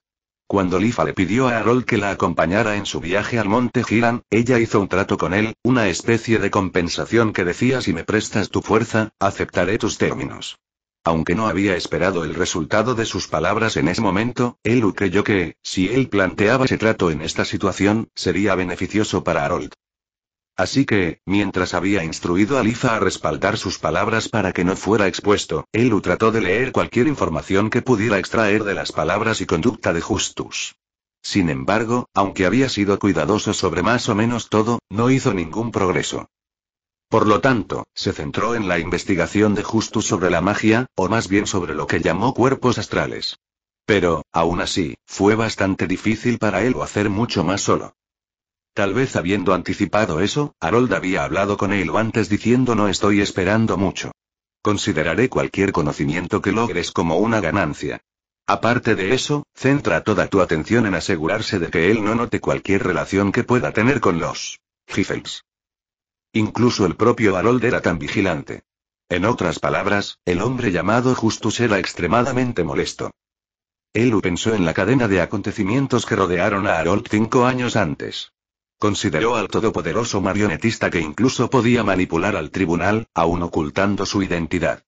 Cuando Lifa le pidió a Harold que la acompañara en su viaje al monte Gilan, ella hizo un trato con él, una especie de compensación que decía si me prestas tu fuerza, aceptaré tus términos. Aunque no había esperado el resultado de sus palabras en ese momento, Elu creyó que, si él planteaba ese trato en esta situación, sería beneficioso para Harold. Así que, mientras había instruido a Liza a respaldar sus palabras para que no fuera expuesto, Elu trató de leer cualquier información que pudiera extraer de las palabras y conducta de Justus. Sin embargo, aunque había sido cuidadoso sobre más o menos todo, no hizo ningún progreso. Por lo tanto, se centró en la investigación de Justus sobre la magia, o más bien sobre lo que llamó cuerpos astrales. Pero, aún así, fue bastante difícil para él o hacer mucho más solo. Tal vez habiendo anticipado eso, Harold había hablado con él antes diciendo no estoy esperando mucho. Consideraré cualquier conocimiento que logres como una ganancia. Aparte de eso, centra toda tu atención en asegurarse de que él no note cualquier relación que pueda tener con los Gifels». Incluso el propio Harold era tan vigilante. En otras palabras, el hombre llamado Justus era extremadamente molesto. Elu pensó en la cadena de acontecimientos que rodearon a Harold cinco años antes. Consideró al todopoderoso marionetista que incluso podía manipular al tribunal, aún ocultando su identidad.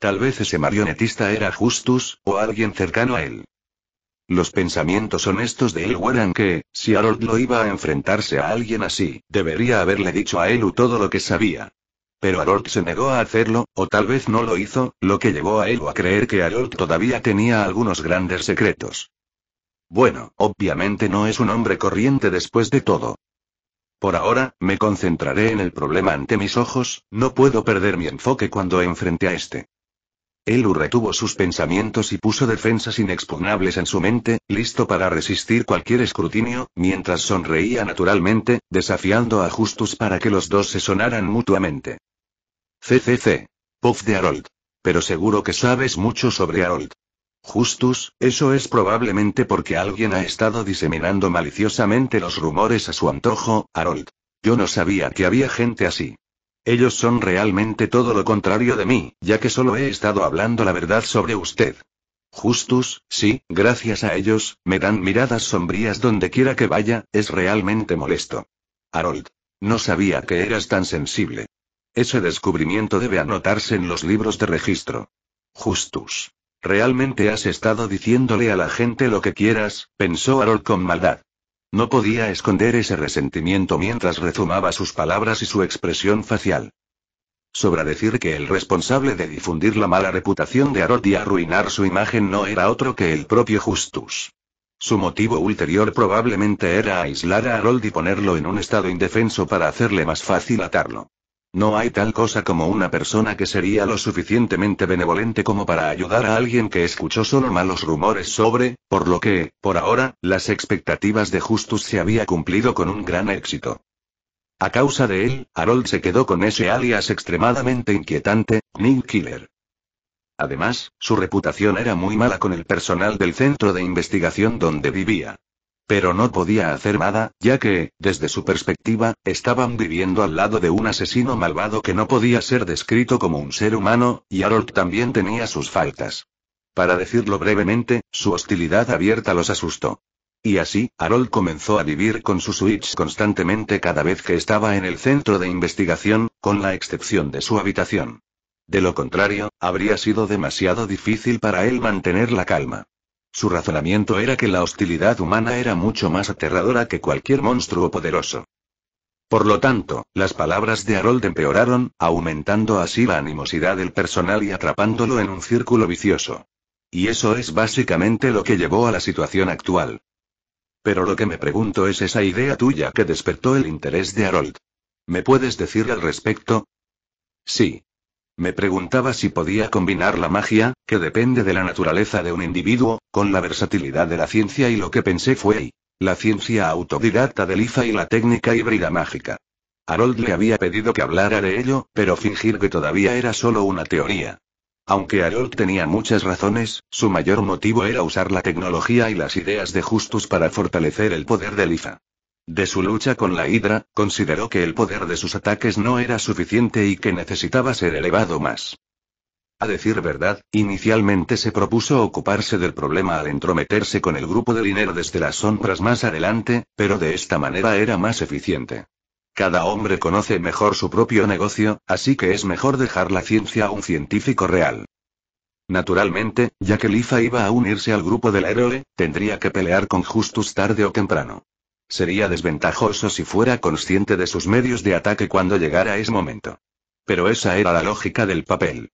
Tal vez ese marionetista era Justus, o alguien cercano a él. Los pensamientos honestos de él eran que, si Harold lo iba a enfrentarse a alguien así, debería haberle dicho a Elu todo lo que sabía. Pero Harold se negó a hacerlo, o tal vez no lo hizo, lo que llevó a Elu a creer que Harold todavía tenía algunos grandes secretos. Bueno, obviamente no es un hombre corriente después de todo. Por ahora, me concentraré en el problema ante mis ojos, no puedo perder mi enfoque cuando enfrente a este. Elu retuvo sus pensamientos y puso defensas inexpugnables en su mente, listo para resistir cualquier escrutinio, mientras sonreía naturalmente, desafiando a Justus para que los dos se sonaran mutuamente. CCC. Puff de Harold. Pero seguro que sabes mucho sobre Harold. Justus, eso es probablemente porque alguien ha estado diseminando maliciosamente los rumores a su antojo, Harold. Yo no sabía que había gente así. Ellos son realmente todo lo contrario de mí, ya que solo he estado hablando la verdad sobre usted. Justus, sí, gracias a ellos, me dan miradas sombrías donde quiera que vaya, es realmente molesto. Harold. No sabía que eras tan sensible. Ese descubrimiento debe anotarse en los libros de registro. Justus. Realmente has estado diciéndole a la gente lo que quieras, pensó Harold con maldad. No podía esconder ese resentimiento mientras rezumaba sus palabras y su expresión facial. Sobra decir que el responsable de difundir la mala reputación de Harold y arruinar su imagen no era otro que el propio Justus. Su motivo ulterior probablemente era aislar a Harold y ponerlo en un estado indefenso para hacerle más fácil atarlo. No hay tal cosa como una persona que sería lo suficientemente benevolente como para ayudar a alguien que escuchó solo malos rumores sobre, por lo que, por ahora, las expectativas de Justus se había cumplido con un gran éxito. A causa de él, Harold se quedó con ese alias extremadamente inquietante, Nick Killer. Además, su reputación era muy mala con el personal del centro de investigación donde vivía. Pero no podía hacer nada, ya que, desde su perspectiva, estaban viviendo al lado de un asesino malvado que no podía ser descrito como un ser humano, y Harold también tenía sus faltas. Para decirlo brevemente, su hostilidad abierta los asustó. Y así, Harold comenzó a vivir con su Switch constantemente cada vez que estaba en el centro de investigación, con la excepción de su habitación. De lo contrario, habría sido demasiado difícil para él mantener la calma. Su razonamiento era que la hostilidad humana era mucho más aterradora que cualquier monstruo poderoso. Por lo tanto, las palabras de Harold empeoraron, aumentando así la animosidad del personal y atrapándolo en un círculo vicioso. Y eso es básicamente lo que llevó a la situación actual. Pero lo que me pregunto es esa idea tuya que despertó el interés de Harold. ¿Me puedes decir al respecto? Sí, me preguntaba si podía combinar la magia, que depende de la naturaleza de un individuo, con la versatilidad de la ciencia y lo que pensé fue la ciencia autodidacta de Liza y la técnica híbrida mágica. Harold le había pedido que hablara de ello, pero fingir que todavía era solo una teoría. Aunque Harold tenía muchas razones, su mayor motivo era usar la tecnología y las ideas de Justus para fortalecer el poder de Liza. De su lucha con la Hidra, consideró que el poder de sus ataques no era suficiente y que necesitaba ser elevado más. A decir verdad, inicialmente se propuso ocuparse del problema al entrometerse con el grupo de dinero desde las sombras más adelante, pero de esta manera era más eficiente. Cada hombre conoce mejor su propio negocio, así que es mejor dejar la ciencia a un científico real. Naturalmente, ya que Lifa iba a unirse al grupo del héroe, tendría que pelear con Justus tarde o temprano. Sería desventajoso si fuera consciente de sus medios de ataque cuando llegara ese momento. Pero esa era la lógica del papel.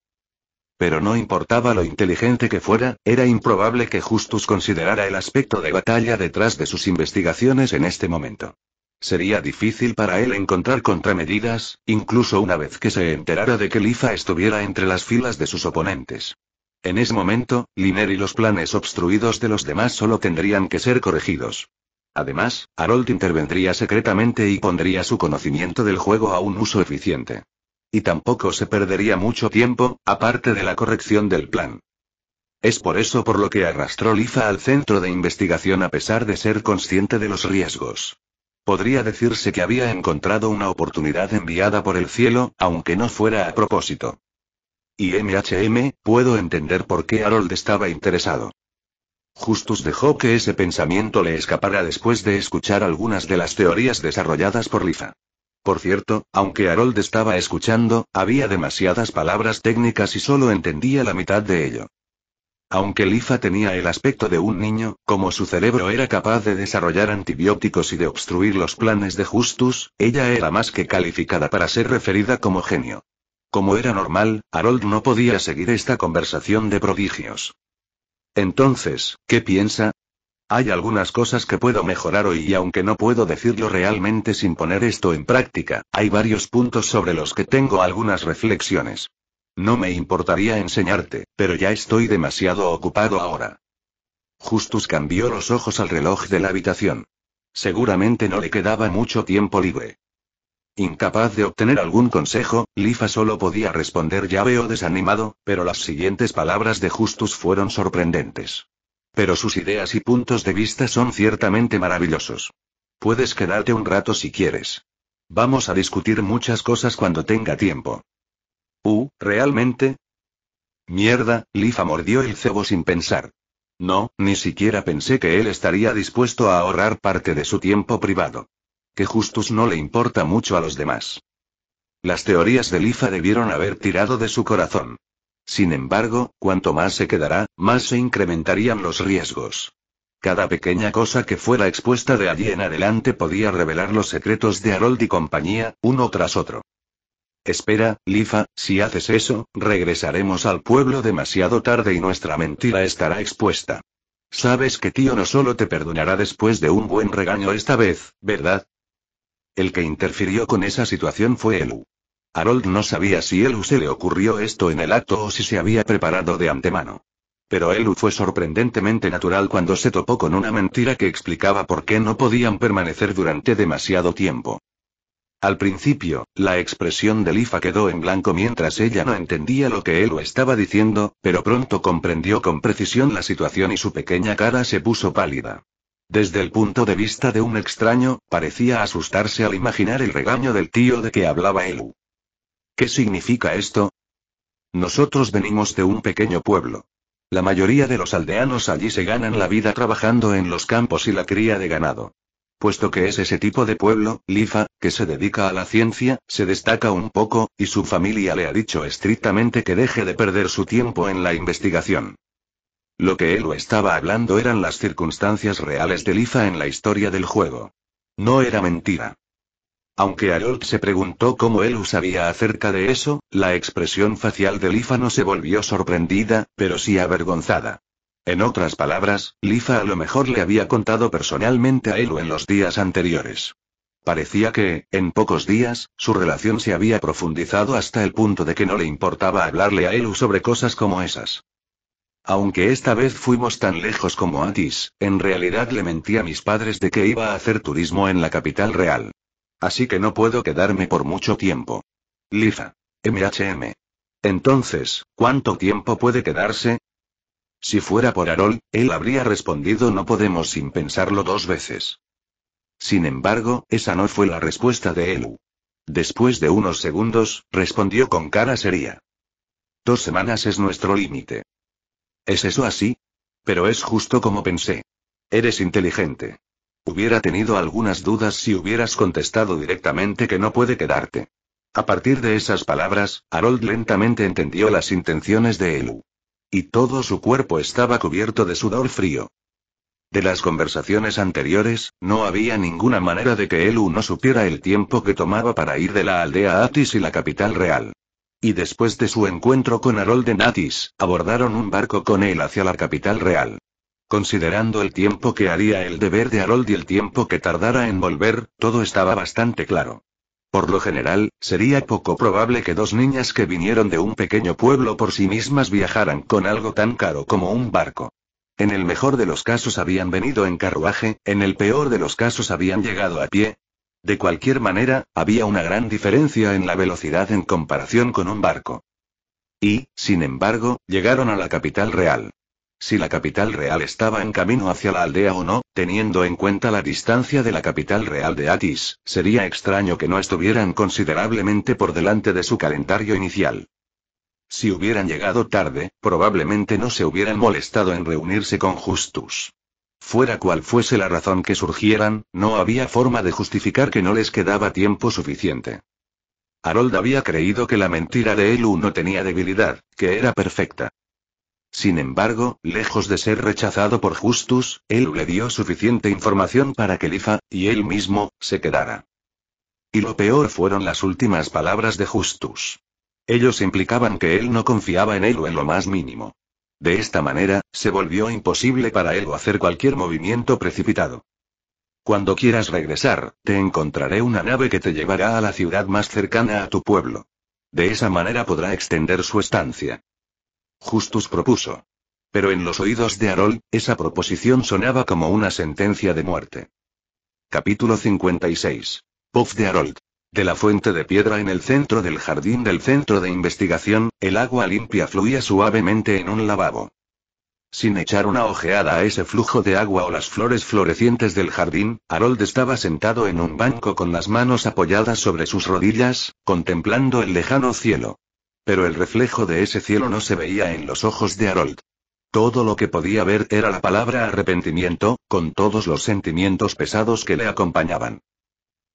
Pero no importaba lo inteligente que fuera, era improbable que Justus considerara el aspecto de batalla detrás de sus investigaciones en este momento. Sería difícil para él encontrar contramedidas, incluso una vez que se enterara de que Lifa estuviera entre las filas de sus oponentes. En ese momento, Liner y los planes obstruidos de los demás solo tendrían que ser corregidos. Además, Harold intervendría secretamente y pondría su conocimiento del juego a un uso eficiente. Y tampoco se perdería mucho tiempo, aparte de la corrección del plan. Es por eso por lo que arrastró Lifa al centro de investigación a pesar de ser consciente de los riesgos. Podría decirse que había encontrado una oportunidad enviada por el cielo, aunque no fuera a propósito. Y MHM, puedo entender por qué Harold estaba interesado. Justus dejó que ese pensamiento le escapara después de escuchar algunas de las teorías desarrolladas por Liza. Por cierto, aunque Harold estaba escuchando, había demasiadas palabras técnicas y solo entendía la mitad de ello. Aunque Lifa tenía el aspecto de un niño, como su cerebro era capaz de desarrollar antibióticos y de obstruir los planes de Justus, ella era más que calificada para ser referida como genio. Como era normal, Harold no podía seguir esta conversación de prodigios. Entonces, ¿qué piensa? Hay algunas cosas que puedo mejorar hoy y aunque no puedo decirlo realmente sin poner esto en práctica, hay varios puntos sobre los que tengo algunas reflexiones. No me importaría enseñarte, pero ya estoy demasiado ocupado ahora. Justus cambió los ojos al reloj de la habitación. Seguramente no le quedaba mucho tiempo libre. Incapaz de obtener algún consejo, Lifa solo podía responder ya veo desanimado, pero las siguientes palabras de Justus fueron sorprendentes. Pero sus ideas y puntos de vista son ciertamente maravillosos. Puedes quedarte un rato si quieres. Vamos a discutir muchas cosas cuando tenga tiempo. Uh, ¿realmente? Mierda, Lifa mordió el cebo sin pensar. No, ni siquiera pensé que él estaría dispuesto a ahorrar parte de su tiempo privado que Justus no le importa mucho a los demás. Las teorías de Lifa debieron haber tirado de su corazón. Sin embargo, cuanto más se quedará, más se incrementarían los riesgos. Cada pequeña cosa que fuera expuesta de allí en adelante podía revelar los secretos de Harold y compañía, uno tras otro. Espera, Lifa, si haces eso, regresaremos al pueblo demasiado tarde y nuestra mentira estará expuesta. Sabes que tío no solo te perdonará después de un buen regaño esta vez, ¿verdad? El que interfirió con esa situación fue Elu. Harold no sabía si Elu se le ocurrió esto en el acto o si se había preparado de antemano. Pero Elu fue sorprendentemente natural cuando se topó con una mentira que explicaba por qué no podían permanecer durante demasiado tiempo. Al principio, la expresión de Lifa quedó en blanco mientras ella no entendía lo que Elu estaba diciendo, pero pronto comprendió con precisión la situación y su pequeña cara se puso pálida. Desde el punto de vista de un extraño, parecía asustarse al imaginar el regaño del tío de que hablaba Elu. ¿Qué significa esto? Nosotros venimos de un pequeño pueblo. La mayoría de los aldeanos allí se ganan la vida trabajando en los campos y la cría de ganado. Puesto que es ese tipo de pueblo, Lifa, que se dedica a la ciencia, se destaca un poco, y su familia le ha dicho estrictamente que deje de perder su tiempo en la investigación. Lo que Elu estaba hablando eran las circunstancias reales de Lifa en la historia del juego. No era mentira. Aunque Harold se preguntó cómo Elu sabía acerca de eso, la expresión facial de Lifa no se volvió sorprendida, pero sí avergonzada. En otras palabras, Lifa a lo mejor le había contado personalmente a Elu en los días anteriores. Parecía que, en pocos días, su relación se había profundizado hasta el punto de que no le importaba hablarle a Elu sobre cosas como esas. Aunque esta vez fuimos tan lejos como Atis, en realidad le mentí a mis padres de que iba a hacer turismo en la capital real. Así que no puedo quedarme por mucho tiempo. Liza. MHM. Entonces, ¿cuánto tiempo puede quedarse? Si fuera por Harold, él habría respondido no podemos sin pensarlo dos veces. Sin embargo, esa no fue la respuesta de Elu. Después de unos segundos, respondió con cara seria. Dos semanas es nuestro límite. ¿Es eso así? Pero es justo como pensé. Eres inteligente. Hubiera tenido algunas dudas si hubieras contestado directamente que no puede quedarte. A partir de esas palabras, Harold lentamente entendió las intenciones de Elu. Y todo su cuerpo estaba cubierto de sudor frío. De las conversaciones anteriores, no había ninguna manera de que Elu no supiera el tiempo que tomaba para ir de la aldea Atis y la capital real y después de su encuentro con Harold de Natis, abordaron un barco con él hacia la capital real. Considerando el tiempo que haría el deber de Harold y el tiempo que tardara en volver, todo estaba bastante claro. Por lo general, sería poco probable que dos niñas que vinieron de un pequeño pueblo por sí mismas viajaran con algo tan caro como un barco. En el mejor de los casos habían venido en carruaje, en el peor de los casos habían llegado a pie, de cualquier manera, había una gran diferencia en la velocidad en comparación con un barco. Y, sin embargo, llegaron a la capital real. Si la capital real estaba en camino hacia la aldea o no, teniendo en cuenta la distancia de la capital real de Atis, sería extraño que no estuvieran considerablemente por delante de su calendario inicial. Si hubieran llegado tarde, probablemente no se hubieran molestado en reunirse con Justus. Fuera cual fuese la razón que surgieran, no había forma de justificar que no les quedaba tiempo suficiente. Harold había creído que la mentira de Elu no tenía debilidad, que era perfecta. Sin embargo, lejos de ser rechazado por Justus, Elu le dio suficiente información para que Lifa, y él mismo, se quedara. Y lo peor fueron las últimas palabras de Justus. Ellos implicaban que él no confiaba en Elu en lo más mínimo. De esta manera, se volvió imposible para él hacer cualquier movimiento precipitado. Cuando quieras regresar, te encontraré una nave que te llevará a la ciudad más cercana a tu pueblo. De esa manera podrá extender su estancia. Justus propuso. Pero en los oídos de Harold, esa proposición sonaba como una sentencia de muerte. Capítulo 56. Puff de Harold. De la fuente de piedra en el centro del jardín del centro de investigación, el agua limpia fluía suavemente en un lavabo. Sin echar una ojeada a ese flujo de agua o las flores florecientes del jardín, Harold estaba sentado en un banco con las manos apoyadas sobre sus rodillas, contemplando el lejano cielo. Pero el reflejo de ese cielo no se veía en los ojos de Harold. Todo lo que podía ver era la palabra arrepentimiento, con todos los sentimientos pesados que le acompañaban.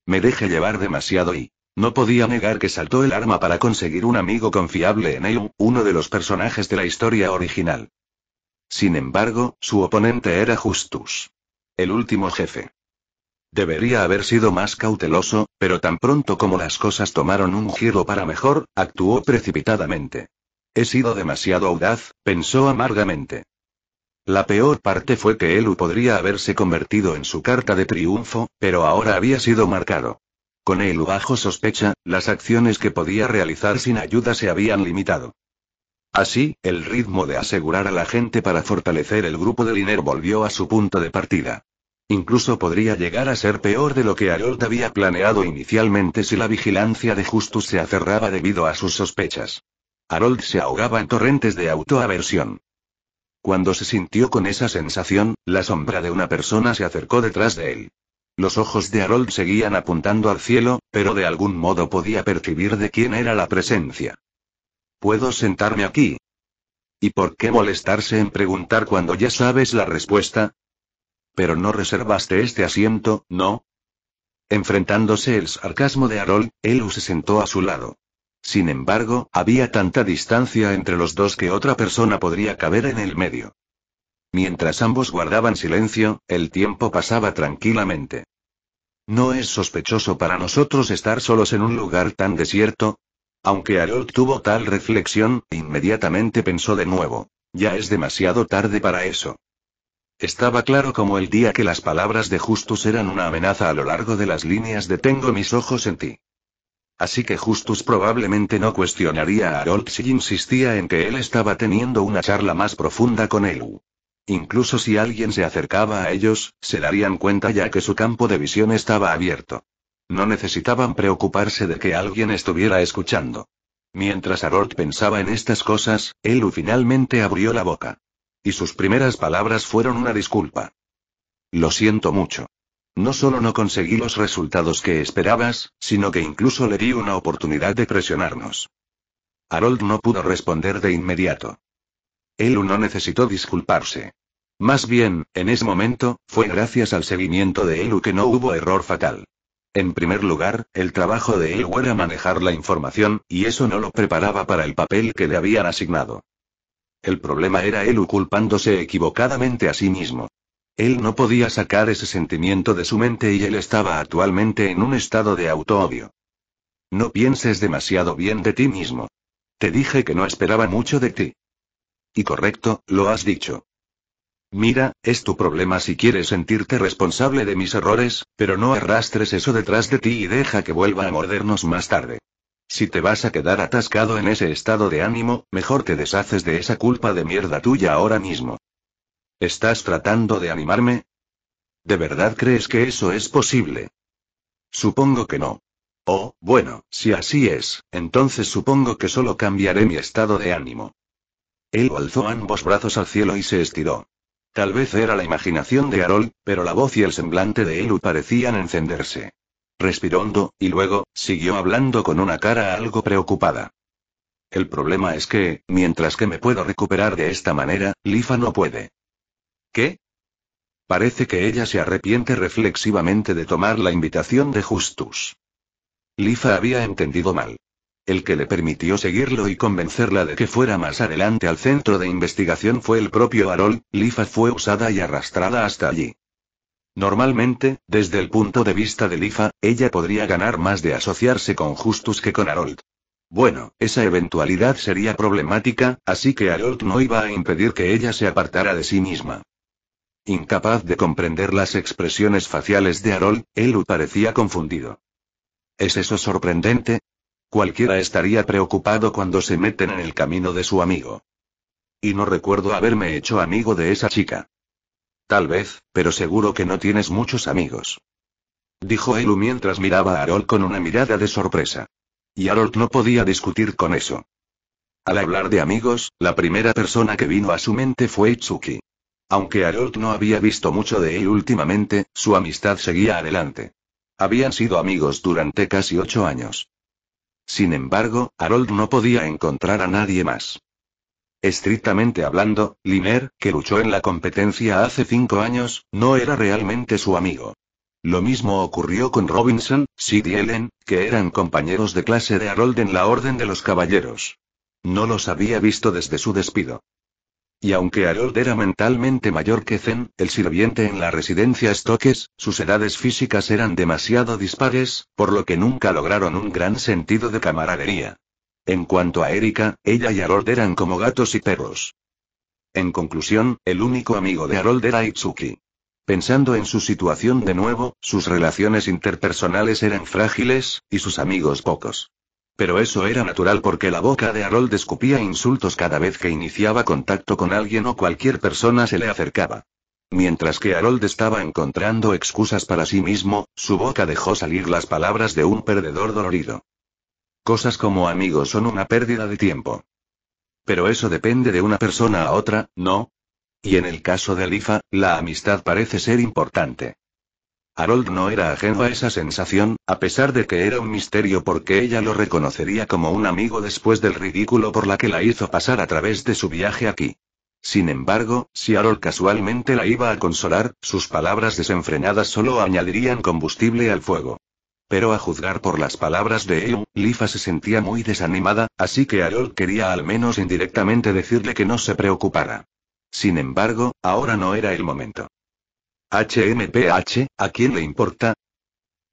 Me dejé llevar demasiado y... No podía negar que saltó el arma para conseguir un amigo confiable en él, uno de los personajes de la historia original. Sin embargo, su oponente era Justus. El último jefe. Debería haber sido más cauteloso, pero tan pronto como las cosas tomaron un giro para mejor, actuó precipitadamente. He sido demasiado audaz, pensó amargamente. La peor parte fue que Elu podría haberse convertido en su carta de triunfo, pero ahora había sido marcado. Con Elu bajo sospecha, las acciones que podía realizar sin ayuda se habían limitado. Así, el ritmo de asegurar a la gente para fortalecer el grupo de Liner volvió a su punto de partida. Incluso podría llegar a ser peor de lo que Harold había planeado inicialmente si la vigilancia de Justus se aferraba debido a sus sospechas. Harold se ahogaba en torrentes de autoaversión. Cuando se sintió con esa sensación, la sombra de una persona se acercó detrás de él. Los ojos de Harold seguían apuntando al cielo, pero de algún modo podía percibir de quién era la presencia. ¿Puedo sentarme aquí? ¿Y por qué molestarse en preguntar cuando ya sabes la respuesta? Pero no reservaste este asiento, ¿no? Enfrentándose el sarcasmo de Harold, Elu se sentó a su lado. Sin embargo, había tanta distancia entre los dos que otra persona podría caber en el medio. Mientras ambos guardaban silencio, el tiempo pasaba tranquilamente. ¿No es sospechoso para nosotros estar solos en un lugar tan desierto? Aunque Harold tuvo tal reflexión, inmediatamente pensó de nuevo. Ya es demasiado tarde para eso. Estaba claro como el día que las palabras de Justus eran una amenaza a lo largo de las líneas de Tengo mis ojos en ti. Así que Justus probablemente no cuestionaría a Harold si insistía en que él estaba teniendo una charla más profunda con Elu. Incluso si alguien se acercaba a ellos, se darían cuenta ya que su campo de visión estaba abierto. No necesitaban preocuparse de que alguien estuviera escuchando. Mientras Harold pensaba en estas cosas, Elu finalmente abrió la boca. Y sus primeras palabras fueron una disculpa. Lo siento mucho. No solo no conseguí los resultados que esperabas, sino que incluso le di una oportunidad de presionarnos. Harold no pudo responder de inmediato. Elu no necesitó disculparse. Más bien, en ese momento, fue gracias al seguimiento de Elu que no hubo error fatal. En primer lugar, el trabajo de Elu era manejar la información, y eso no lo preparaba para el papel que le habían asignado. El problema era Elu culpándose equivocadamente a sí mismo. Él no podía sacar ese sentimiento de su mente y él estaba actualmente en un estado de auto No pienses demasiado bien de ti mismo. Te dije que no esperaba mucho de ti. Y correcto, lo has dicho. Mira, es tu problema si quieres sentirte responsable de mis errores, pero no arrastres eso detrás de ti y deja que vuelva a mordernos más tarde. Si te vas a quedar atascado en ese estado de ánimo, mejor te deshaces de esa culpa de mierda tuya ahora mismo. ¿Estás tratando de animarme? ¿De verdad crees que eso es posible? Supongo que no. Oh, bueno, si así es, entonces supongo que solo cambiaré mi estado de ánimo. Él alzó ambos brazos al cielo y se estiró. Tal vez era la imaginación de Harold, pero la voz y el semblante de Elu parecían encenderse. Respiró y luego, siguió hablando con una cara algo preocupada. El problema es que, mientras que me puedo recuperar de esta manera, Lifa no puede. ¿Qué? Parece que ella se arrepiente reflexivamente de tomar la invitación de Justus. Lifa había entendido mal. El que le permitió seguirlo y convencerla de que fuera más adelante al centro de investigación fue el propio Harold, Lifa fue usada y arrastrada hasta allí. Normalmente, desde el punto de vista de Lifa, ella podría ganar más de asociarse con Justus que con Harold. Bueno, esa eventualidad sería problemática, así que Harold no iba a impedir que ella se apartara de sí misma. Incapaz de comprender las expresiones faciales de Harold, Elu parecía confundido. ¿Es eso sorprendente? Cualquiera estaría preocupado cuando se meten en el camino de su amigo. Y no recuerdo haberme hecho amigo de esa chica. Tal vez, pero seguro que no tienes muchos amigos. Dijo Elu mientras miraba a Harold con una mirada de sorpresa. Y Harold no podía discutir con eso. Al hablar de amigos, la primera persona que vino a su mente fue Itsuki. Aunque Harold no había visto mucho de él últimamente, su amistad seguía adelante. Habían sido amigos durante casi ocho años. Sin embargo, Harold no podía encontrar a nadie más. Estrictamente hablando, Liner, que luchó en la competencia hace cinco años, no era realmente su amigo. Lo mismo ocurrió con Robinson, Sid y Ellen, que eran compañeros de clase de Harold en la Orden de los Caballeros. No los había visto desde su despido. Y aunque Harold era mentalmente mayor que Zen, el sirviente en la residencia Stokes, sus edades físicas eran demasiado dispares, por lo que nunca lograron un gran sentido de camaradería. En cuanto a Erika, ella y Harold eran como gatos y perros. En conclusión, el único amigo de Harold era Itsuki. Pensando en su situación de nuevo, sus relaciones interpersonales eran frágiles, y sus amigos pocos. Pero eso era natural porque la boca de Harold escupía insultos cada vez que iniciaba contacto con alguien o cualquier persona se le acercaba. Mientras que Harold estaba encontrando excusas para sí mismo, su boca dejó salir las palabras de un perdedor dolorido. Cosas como amigos son una pérdida de tiempo. Pero eso depende de una persona a otra, ¿no? Y en el caso de Alifa, la amistad parece ser importante. Harold no era ajeno a esa sensación, a pesar de que era un misterio porque ella lo reconocería como un amigo después del ridículo por la que la hizo pasar a través de su viaje aquí. Sin embargo, si Harold casualmente la iba a consolar, sus palabras desenfrenadas solo añadirían combustible al fuego. Pero a juzgar por las palabras de Eun, Lifa se sentía muy desanimada, así que Harold quería al menos indirectamente decirle que no se preocupara. Sin embargo, ahora no era el momento. HMPH, ¿a quién le importa?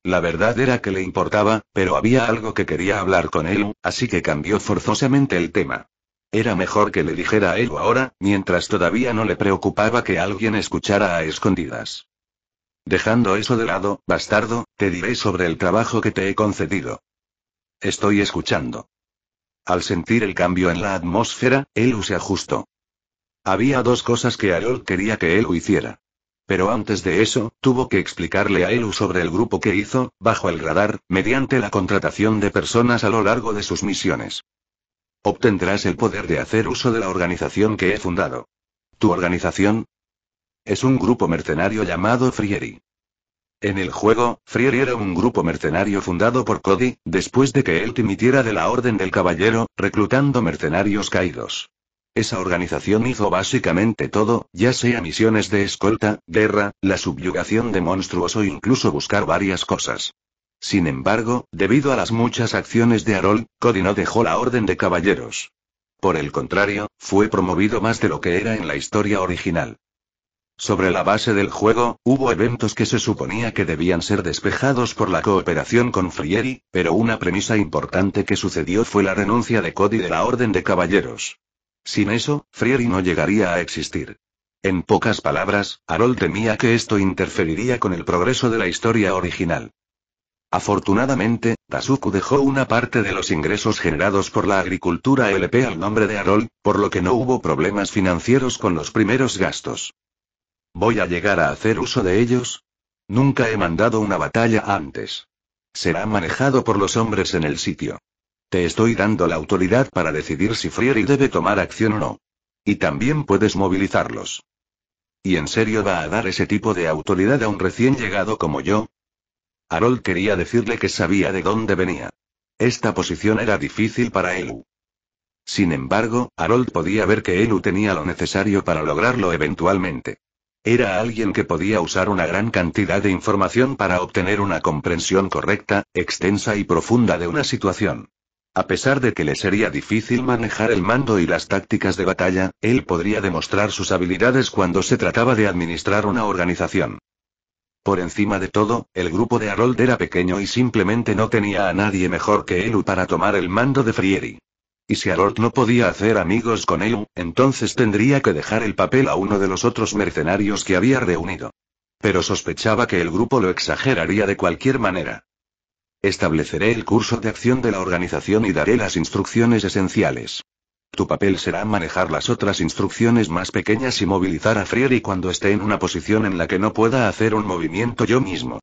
La verdad era que le importaba, pero había algo que quería hablar con él, así que cambió forzosamente el tema. Era mejor que le dijera a él ahora, mientras todavía no le preocupaba que alguien escuchara a escondidas. Dejando eso de lado, bastardo, te diré sobre el trabajo que te he concedido. Estoy escuchando. Al sentir el cambio en la atmósfera, Elu se ajustó. Había dos cosas que Harold quería que Elu hiciera. Pero antes de eso, tuvo que explicarle a Elu sobre el grupo que hizo, bajo el radar, mediante la contratación de personas a lo largo de sus misiones. Obtendrás el poder de hacer uso de la organización que he fundado. ¿Tu organización? Es un grupo mercenario llamado Frieri. En el juego, Frieri era un grupo mercenario fundado por Cody, después de que él dimitiera de la Orden del Caballero, reclutando mercenarios caídos. Esa organización hizo básicamente todo, ya sea misiones de escolta, guerra, la subyugación de monstruos o incluso buscar varias cosas. Sin embargo, debido a las muchas acciones de Harold, Cody no dejó la Orden de Caballeros. Por el contrario, fue promovido más de lo que era en la historia original. Sobre la base del juego, hubo eventos que se suponía que debían ser despejados por la cooperación con Frieri, pero una premisa importante que sucedió fue la renuncia de Cody de la Orden de Caballeros. Sin eso, Frieri no llegaría a existir. En pocas palabras, Harold temía que esto interferiría con el progreso de la historia original. Afortunadamente, Tasuku dejó una parte de los ingresos generados por la agricultura LP al nombre de Harold, por lo que no hubo problemas financieros con los primeros gastos. ¿Voy a llegar a hacer uso de ellos? Nunca he mandado una batalla antes. Será manejado por los hombres en el sitio. Te estoy dando la autoridad para decidir si Frieri debe tomar acción o no. Y también puedes movilizarlos. ¿Y en serio va a dar ese tipo de autoridad a un recién llegado como yo? Harold quería decirle que sabía de dónde venía. Esta posición era difícil para Elu. Sin embargo, Harold podía ver que Elu tenía lo necesario para lograrlo eventualmente. Era alguien que podía usar una gran cantidad de información para obtener una comprensión correcta, extensa y profunda de una situación. A pesar de que le sería difícil manejar el mando y las tácticas de batalla, él podría demostrar sus habilidades cuando se trataba de administrar una organización. Por encima de todo, el grupo de Harold era pequeño y simplemente no tenía a nadie mejor que Elu para tomar el mando de Frieri. Y si Harold no podía hacer amigos con Elu, entonces tendría que dejar el papel a uno de los otros mercenarios que había reunido. Pero sospechaba que el grupo lo exageraría de cualquier manera. Estableceré el curso de acción de la organización y daré las instrucciones esenciales. Tu papel será manejar las otras instrucciones más pequeñas y movilizar a Frieri cuando esté en una posición en la que no pueda hacer un movimiento yo mismo.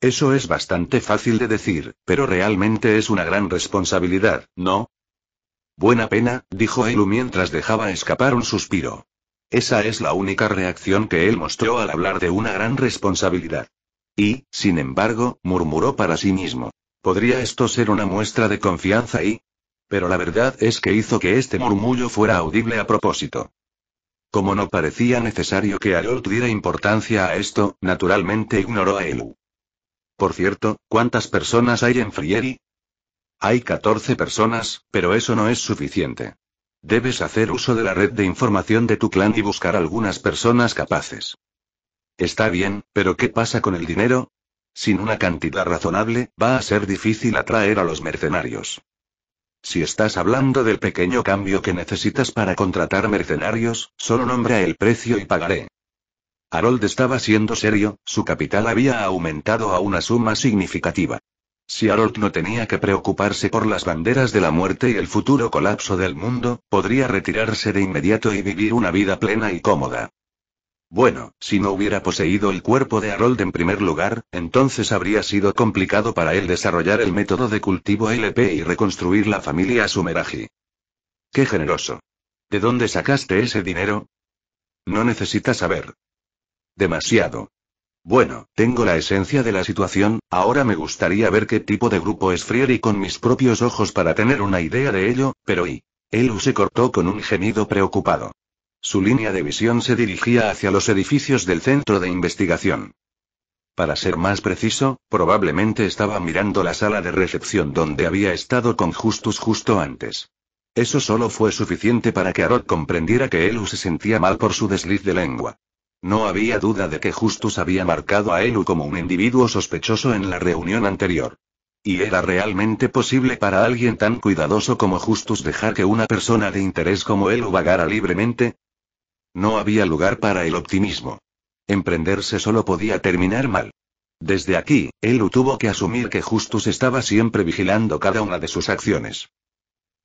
Eso es bastante fácil de decir, pero realmente es una gran responsabilidad, ¿no? Buena pena, dijo Elu mientras dejaba escapar un suspiro. Esa es la única reacción que él mostró al hablar de una gran responsabilidad. Y, sin embargo, murmuró para sí mismo. ¿Podría esto ser una muestra de confianza y? Pero la verdad es que hizo que este murmullo fuera audible a propósito. Como no parecía necesario que Harold diera importancia a esto, naturalmente ignoró a Elu. Por cierto, ¿cuántas personas hay en Frieri? Hay 14 personas, pero eso no es suficiente. Debes hacer uso de la red de información de tu clan y buscar algunas personas capaces. Está bien, pero ¿qué pasa con el dinero? Sin una cantidad razonable, va a ser difícil atraer a los mercenarios. Si estás hablando del pequeño cambio que necesitas para contratar mercenarios, solo nombra el precio y pagaré. Harold estaba siendo serio, su capital había aumentado a una suma significativa. Si Harold no tenía que preocuparse por las banderas de la muerte y el futuro colapso del mundo, podría retirarse de inmediato y vivir una vida plena y cómoda. Bueno, si no hubiera poseído el cuerpo de Harold en primer lugar, entonces habría sido complicado para él desarrollar el método de cultivo LP y reconstruir la familia Sumeraji. ¡Qué generoso! ¿De dónde sacaste ese dinero? No necesitas saber. Demasiado. Bueno, tengo la esencia de la situación, ahora me gustaría ver qué tipo de grupo es Frieri con mis propios ojos para tener una idea de ello, pero y... Elu se cortó con un gemido preocupado. Su línea de visión se dirigía hacia los edificios del centro de investigación. Para ser más preciso, probablemente estaba mirando la sala de recepción donde había estado con Justus justo antes. Eso solo fue suficiente para que Arod comprendiera que Elu se sentía mal por su desliz de lengua. No había duda de que Justus había marcado a Elu como un individuo sospechoso en la reunión anterior. ¿Y era realmente posible para alguien tan cuidadoso como Justus dejar que una persona de interés como Elu vagara libremente? No había lugar para el optimismo. Emprenderse solo podía terminar mal. Desde aquí, Elu tuvo que asumir que Justus estaba siempre vigilando cada una de sus acciones.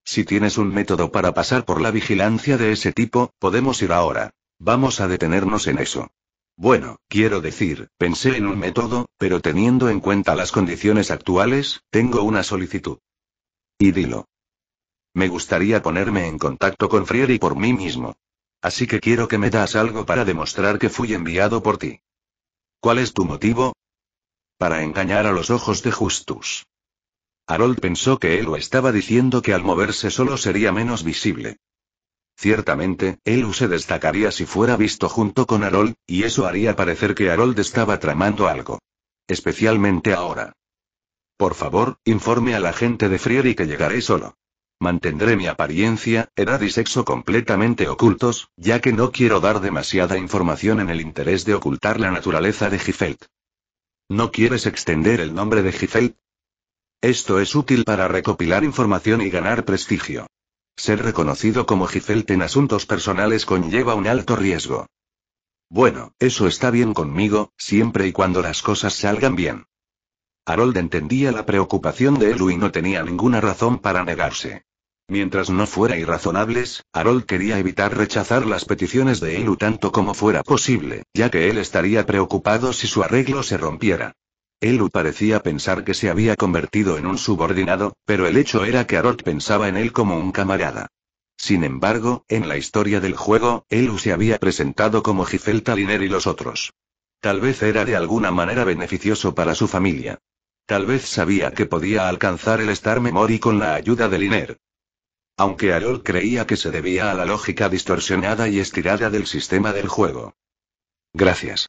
Si tienes un método para pasar por la vigilancia de ese tipo, podemos ir ahora. Vamos a detenernos en eso. Bueno, quiero decir, pensé en un método, pero teniendo en cuenta las condiciones actuales, tengo una solicitud. Y dilo. Me gustaría ponerme en contacto con Frieri por mí mismo. Así que quiero que me das algo para demostrar que fui enviado por ti. ¿Cuál es tu motivo? Para engañar a los ojos de Justus. Harold pensó que él lo estaba diciendo que al moverse solo sería menos visible. Ciertamente, Elu se destacaría si fuera visto junto con Harold, y eso haría parecer que Harold estaba tramando algo. Especialmente ahora. Por favor, informe a la gente de y que llegaré solo. Mantendré mi apariencia, edad y sexo completamente ocultos, ya que no quiero dar demasiada información en el interés de ocultar la naturaleza de Gifelt. ¿No quieres extender el nombre de Gifelt? Esto es útil para recopilar información y ganar prestigio. Ser reconocido como Gifelt en asuntos personales conlleva un alto riesgo. Bueno, eso está bien conmigo, siempre y cuando las cosas salgan bien. Harold entendía la preocupación de Elu y no tenía ninguna razón para negarse. Mientras no fuera irrazonables, Harold quería evitar rechazar las peticiones de Elu tanto como fuera posible, ya que él estaría preocupado si su arreglo se rompiera. Elu parecía pensar que se había convertido en un subordinado, pero el hecho era que Harold pensaba en él como un camarada. Sin embargo, en la historia del juego, Elu se había presentado como Gifel Taliner y los otros. Tal vez era de alguna manera beneficioso para su familia. Tal vez sabía que podía alcanzar el Star Memory con la ayuda de Liner. Aunque Arol creía que se debía a la lógica distorsionada y estirada del sistema del juego. Gracias.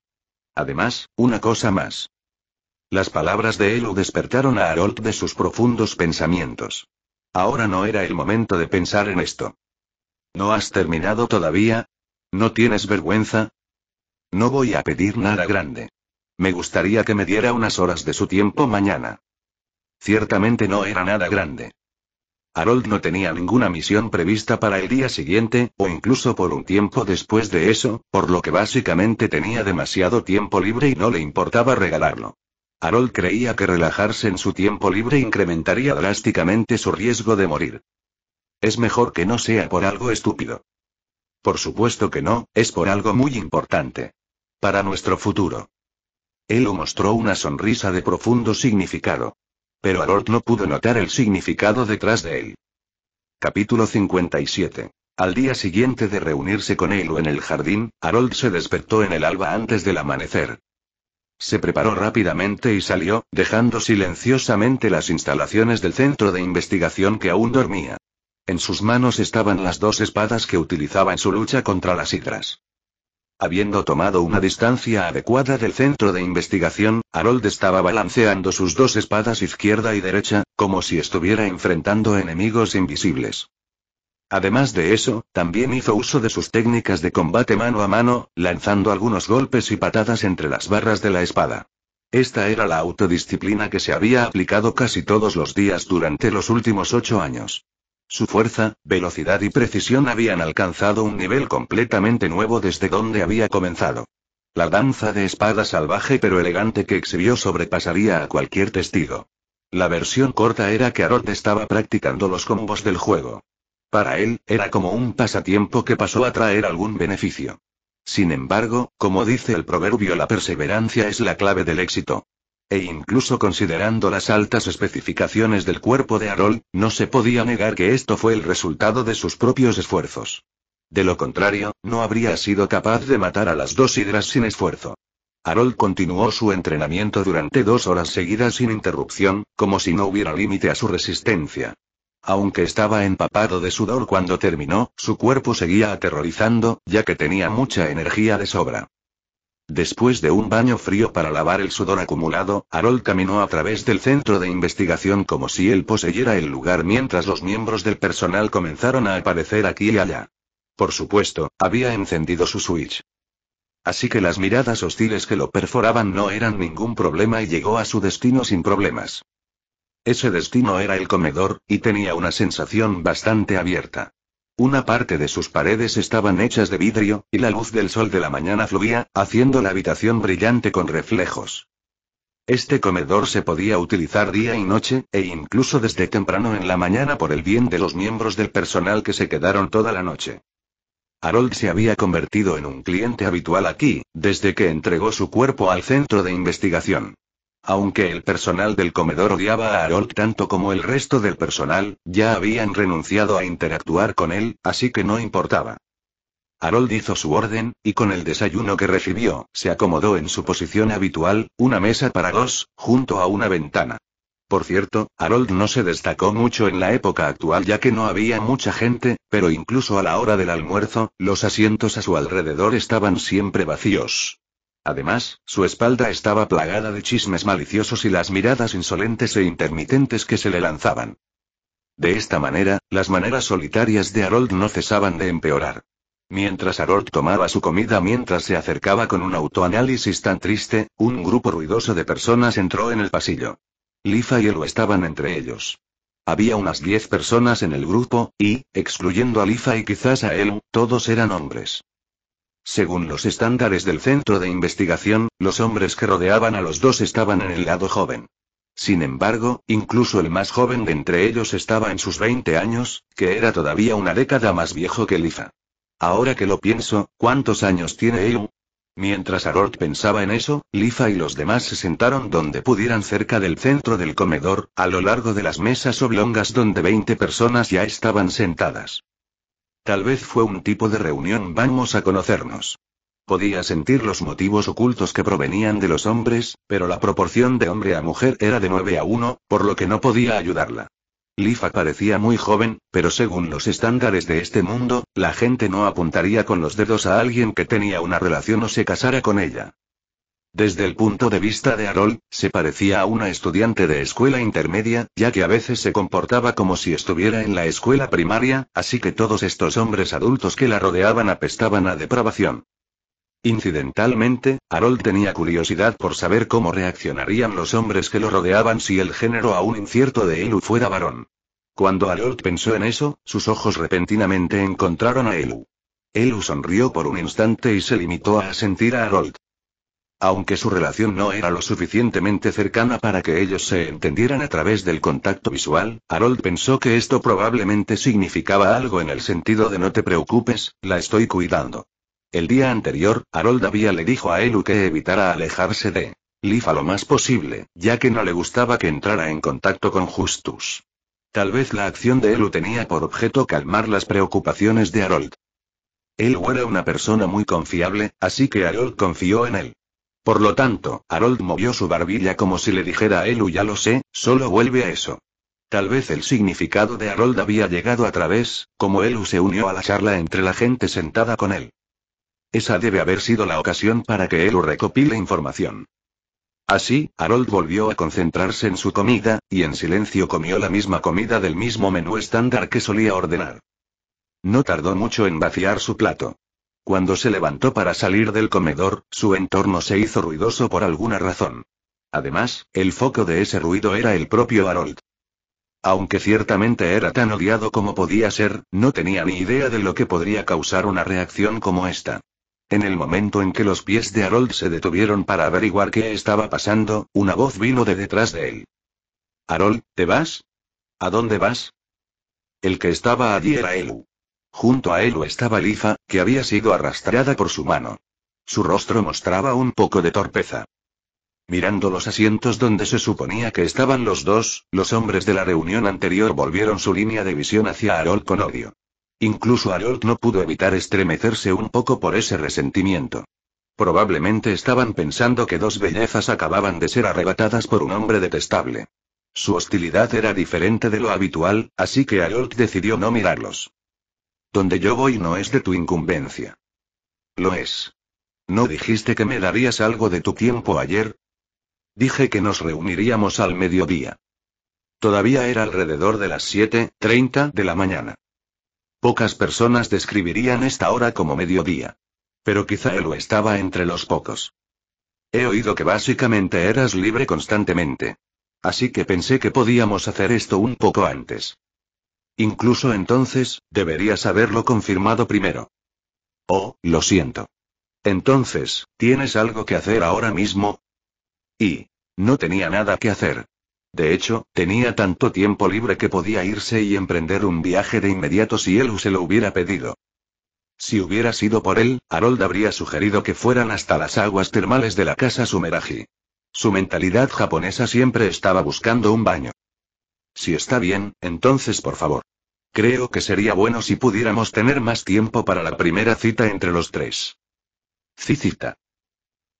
Además, una cosa más. Las palabras de Elo despertaron a Harold de sus profundos pensamientos. Ahora no era el momento de pensar en esto. ¿No has terminado todavía? ¿No tienes vergüenza? No voy a pedir nada grande. Me gustaría que me diera unas horas de su tiempo mañana. Ciertamente no era nada grande. Harold no tenía ninguna misión prevista para el día siguiente, o incluso por un tiempo después de eso, por lo que básicamente tenía demasiado tiempo libre y no le importaba regalarlo. Harold creía que relajarse en su tiempo libre incrementaría drásticamente su riesgo de morir. Es mejor que no sea por algo estúpido. Por supuesto que no, es por algo muy importante. Para nuestro futuro. Elo mostró una sonrisa de profundo significado. Pero Harold no pudo notar el significado detrás de él. Capítulo 57. Al día siguiente de reunirse con Elo en el jardín, Harold se despertó en el alba antes del amanecer. Se preparó rápidamente y salió, dejando silenciosamente las instalaciones del centro de investigación que aún dormía. En sus manos estaban las dos espadas que utilizaba en su lucha contra las hidras. Habiendo tomado una distancia adecuada del centro de investigación, Harold estaba balanceando sus dos espadas izquierda y derecha, como si estuviera enfrentando enemigos invisibles. Además de eso, también hizo uso de sus técnicas de combate mano a mano, lanzando algunos golpes y patadas entre las barras de la espada. Esta era la autodisciplina que se había aplicado casi todos los días durante los últimos ocho años. Su fuerza, velocidad y precisión habían alcanzado un nivel completamente nuevo desde donde había comenzado. La danza de espada salvaje pero elegante que exhibió sobrepasaría a cualquier testigo. La versión corta era que Harold estaba practicando los combos del juego. Para él, era como un pasatiempo que pasó a traer algún beneficio. Sin embargo, como dice el proverbio, la perseverancia es la clave del éxito. E incluso considerando las altas especificaciones del cuerpo de Harold, no se podía negar que esto fue el resultado de sus propios esfuerzos. De lo contrario, no habría sido capaz de matar a las dos hidras sin esfuerzo. Harold continuó su entrenamiento durante dos horas seguidas sin interrupción, como si no hubiera límite a su resistencia. Aunque estaba empapado de sudor cuando terminó, su cuerpo seguía aterrorizando, ya que tenía mucha energía de sobra. Después de un baño frío para lavar el sudor acumulado, Harold caminó a través del centro de investigación como si él poseyera el lugar mientras los miembros del personal comenzaron a aparecer aquí y allá. Por supuesto, había encendido su switch. Así que las miradas hostiles que lo perforaban no eran ningún problema y llegó a su destino sin problemas. Ese destino era el comedor, y tenía una sensación bastante abierta. Una parte de sus paredes estaban hechas de vidrio, y la luz del sol de la mañana fluía, haciendo la habitación brillante con reflejos. Este comedor se podía utilizar día y noche, e incluso desde temprano en la mañana por el bien de los miembros del personal que se quedaron toda la noche. Harold se había convertido en un cliente habitual aquí, desde que entregó su cuerpo al centro de investigación. Aunque el personal del comedor odiaba a Harold tanto como el resto del personal, ya habían renunciado a interactuar con él, así que no importaba. Harold hizo su orden, y con el desayuno que recibió, se acomodó en su posición habitual, una mesa para dos, junto a una ventana. Por cierto, Harold no se destacó mucho en la época actual ya que no había mucha gente, pero incluso a la hora del almuerzo, los asientos a su alrededor estaban siempre vacíos. Además, su espalda estaba plagada de chismes maliciosos y las miradas insolentes e intermitentes que se le lanzaban. De esta manera, las maneras solitarias de Harold no cesaban de empeorar. Mientras Harold tomaba su comida mientras se acercaba con un autoanálisis tan triste, un grupo ruidoso de personas entró en el pasillo. Lifa y Elo estaban entre ellos. Había unas diez personas en el grupo, y, excluyendo a Lifa y quizás a él, todos eran hombres. Según los estándares del centro de investigación, los hombres que rodeaban a los dos estaban en el lado joven. Sin embargo, incluso el más joven de entre ellos estaba en sus 20 años, que era todavía una década más viejo que Lifa. Ahora que lo pienso, ¿cuántos años tiene él? Mientras Arort pensaba en eso, Lifa y los demás se sentaron donde pudieran cerca del centro del comedor, a lo largo de las mesas oblongas donde 20 personas ya estaban sentadas. Tal vez fue un tipo de reunión vamos a conocernos. Podía sentir los motivos ocultos que provenían de los hombres, pero la proporción de hombre a mujer era de 9 a 1, por lo que no podía ayudarla. Lifa parecía muy joven, pero según los estándares de este mundo, la gente no apuntaría con los dedos a alguien que tenía una relación o se casara con ella. Desde el punto de vista de Harold, se parecía a una estudiante de escuela intermedia, ya que a veces se comportaba como si estuviera en la escuela primaria, así que todos estos hombres adultos que la rodeaban apestaban a depravación. Incidentalmente, Harold tenía curiosidad por saber cómo reaccionarían los hombres que lo rodeaban si el género aún incierto de Elu fuera varón. Cuando Harold pensó en eso, sus ojos repentinamente encontraron a Elu. Elu sonrió por un instante y se limitó a asentir a Harold. Aunque su relación no era lo suficientemente cercana para que ellos se entendieran a través del contacto visual, Harold pensó que esto probablemente significaba algo en el sentido de no te preocupes, la estoy cuidando. El día anterior, Harold había le dijo a Elu que evitara alejarse de Lifa lo más posible, ya que no le gustaba que entrara en contacto con Justus. Tal vez la acción de Elu tenía por objeto calmar las preocupaciones de Harold. Elu era una persona muy confiable, así que Harold confió en él. Por lo tanto, Harold movió su barbilla como si le dijera a Elu ya lo sé, solo vuelve a eso. Tal vez el significado de Harold había llegado a través, como Elu se unió a la charla entre la gente sentada con él. Esa debe haber sido la ocasión para que Elu recopile información. Así, Harold volvió a concentrarse en su comida, y en silencio comió la misma comida del mismo menú estándar que solía ordenar. No tardó mucho en vaciar su plato. Cuando se levantó para salir del comedor, su entorno se hizo ruidoso por alguna razón. Además, el foco de ese ruido era el propio Harold. Aunque ciertamente era tan odiado como podía ser, no tenía ni idea de lo que podría causar una reacción como esta. En el momento en que los pies de Harold se detuvieron para averiguar qué estaba pasando, una voz vino de detrás de él. Harold, ¿te vas? ¿A dónde vas? El que estaba allí era Elu. Junto a lo estaba Lifa, que había sido arrastrada por su mano. Su rostro mostraba un poco de torpeza. Mirando los asientos donde se suponía que estaban los dos, los hombres de la reunión anterior volvieron su línea de visión hacia Harold con odio. Incluso Harold no pudo evitar estremecerse un poco por ese resentimiento. Probablemente estaban pensando que dos bellezas acababan de ser arrebatadas por un hombre detestable. Su hostilidad era diferente de lo habitual, así que Harold decidió no mirarlos. Donde yo voy no es de tu incumbencia. Lo es. ¿No dijiste que me darías algo de tu tiempo ayer? Dije que nos reuniríamos al mediodía. Todavía era alrededor de las 7.30 de la mañana. Pocas personas describirían esta hora como mediodía. Pero quizá él lo estaba entre los pocos. He oído que básicamente eras libre constantemente. Así que pensé que podíamos hacer esto un poco antes. Incluso entonces, deberías haberlo confirmado primero. Oh, lo siento. Entonces, ¿tienes algo que hacer ahora mismo? Y... No tenía nada que hacer. De hecho, tenía tanto tiempo libre que podía irse y emprender un viaje de inmediato si él se lo hubiera pedido. Si hubiera sido por él, Harold habría sugerido que fueran hasta las aguas termales de la casa Sumeraji. Su mentalidad japonesa siempre estaba buscando un baño. Si está bien, entonces por favor. Creo que sería bueno si pudiéramos tener más tiempo para la primera cita entre los tres. Cicita.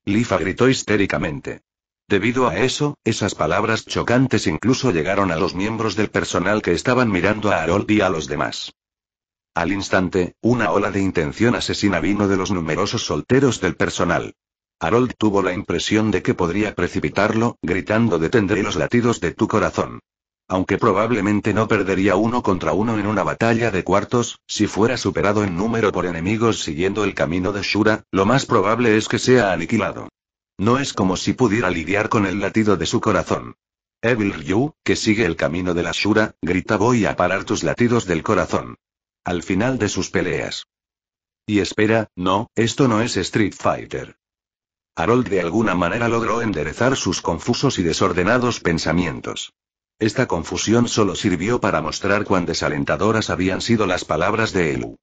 Lifa gritó histéricamente. Debido a eso, esas palabras chocantes incluso llegaron a los miembros del personal que estaban mirando a Harold y a los demás. Al instante, una ola de intención asesina vino de los numerosos solteros del personal. Harold tuvo la impresión de que podría precipitarlo, gritando detendré los latidos de tu corazón aunque probablemente no perdería uno contra uno en una batalla de cuartos, si fuera superado en número por enemigos siguiendo el camino de Shura, lo más probable es que sea aniquilado. No es como si pudiera lidiar con el latido de su corazón. Evil Ryu, que sigue el camino de la Shura, grita voy a parar tus latidos del corazón. Al final de sus peleas. Y espera, no, esto no es Street Fighter. Harold de alguna manera logró enderezar sus confusos y desordenados pensamientos. Esta confusión solo sirvió para mostrar cuán desalentadoras habían sido las palabras de Elu.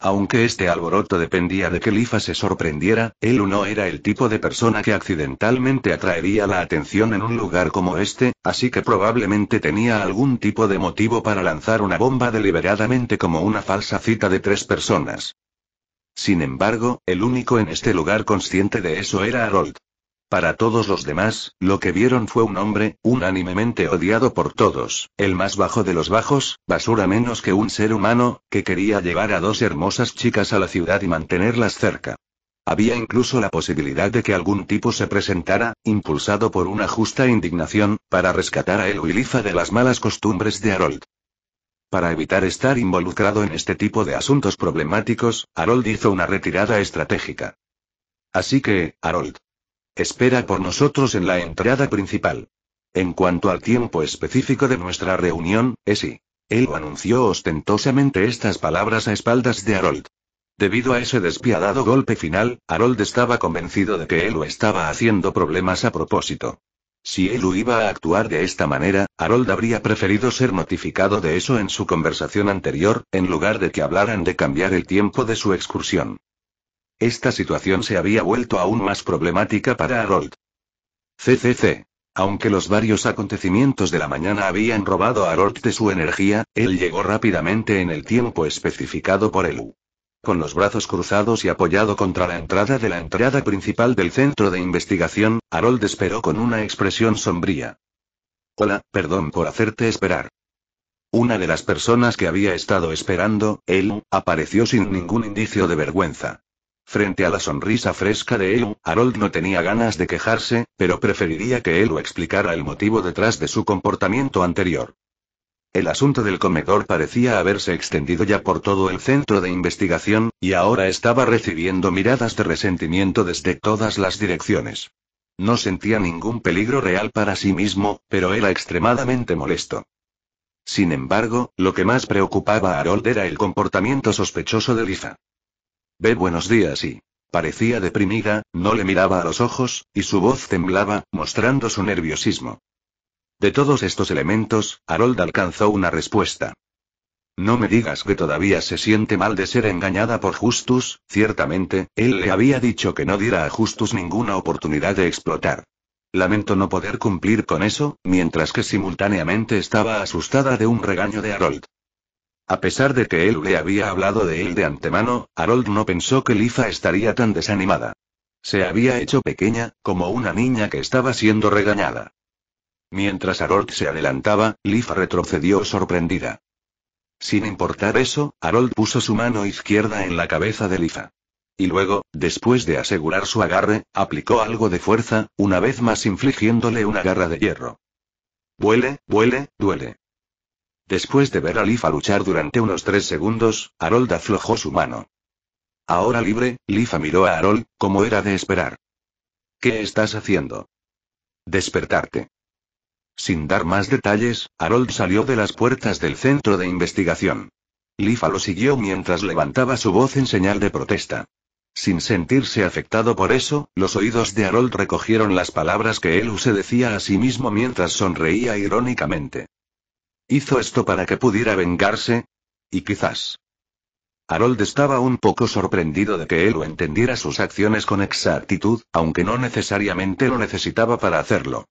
Aunque este alboroto dependía de que Lifa se sorprendiera, Elu no era el tipo de persona que accidentalmente atraería la atención en un lugar como este, así que probablemente tenía algún tipo de motivo para lanzar una bomba deliberadamente como una falsa cita de tres personas. Sin embargo, el único en este lugar consciente de eso era Harold. Para todos los demás, lo que vieron fue un hombre, unánimemente odiado por todos, el más bajo de los bajos, basura menos que un ser humano, que quería llevar a dos hermosas chicas a la ciudad y mantenerlas cerca. Había incluso la posibilidad de que algún tipo se presentara, impulsado por una justa indignación, para rescatar a El de las malas costumbres de Harold. Para evitar estar involucrado en este tipo de asuntos problemáticos, Harold hizo una retirada estratégica. Así que, Harold, Espera por nosotros en la entrada principal. En cuanto al tiempo específico de nuestra reunión, sí. Él anunció ostentosamente estas palabras a espaldas de Harold. Debido a ese despiadado golpe final, Harold estaba convencido de que Elu estaba haciendo problemas a propósito. Si Elu iba a actuar de esta manera, Harold habría preferido ser notificado de eso en su conversación anterior, en lugar de que hablaran de cambiar el tiempo de su excursión. Esta situación se había vuelto aún más problemática para Harold. CCC. Aunque los varios acontecimientos de la mañana habían robado a Harold de su energía, él llegó rápidamente en el tiempo especificado por el Con los brazos cruzados y apoyado contra la entrada de la entrada principal del centro de investigación, Harold esperó con una expresión sombría. Hola, perdón por hacerte esperar. Una de las personas que había estado esperando, Elu, apareció sin ningún indicio de vergüenza. Frente a la sonrisa fresca de Elu, Harold no tenía ganas de quejarse, pero preferiría que él explicara el motivo detrás de su comportamiento anterior. El asunto del comedor parecía haberse extendido ya por todo el centro de investigación, y ahora estaba recibiendo miradas de resentimiento desde todas las direcciones. No sentía ningún peligro real para sí mismo, pero era extremadamente molesto. Sin embargo, lo que más preocupaba a Harold era el comportamiento sospechoso de Lisa. Ve buenos días y... Parecía deprimida, no le miraba a los ojos, y su voz temblaba, mostrando su nerviosismo. De todos estos elementos, Harold alcanzó una respuesta. No me digas que todavía se siente mal de ser engañada por Justus, ciertamente, él le había dicho que no diera a Justus ninguna oportunidad de explotar. Lamento no poder cumplir con eso, mientras que simultáneamente estaba asustada de un regaño de Harold. A pesar de que él le había hablado de él de antemano, Harold no pensó que Liza estaría tan desanimada. Se había hecho pequeña, como una niña que estaba siendo regañada. Mientras Harold se adelantaba, Lifa retrocedió sorprendida. Sin importar eso, Harold puso su mano izquierda en la cabeza de Liza. Y luego, después de asegurar su agarre, aplicó algo de fuerza, una vez más infligiéndole una garra de hierro. Vuele, vuele, duele. Después de ver a Lifa luchar durante unos tres segundos, Harold aflojó su mano. Ahora libre, Lifa miró a Harold, como era de esperar. ¿Qué estás haciendo? Despertarte. Sin dar más detalles, Harold salió de las puertas del centro de investigación. Lifa lo siguió mientras levantaba su voz en señal de protesta. Sin sentirse afectado por eso, los oídos de Harold recogieron las palabras que él se decía a sí mismo mientras sonreía irónicamente. Hizo esto para que pudiera vengarse. Y quizás. Harold estaba un poco sorprendido de que él lo entendiera sus acciones con exactitud, aunque no necesariamente lo necesitaba para hacerlo.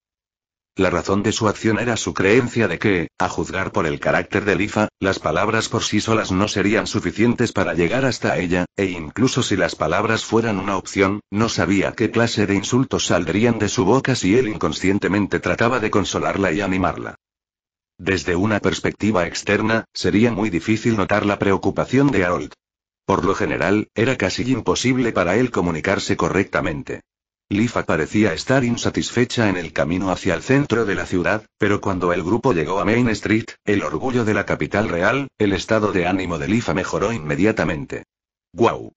La razón de su acción era su creencia de que, a juzgar por el carácter de Lifa, las palabras por sí solas no serían suficientes para llegar hasta ella, e incluso si las palabras fueran una opción, no sabía qué clase de insultos saldrían de su boca si él inconscientemente trataba de consolarla y animarla. Desde una perspectiva externa, sería muy difícil notar la preocupación de Harold. Por lo general, era casi imposible para él comunicarse correctamente. Lifa parecía estar insatisfecha en el camino hacia el centro de la ciudad, pero cuando el grupo llegó a Main Street, el orgullo de la capital real, el estado de ánimo de Lifa mejoró inmediatamente. ¡Guau!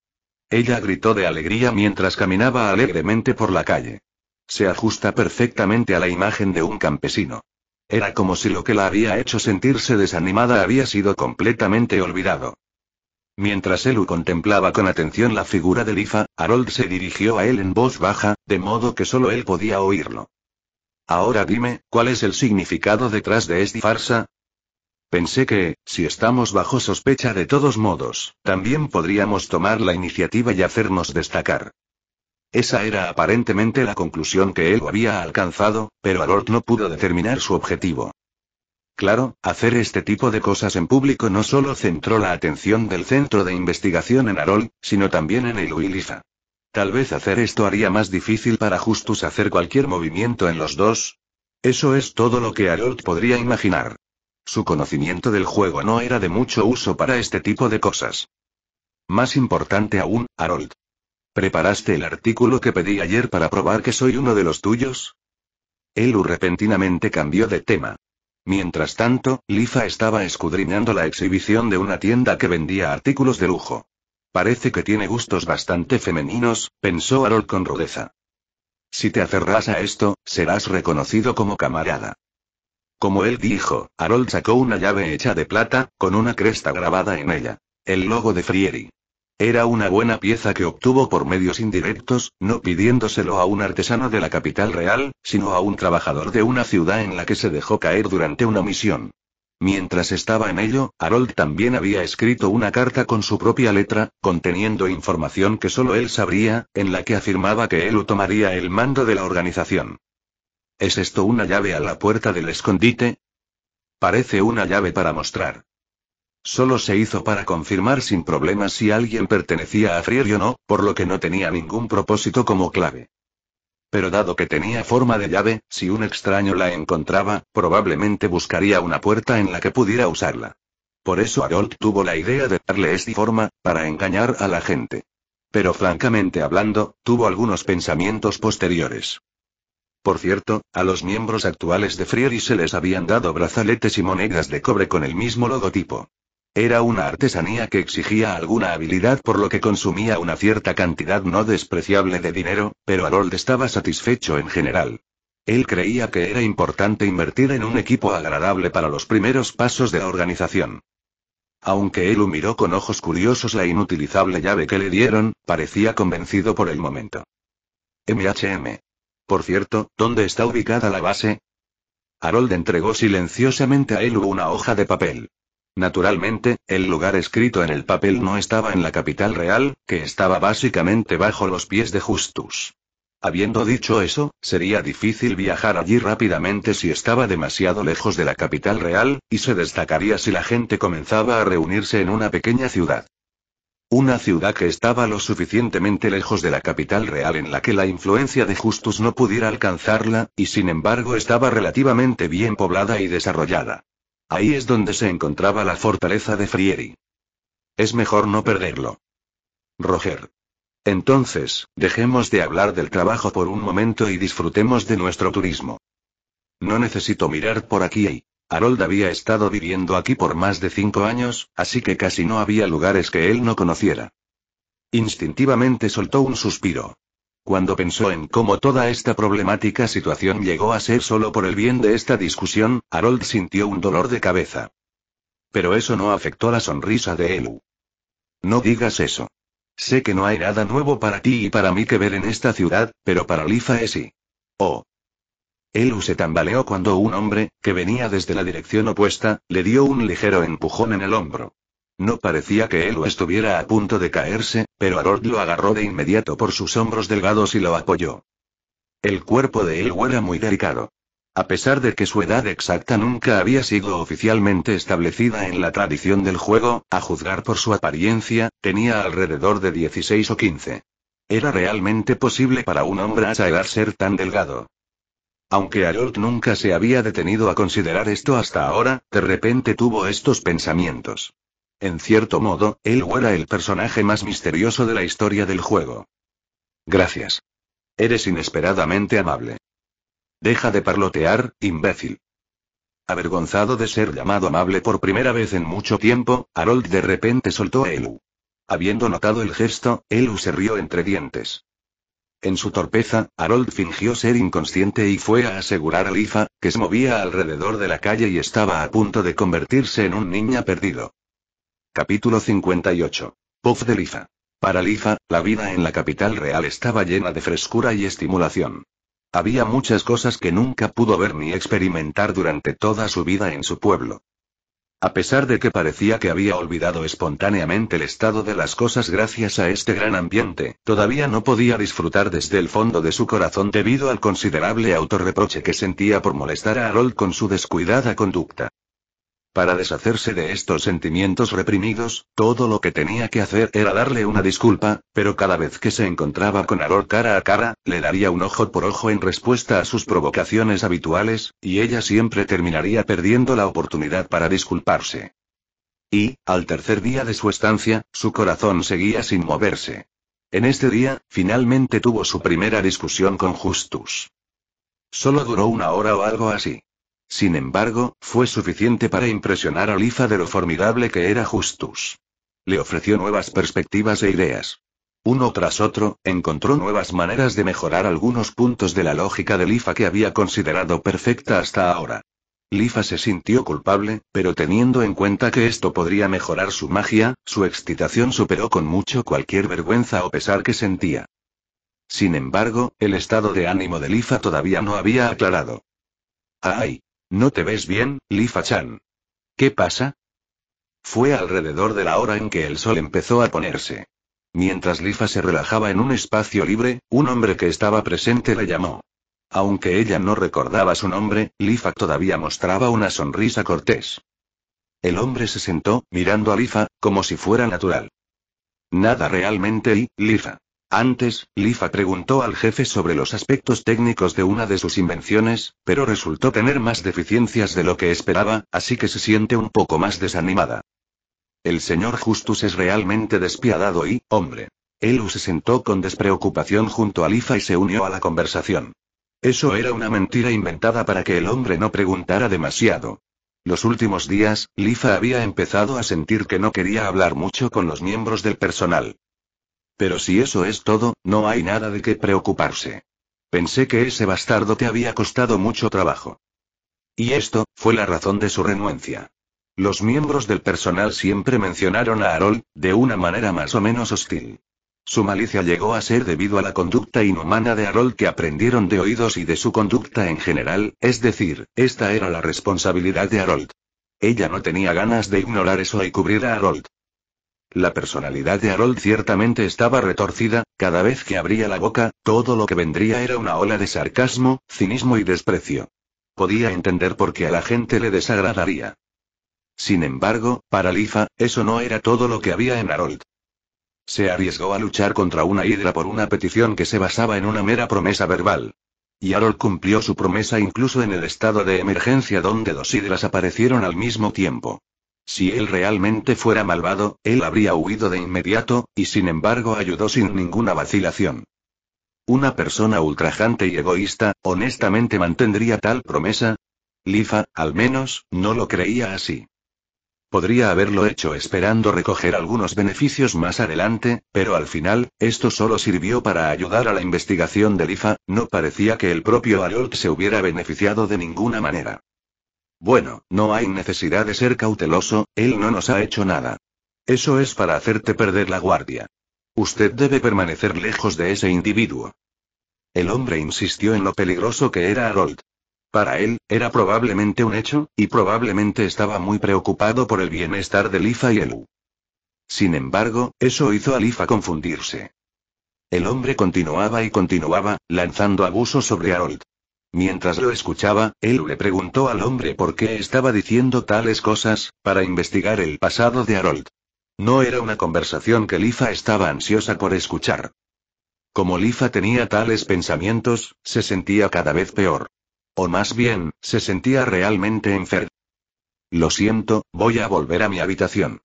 Ella gritó de alegría mientras caminaba alegremente por la calle. Se ajusta perfectamente a la imagen de un campesino. Era como si lo que la había hecho sentirse desanimada había sido completamente olvidado. Mientras Elu contemplaba con atención la figura de Lifa, Harold se dirigió a él en voz baja, de modo que solo él podía oírlo. Ahora dime, ¿cuál es el significado detrás de esta farsa? Pensé que, si estamos bajo sospecha de todos modos, también podríamos tomar la iniciativa y hacernos destacar. Esa era aparentemente la conclusión que él había alcanzado, pero Harold no pudo determinar su objetivo. Claro, hacer este tipo de cosas en público no solo centró la atención del centro de investigación en Harold, sino también en el Tal vez hacer esto haría más difícil para Justus hacer cualquier movimiento en los dos. Eso es todo lo que Harold podría imaginar. Su conocimiento del juego no era de mucho uso para este tipo de cosas. Más importante aún, Harold ¿Preparaste el artículo que pedí ayer para probar que soy uno de los tuyos? Elu repentinamente cambió de tema. Mientras tanto, Lifa estaba escudriñando la exhibición de una tienda que vendía artículos de lujo. Parece que tiene gustos bastante femeninos, pensó Harold con rudeza. Si te aferras a esto, serás reconocido como camarada. Como él dijo, Harold sacó una llave hecha de plata, con una cresta grabada en ella. El logo de Frieri. Era una buena pieza que obtuvo por medios indirectos, no pidiéndoselo a un artesano de la capital real, sino a un trabajador de una ciudad en la que se dejó caer durante una misión. Mientras estaba en ello, Harold también había escrito una carta con su propia letra, conteniendo información que solo él sabría, en la que afirmaba que él tomaría el mando de la organización. ¿Es esto una llave a la puerta del escondite? Parece una llave para mostrar. Solo se hizo para confirmar sin problemas si alguien pertenecía a Frier o no, por lo que no tenía ningún propósito como clave. Pero dado que tenía forma de llave, si un extraño la encontraba, probablemente buscaría una puerta en la que pudiera usarla. Por eso Harold tuvo la idea de darle esta forma, para engañar a la gente. Pero francamente hablando, tuvo algunos pensamientos posteriores. Por cierto, a los miembros actuales de Frieri se les habían dado brazaletes y monedas de cobre con el mismo logotipo. Era una artesanía que exigía alguna habilidad por lo que consumía una cierta cantidad no despreciable de dinero, pero Harold estaba satisfecho en general. Él creía que era importante invertir en un equipo agradable para los primeros pasos de la organización. Aunque él miró con ojos curiosos la inutilizable llave que le dieron, parecía convencido por el momento. MHM. Por cierto, ¿dónde está ubicada la base? Harold entregó silenciosamente a él una hoja de papel. Naturalmente, el lugar escrito en el papel no estaba en la capital real, que estaba básicamente bajo los pies de Justus. Habiendo dicho eso, sería difícil viajar allí rápidamente si estaba demasiado lejos de la capital real, y se destacaría si la gente comenzaba a reunirse en una pequeña ciudad. Una ciudad que estaba lo suficientemente lejos de la capital real en la que la influencia de Justus no pudiera alcanzarla, y sin embargo estaba relativamente bien poblada y desarrollada. Ahí es donde se encontraba la fortaleza de Frieri. Es mejor no perderlo. Roger. Entonces, dejemos de hablar del trabajo por un momento y disfrutemos de nuestro turismo. No necesito mirar por aquí. Harold había estado viviendo aquí por más de cinco años, así que casi no había lugares que él no conociera. Instintivamente soltó un suspiro cuando pensó en cómo toda esta problemática situación llegó a ser solo por el bien de esta discusión, Harold sintió un dolor de cabeza. Pero eso no afectó la sonrisa de Elu. No digas eso. Sé que no hay nada nuevo para ti y para mí que ver en esta ciudad, pero para Lifa es sí. Oh. Elu se tambaleó cuando un hombre, que venía desde la dirección opuesta, le dio un ligero empujón en el hombro. No parecía que lo estuviera a punto de caerse, pero Harold lo agarró de inmediato por sus hombros delgados y lo apoyó. El cuerpo de él era muy delicado. A pesar de que su edad exacta nunca había sido oficialmente establecida en la tradición del juego, a juzgar por su apariencia, tenía alrededor de 16 o 15. Era realmente posible para un hombre a ser tan delgado. Aunque Harold nunca se había detenido a considerar esto hasta ahora, de repente tuvo estos pensamientos. En cierto modo, Elu era el personaje más misterioso de la historia del juego. Gracias. Eres inesperadamente amable. Deja de parlotear, imbécil. Avergonzado de ser llamado amable por primera vez en mucho tiempo, Harold de repente soltó a Elu. Habiendo notado el gesto, Elu se rió entre dientes. En su torpeza, Harold fingió ser inconsciente y fue a asegurar a Lifa, que se movía alrededor de la calle y estaba a punto de convertirse en un niña perdido. Capítulo 58. Puff de Lifa. Para Lifa, la vida en la capital real estaba llena de frescura y estimulación. Había muchas cosas que nunca pudo ver ni experimentar durante toda su vida en su pueblo. A pesar de que parecía que había olvidado espontáneamente el estado de las cosas gracias a este gran ambiente, todavía no podía disfrutar desde el fondo de su corazón debido al considerable autorreproche que sentía por molestar a Harold con su descuidada conducta. Para deshacerse de estos sentimientos reprimidos, todo lo que tenía que hacer era darle una disculpa, pero cada vez que se encontraba con Aror cara a cara, le daría un ojo por ojo en respuesta a sus provocaciones habituales, y ella siempre terminaría perdiendo la oportunidad para disculparse. Y, al tercer día de su estancia, su corazón seguía sin moverse. En este día, finalmente tuvo su primera discusión con Justus. Solo duró una hora o algo así. Sin embargo, fue suficiente para impresionar a Lifa de lo formidable que era Justus. Le ofreció nuevas perspectivas e ideas. Uno tras otro, encontró nuevas maneras de mejorar algunos puntos de la lógica de Lifa que había considerado perfecta hasta ahora. Lifa se sintió culpable, pero teniendo en cuenta que esto podría mejorar su magia, su excitación superó con mucho cualquier vergüenza o pesar que sentía. Sin embargo, el estado de ánimo de Lifa todavía no había aclarado. ¡Ay! No te ves bien, Lifa-chan. ¿Qué pasa? Fue alrededor de la hora en que el sol empezó a ponerse. Mientras Lifa se relajaba en un espacio libre, un hombre que estaba presente la llamó. Aunque ella no recordaba su nombre, Lifa todavía mostraba una sonrisa cortés. El hombre se sentó, mirando a Lifa, como si fuera natural. Nada realmente y, Lifa. Antes, Lifa preguntó al jefe sobre los aspectos técnicos de una de sus invenciones, pero resultó tener más deficiencias de lo que esperaba, así que se siente un poco más desanimada. El señor Justus es realmente despiadado y, hombre. Elu se sentó con despreocupación junto a Lifa y se unió a la conversación. Eso era una mentira inventada para que el hombre no preguntara demasiado. Los últimos días, Lifa había empezado a sentir que no quería hablar mucho con los miembros del personal. Pero si eso es todo, no hay nada de qué preocuparse. Pensé que ese bastardo te había costado mucho trabajo. Y esto, fue la razón de su renuencia. Los miembros del personal siempre mencionaron a Harold, de una manera más o menos hostil. Su malicia llegó a ser debido a la conducta inhumana de Harold que aprendieron de oídos y de su conducta en general, es decir, esta era la responsabilidad de Harold. Ella no tenía ganas de ignorar eso y cubrir a Harold. La personalidad de Harold ciertamente estaba retorcida, cada vez que abría la boca, todo lo que vendría era una ola de sarcasmo, cinismo y desprecio. Podía entender por qué a la gente le desagradaría. Sin embargo, para Lifa, eso no era todo lo que había en Harold. Se arriesgó a luchar contra una hidra por una petición que se basaba en una mera promesa verbal. Y Harold cumplió su promesa incluso en el estado de emergencia donde dos hidras aparecieron al mismo tiempo. Si él realmente fuera malvado, él habría huido de inmediato, y sin embargo ayudó sin ninguna vacilación. Una persona ultrajante y egoísta, honestamente mantendría tal promesa. Lifa, al menos, no lo creía así. Podría haberlo hecho esperando recoger algunos beneficios más adelante, pero al final, esto solo sirvió para ayudar a la investigación de Lifa, no parecía que el propio Harold se hubiera beneficiado de ninguna manera. Bueno, no hay necesidad de ser cauteloso, él no nos ha hecho nada. Eso es para hacerte perder la guardia. Usted debe permanecer lejos de ese individuo. El hombre insistió en lo peligroso que era Harold. Para él, era probablemente un hecho, y probablemente estaba muy preocupado por el bienestar de Lifa y Elu. Sin embargo, eso hizo a Lifa confundirse. El hombre continuaba y continuaba, lanzando abusos sobre Harold. Mientras lo escuchaba, él le preguntó al hombre por qué estaba diciendo tales cosas, para investigar el pasado de Harold. No era una conversación que Lifa estaba ansiosa por escuchar. Como Lifa tenía tales pensamientos, se sentía cada vez peor. O más bien, se sentía realmente enfermo. Lo siento, voy a volver a mi habitación.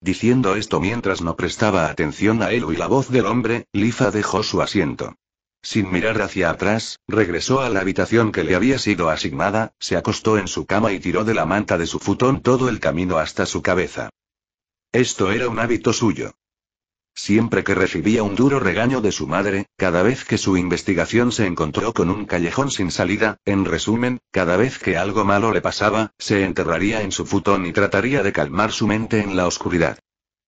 Diciendo esto mientras no prestaba atención a él y la voz del hombre, Lifa dejó su asiento. Sin mirar hacia atrás, regresó a la habitación que le había sido asignada, se acostó en su cama y tiró de la manta de su futón todo el camino hasta su cabeza. Esto era un hábito suyo. Siempre que recibía un duro regaño de su madre, cada vez que su investigación se encontró con un callejón sin salida, en resumen, cada vez que algo malo le pasaba, se enterraría en su futón y trataría de calmar su mente en la oscuridad.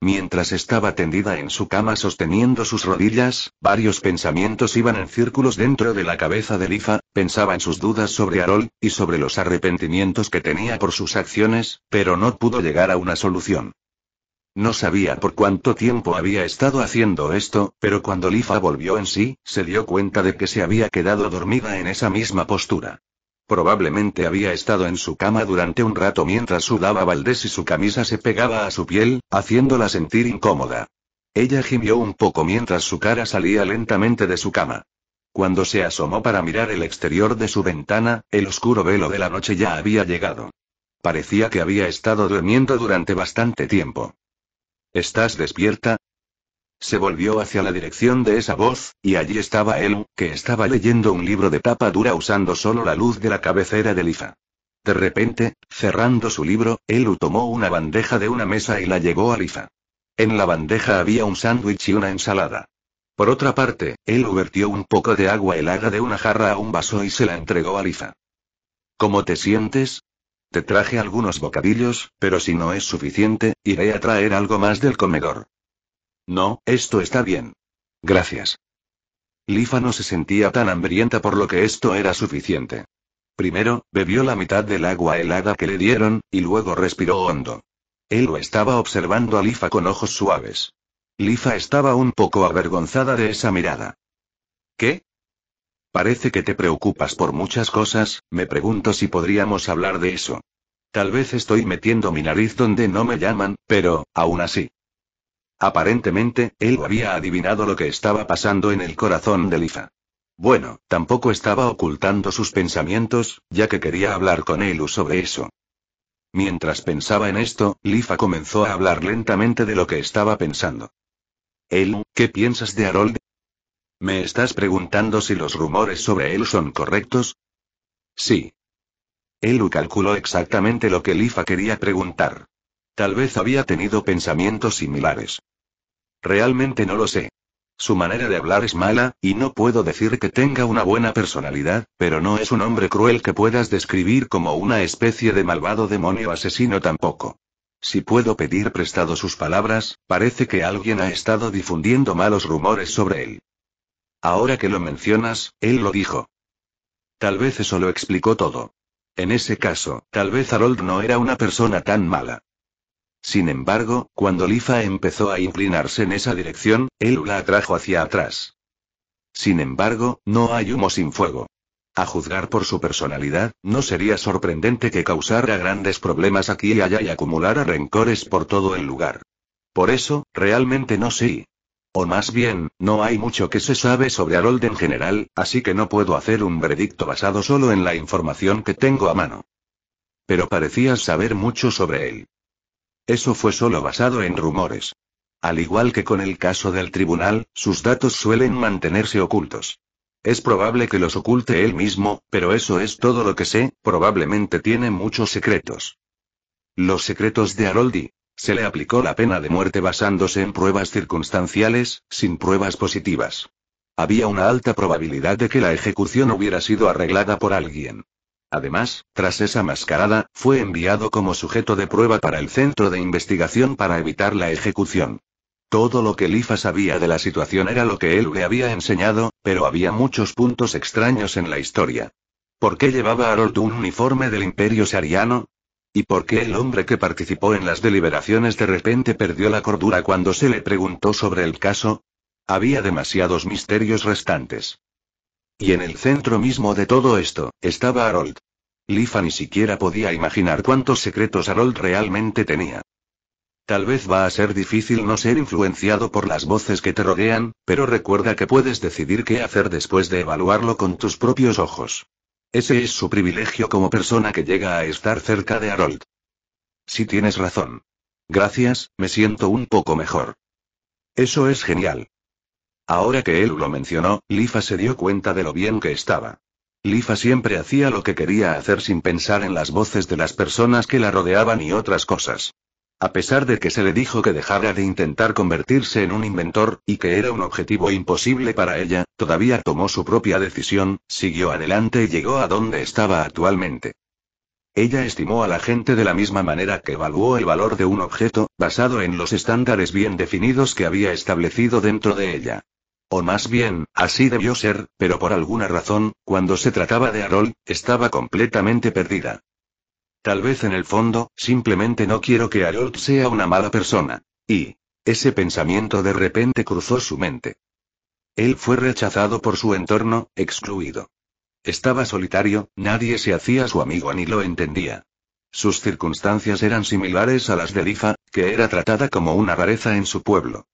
Mientras estaba tendida en su cama sosteniendo sus rodillas, varios pensamientos iban en círculos dentro de la cabeza de Lifa, pensaba en sus dudas sobre Harold, y sobre los arrepentimientos que tenía por sus acciones, pero no pudo llegar a una solución. No sabía por cuánto tiempo había estado haciendo esto, pero cuando Lifa volvió en sí, se dio cuenta de que se había quedado dormida en esa misma postura. Probablemente había estado en su cama durante un rato mientras sudaba Valdés y su camisa se pegaba a su piel, haciéndola sentir incómoda. Ella gimió un poco mientras su cara salía lentamente de su cama. Cuando se asomó para mirar el exterior de su ventana, el oscuro velo de la noche ya había llegado. Parecía que había estado durmiendo durante bastante tiempo. ¿Estás despierta? Se volvió hacia la dirección de esa voz, y allí estaba él, que estaba leyendo un libro de tapa dura usando solo la luz de la cabecera de Liza. De repente, cerrando su libro, Elu tomó una bandeja de una mesa y la llevó a Liza. En la bandeja había un sándwich y una ensalada. Por otra parte, Elu vertió un poco de agua helada de una jarra a un vaso y se la entregó a Liza. ¿Cómo te sientes? Te traje algunos bocadillos, pero si no es suficiente, iré a traer algo más del comedor. No, esto está bien. Gracias. Lifa no se sentía tan hambrienta por lo que esto era suficiente. Primero, bebió la mitad del agua helada que le dieron, y luego respiró hondo. Él lo estaba observando a Lifa con ojos suaves. Lifa estaba un poco avergonzada de esa mirada. ¿Qué? Parece que te preocupas por muchas cosas, me pregunto si podríamos hablar de eso. Tal vez estoy metiendo mi nariz donde no me llaman, pero, aún así. Aparentemente, él había adivinado lo que estaba pasando en el corazón de Lifa. Bueno, tampoco estaba ocultando sus pensamientos, ya que quería hablar con Elu sobre eso. Mientras pensaba en esto, Lifa comenzó a hablar lentamente de lo que estaba pensando. Elu, ¿qué piensas de Harold? ¿Me estás preguntando si los rumores sobre él son correctos? Sí. Elu calculó exactamente lo que Lifa quería preguntar. Tal vez había tenido pensamientos similares. Realmente no lo sé. Su manera de hablar es mala, y no puedo decir que tenga una buena personalidad, pero no es un hombre cruel que puedas describir como una especie de malvado demonio asesino tampoco. Si puedo pedir prestado sus palabras, parece que alguien ha estado difundiendo malos rumores sobre él. Ahora que lo mencionas, él lo dijo. Tal vez eso lo explicó todo. En ese caso, tal vez Harold no era una persona tan mala. Sin embargo, cuando Lifa empezó a inclinarse en esa dirección, él la atrajo hacia atrás. Sin embargo, no hay humo sin fuego. A juzgar por su personalidad, no sería sorprendente que causara grandes problemas aquí y allá y acumulara rencores por todo el lugar. Por eso, realmente no sé. O más bien, no hay mucho que se sabe sobre Harold en general, así que no puedo hacer un veredicto basado solo en la información que tengo a mano. Pero parecía saber mucho sobre él. Eso fue solo basado en rumores. Al igual que con el caso del tribunal, sus datos suelen mantenerse ocultos. Es probable que los oculte él mismo, pero eso es todo lo que sé, probablemente tiene muchos secretos. Los secretos de Haroldi Se le aplicó la pena de muerte basándose en pruebas circunstanciales, sin pruebas positivas. Había una alta probabilidad de que la ejecución hubiera sido arreglada por alguien. Además, tras esa mascarada, fue enviado como sujeto de prueba para el centro de investigación para evitar la ejecución. Todo lo que Lifa sabía de la situación era lo que él le había enseñado, pero había muchos puntos extraños en la historia. ¿Por qué llevaba Harold un uniforme del Imperio Sariano? ¿Y por qué el hombre que participó en las deliberaciones de repente perdió la cordura cuando se le preguntó sobre el caso? Había demasiados misterios restantes. Y en el centro mismo de todo esto, estaba Harold. Lifa ni siquiera podía imaginar cuántos secretos Harold realmente tenía. Tal vez va a ser difícil no ser influenciado por las voces que te rodean, pero recuerda que puedes decidir qué hacer después de evaluarlo con tus propios ojos. Ese es su privilegio como persona que llega a estar cerca de Harold. Si tienes razón. Gracias, me siento un poco mejor. Eso es genial. Ahora que él lo mencionó, Lifa se dio cuenta de lo bien que estaba. Lifa siempre hacía lo que quería hacer sin pensar en las voces de las personas que la rodeaban y otras cosas. A pesar de que se le dijo que dejara de intentar convertirse en un inventor, y que era un objetivo imposible para ella, todavía tomó su propia decisión, siguió adelante y llegó a donde estaba actualmente. Ella estimó a la gente de la misma manera que evaluó el valor de un objeto, basado en los estándares bien definidos que había establecido dentro de ella. O más bien, así debió ser, pero por alguna razón, cuando se trataba de Harold, estaba completamente perdida. Tal vez en el fondo, simplemente no quiero que Harold sea una mala persona. Y, ese pensamiento de repente cruzó su mente. Él fue rechazado por su entorno, excluido. Estaba solitario, nadie se hacía su amigo ni lo entendía. Sus circunstancias eran similares a las de Lifa, que era tratada como una rareza en su pueblo.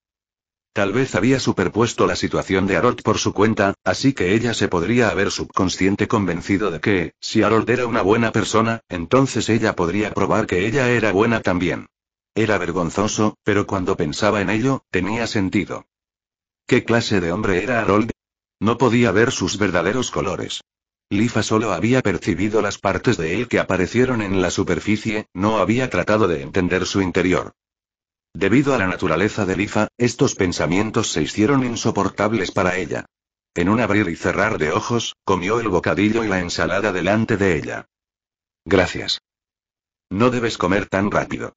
Tal vez había superpuesto la situación de Harold por su cuenta, así que ella se podría haber subconsciente convencido de que, si Harold era una buena persona, entonces ella podría probar que ella era buena también. Era vergonzoso, pero cuando pensaba en ello, tenía sentido. ¿Qué clase de hombre era Harold? No podía ver sus verdaderos colores. Lifa solo había percibido las partes de él que aparecieron en la superficie, no había tratado de entender su interior. Debido a la naturaleza de Lifa, estos pensamientos se hicieron insoportables para ella. En un abrir y cerrar de ojos, comió el bocadillo y la ensalada delante de ella. Gracias. No debes comer tan rápido.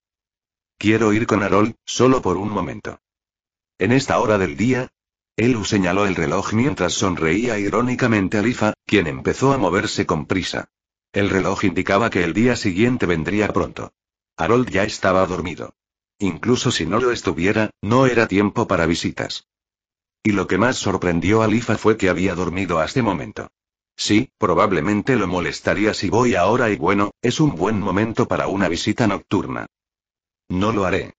Quiero ir con Harold, solo por un momento. En esta hora del día, Elu señaló el reloj mientras sonreía irónicamente a Lifa, quien empezó a moverse con prisa. El reloj indicaba que el día siguiente vendría pronto. Harold ya estaba dormido. Incluso si no lo estuviera, no era tiempo para visitas. Y lo que más sorprendió a Lifa fue que había dormido hasta este momento. Sí, probablemente lo molestaría si voy ahora y bueno, es un buen momento para una visita nocturna. No lo haré.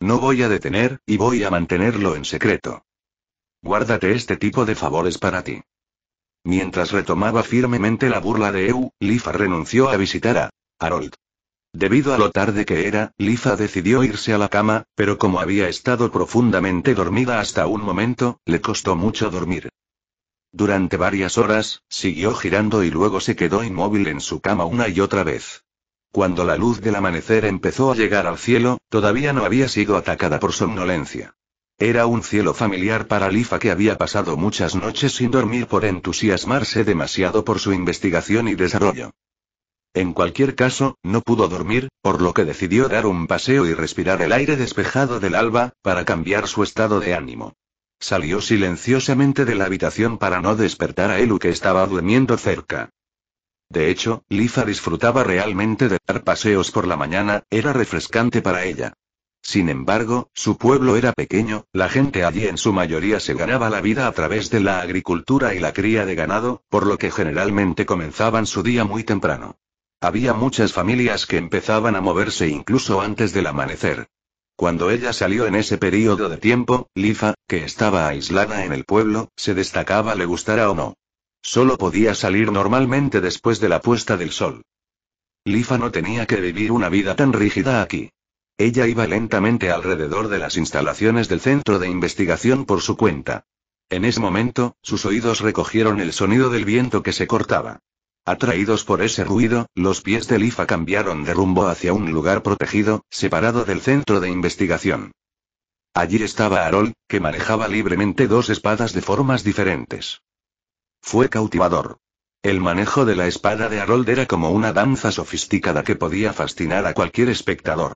No voy a detener, y voy a mantenerlo en secreto. Guárdate este tipo de favores para ti. Mientras retomaba firmemente la burla de Eu, Lifa renunció a visitar a Harold. Debido a lo tarde que era, Lifa decidió irse a la cama, pero como había estado profundamente dormida hasta un momento, le costó mucho dormir. Durante varias horas, siguió girando y luego se quedó inmóvil en su cama una y otra vez. Cuando la luz del amanecer empezó a llegar al cielo, todavía no había sido atacada por somnolencia. Era un cielo familiar para Lifa que había pasado muchas noches sin dormir por entusiasmarse demasiado por su investigación y desarrollo. En cualquier caso, no pudo dormir, por lo que decidió dar un paseo y respirar el aire despejado del alba, para cambiar su estado de ánimo. Salió silenciosamente de la habitación para no despertar a Elu que estaba durmiendo cerca. De hecho, Liza disfrutaba realmente de dar paseos por la mañana, era refrescante para ella. Sin embargo, su pueblo era pequeño, la gente allí en su mayoría se ganaba la vida a través de la agricultura y la cría de ganado, por lo que generalmente comenzaban su día muy temprano. Había muchas familias que empezaban a moverse incluso antes del amanecer. Cuando ella salió en ese periodo de tiempo, Lifa, que estaba aislada en el pueblo, se destacaba le gustara o no. Solo podía salir normalmente después de la puesta del sol. Lifa no tenía que vivir una vida tan rígida aquí. Ella iba lentamente alrededor de las instalaciones del centro de investigación por su cuenta. En ese momento, sus oídos recogieron el sonido del viento que se cortaba. Atraídos por ese ruido, los pies de Lifa cambiaron de rumbo hacia un lugar protegido, separado del centro de investigación. Allí estaba Harold, que manejaba libremente dos espadas de formas diferentes. Fue cautivador. El manejo de la espada de Harold era como una danza sofisticada que podía fascinar a cualquier espectador.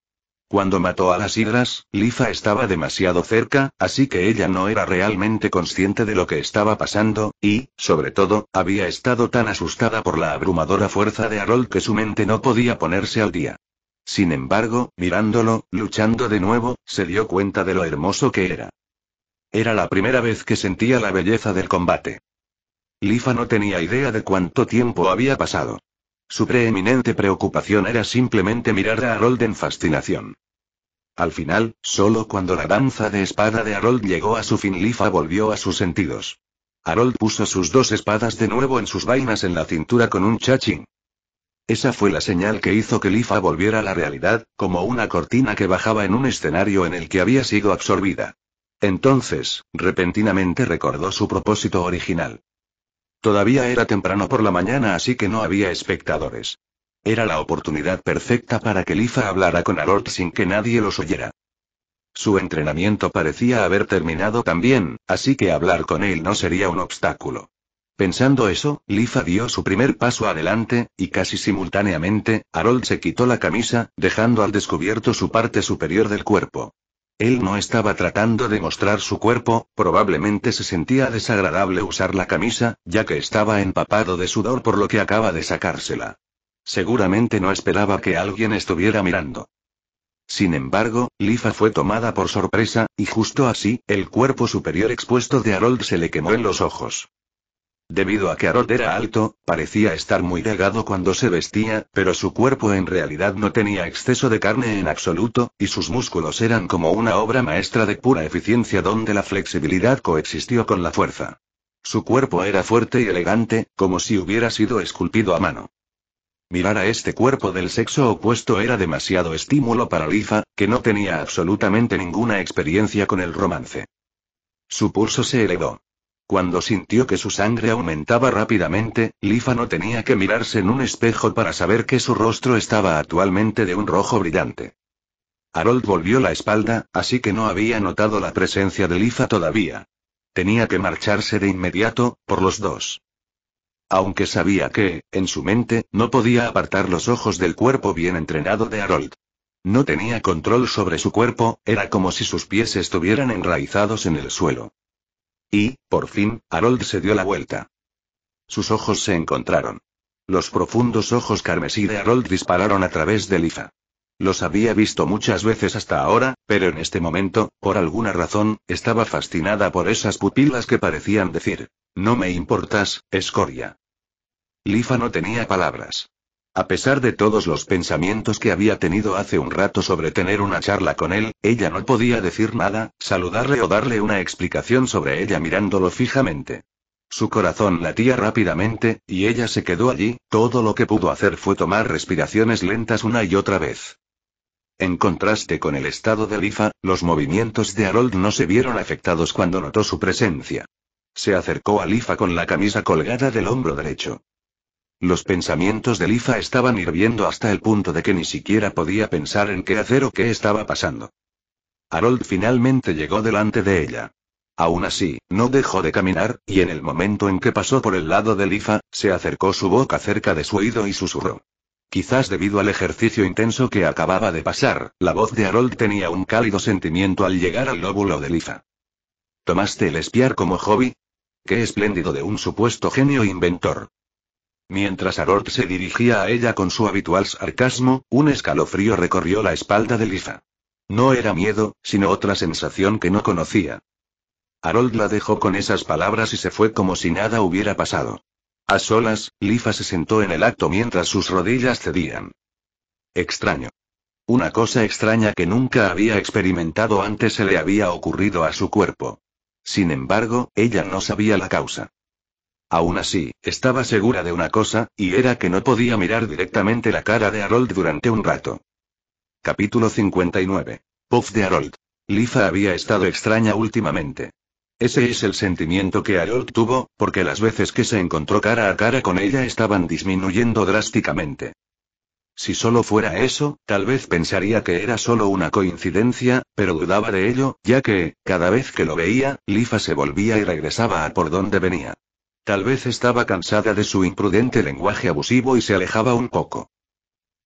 Cuando mató a las hidras, Lifa estaba demasiado cerca, así que ella no era realmente consciente de lo que estaba pasando, y, sobre todo, había estado tan asustada por la abrumadora fuerza de Harold que su mente no podía ponerse al día. Sin embargo, mirándolo, luchando de nuevo, se dio cuenta de lo hermoso que era. Era la primera vez que sentía la belleza del combate. Lifa no tenía idea de cuánto tiempo había pasado. Su preeminente preocupación era simplemente mirar a Harold en fascinación. Al final, solo cuando la danza de espada de Harold llegó a su fin, Lifa volvió a sus sentidos. Harold puso sus dos espadas de nuevo en sus vainas en la cintura con un chaching. Esa fue la señal que hizo que Lifa volviera a la realidad, como una cortina que bajaba en un escenario en el que había sido absorbida. Entonces, repentinamente recordó su propósito original. Todavía era temprano por la mañana así que no había espectadores. Era la oportunidad perfecta para que Lifa hablara con Harold sin que nadie los oyera. Su entrenamiento parecía haber terminado también, así que hablar con él no sería un obstáculo. Pensando eso, Lifa dio su primer paso adelante, y casi simultáneamente, Harold se quitó la camisa, dejando al descubierto su parte superior del cuerpo. Él no estaba tratando de mostrar su cuerpo, probablemente se sentía desagradable usar la camisa, ya que estaba empapado de sudor por lo que acaba de sacársela. Seguramente no esperaba que alguien estuviera mirando. Sin embargo, Lifa fue tomada por sorpresa, y justo así, el cuerpo superior expuesto de Harold se le quemó en los ojos. Debido a que Arot era alto, parecía estar muy delgado cuando se vestía, pero su cuerpo en realidad no tenía exceso de carne en absoluto, y sus músculos eran como una obra maestra de pura eficiencia donde la flexibilidad coexistió con la fuerza. Su cuerpo era fuerte y elegante, como si hubiera sido esculpido a mano. Mirar a este cuerpo del sexo opuesto era demasiado estímulo para Lifa, que no tenía absolutamente ninguna experiencia con el romance. Su pulso se elevó. Cuando sintió que su sangre aumentaba rápidamente, Lifa no tenía que mirarse en un espejo para saber que su rostro estaba actualmente de un rojo brillante. Harold volvió la espalda, así que no había notado la presencia de Lifa todavía. Tenía que marcharse de inmediato, por los dos. Aunque sabía que, en su mente, no podía apartar los ojos del cuerpo bien entrenado de Harold. No tenía control sobre su cuerpo, era como si sus pies estuvieran enraizados en el suelo. Y, por fin, Harold se dio la vuelta. Sus ojos se encontraron. Los profundos ojos carmesí de Harold dispararon a través de Lifa. Los había visto muchas veces hasta ahora, pero en este momento, por alguna razón, estaba fascinada por esas pupilas que parecían decir, No me importas, escoria. Lifa no tenía palabras. A pesar de todos los pensamientos que había tenido hace un rato sobre tener una charla con él, ella no podía decir nada, saludarle o darle una explicación sobre ella mirándolo fijamente. Su corazón latía rápidamente, y ella se quedó allí, todo lo que pudo hacer fue tomar respiraciones lentas una y otra vez. En contraste con el estado de Lifa, los movimientos de Harold no se vieron afectados cuando notó su presencia. Se acercó a Lifa con la camisa colgada del hombro derecho. Los pensamientos de Lifa estaban hirviendo hasta el punto de que ni siquiera podía pensar en qué hacer o qué estaba pasando. Harold finalmente llegó delante de ella. Aún así, no dejó de caminar, y en el momento en que pasó por el lado de Lifa, se acercó su boca cerca de su oído y susurró. Quizás debido al ejercicio intenso que acababa de pasar, la voz de Harold tenía un cálido sentimiento al llegar al lóbulo de Lifa. ¿Tomaste el espiar como hobby? ¡Qué espléndido de un supuesto genio inventor! Mientras Harold se dirigía a ella con su habitual sarcasmo, un escalofrío recorrió la espalda de Lifa. No era miedo, sino otra sensación que no conocía. Harold la dejó con esas palabras y se fue como si nada hubiera pasado. A solas, Lifa se sentó en el acto mientras sus rodillas cedían. Extraño. Una cosa extraña que nunca había experimentado antes se le había ocurrido a su cuerpo. Sin embargo, ella no sabía la causa. Aún así, estaba segura de una cosa, y era que no podía mirar directamente la cara de Harold durante un rato. Capítulo 59. Puff de Harold. Lifa había estado extraña últimamente. Ese es el sentimiento que Harold tuvo, porque las veces que se encontró cara a cara con ella estaban disminuyendo drásticamente. Si solo fuera eso, tal vez pensaría que era solo una coincidencia, pero dudaba de ello, ya que, cada vez que lo veía, Lifa se volvía y regresaba a por donde venía. Tal vez estaba cansada de su imprudente lenguaje abusivo y se alejaba un poco.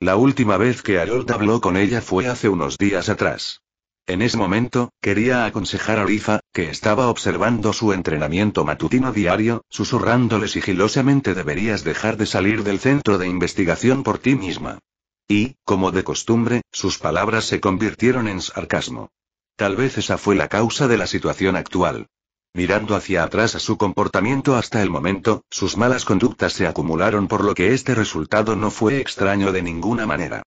La última vez que Harold habló con ella fue hace unos días atrás. En ese momento, quería aconsejar a Rifa, que estaba observando su entrenamiento matutino diario, susurrándole sigilosamente deberías dejar de salir del centro de investigación por ti misma. Y, como de costumbre, sus palabras se convirtieron en sarcasmo. Tal vez esa fue la causa de la situación actual. Mirando hacia atrás a su comportamiento hasta el momento, sus malas conductas se acumularon por lo que este resultado no fue extraño de ninguna manera.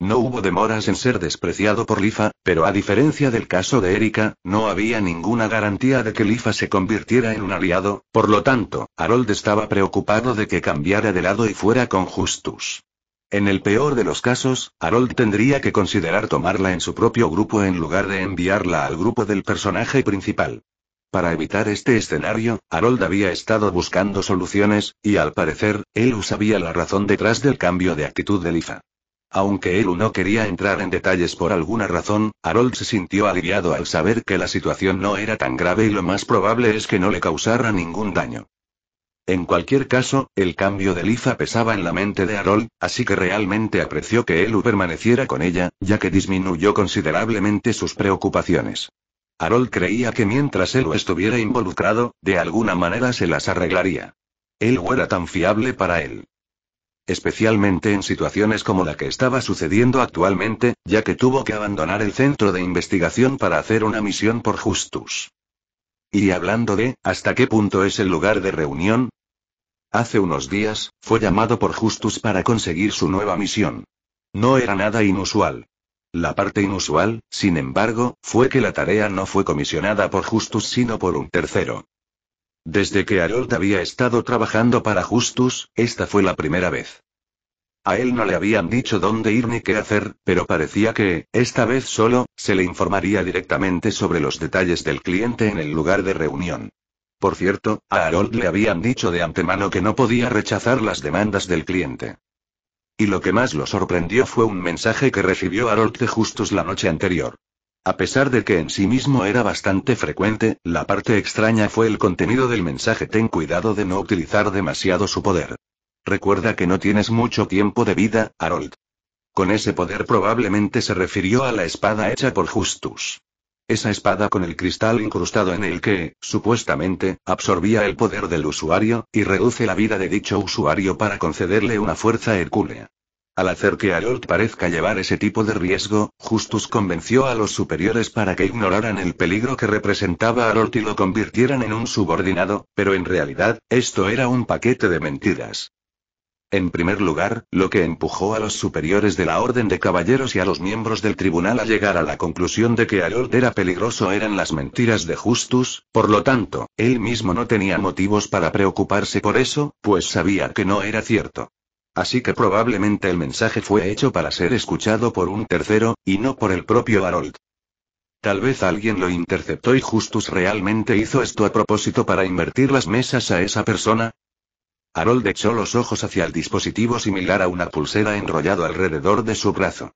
No hubo demoras en ser despreciado por Lifa, pero a diferencia del caso de Erika, no había ninguna garantía de que Lifa se convirtiera en un aliado, por lo tanto, Harold estaba preocupado de que cambiara de lado y fuera con Justus. En el peor de los casos, Harold tendría que considerar tomarla en su propio grupo en lugar de enviarla al grupo del personaje principal. Para evitar este escenario, Harold había estado buscando soluciones, y al parecer, Elu sabía la razón detrás del cambio de actitud de Lifa. Aunque Elu no quería entrar en detalles por alguna razón, Harold se sintió aliviado al saber que la situación no era tan grave y lo más probable es que no le causara ningún daño. En cualquier caso, el cambio de Lifa pesaba en la mente de Harold, así que realmente apreció que Elu permaneciera con ella, ya que disminuyó considerablemente sus preocupaciones. Harold creía que mientras él estuviera involucrado, de alguna manera se las arreglaría. Él era tan fiable para él. Especialmente en situaciones como la que estaba sucediendo actualmente, ya que tuvo que abandonar el centro de investigación para hacer una misión por Justus. Y hablando de, ¿hasta qué punto es el lugar de reunión? Hace unos días, fue llamado por Justus para conseguir su nueva misión. No era nada inusual. La parte inusual, sin embargo, fue que la tarea no fue comisionada por Justus sino por un tercero. Desde que Harold había estado trabajando para Justus, esta fue la primera vez. A él no le habían dicho dónde ir ni qué hacer, pero parecía que, esta vez solo, se le informaría directamente sobre los detalles del cliente en el lugar de reunión. Por cierto, a Harold le habían dicho de antemano que no podía rechazar las demandas del cliente. Y lo que más lo sorprendió fue un mensaje que recibió Harold de Justus la noche anterior. A pesar de que en sí mismo era bastante frecuente, la parte extraña fue el contenido del mensaje Ten cuidado de no utilizar demasiado su poder. Recuerda que no tienes mucho tiempo de vida, Harold. Con ese poder probablemente se refirió a la espada hecha por Justus. Esa espada con el cristal incrustado en el que, supuestamente, absorbía el poder del usuario, y reduce la vida de dicho usuario para concederle una fuerza hercúlea. Al hacer que Alort parezca llevar ese tipo de riesgo, Justus convenció a los superiores para que ignoraran el peligro que representaba Harold y lo convirtieran en un subordinado, pero en realidad, esto era un paquete de mentiras. En primer lugar, lo que empujó a los superiores de la Orden de Caballeros y a los miembros del tribunal a llegar a la conclusión de que Harold era peligroso eran las mentiras de Justus, por lo tanto, él mismo no tenía motivos para preocuparse por eso, pues sabía que no era cierto. Así que probablemente el mensaje fue hecho para ser escuchado por un tercero, y no por el propio Harold. Tal vez alguien lo interceptó y Justus realmente hizo esto a propósito para invertir las mesas a esa persona, Harold echó los ojos hacia el dispositivo similar a una pulsera enrollado alrededor de su brazo.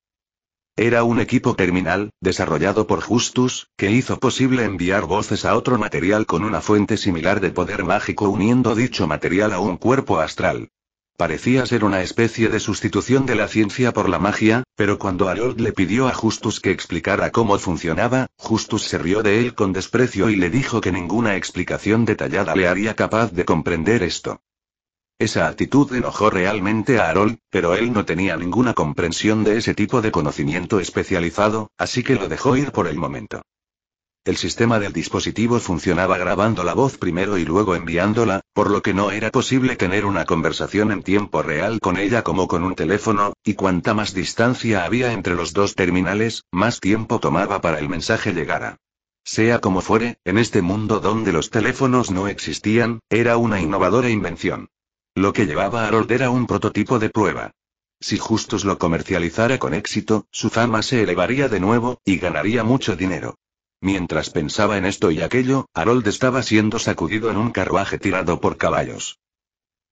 Era un equipo terminal, desarrollado por Justus, que hizo posible enviar voces a otro material con una fuente similar de poder mágico uniendo dicho material a un cuerpo astral. Parecía ser una especie de sustitución de la ciencia por la magia, pero cuando Harold le pidió a Justus que explicara cómo funcionaba, Justus se rió de él con desprecio y le dijo que ninguna explicación detallada le haría capaz de comprender esto. Esa actitud enojó realmente a Harold, pero él no tenía ninguna comprensión de ese tipo de conocimiento especializado, así que lo dejó ir por el momento. El sistema del dispositivo funcionaba grabando la voz primero y luego enviándola, por lo que no era posible tener una conversación en tiempo real con ella como con un teléfono, y cuanta más distancia había entre los dos terminales, más tiempo tomaba para el mensaje llegara. Sea como fuere, en este mundo donde los teléfonos no existían, era una innovadora invención. Lo que llevaba a Harold era un prototipo de prueba. Si Justus lo comercializara con éxito, su fama se elevaría de nuevo, y ganaría mucho dinero. Mientras pensaba en esto y aquello, Harold estaba siendo sacudido en un carruaje tirado por caballos.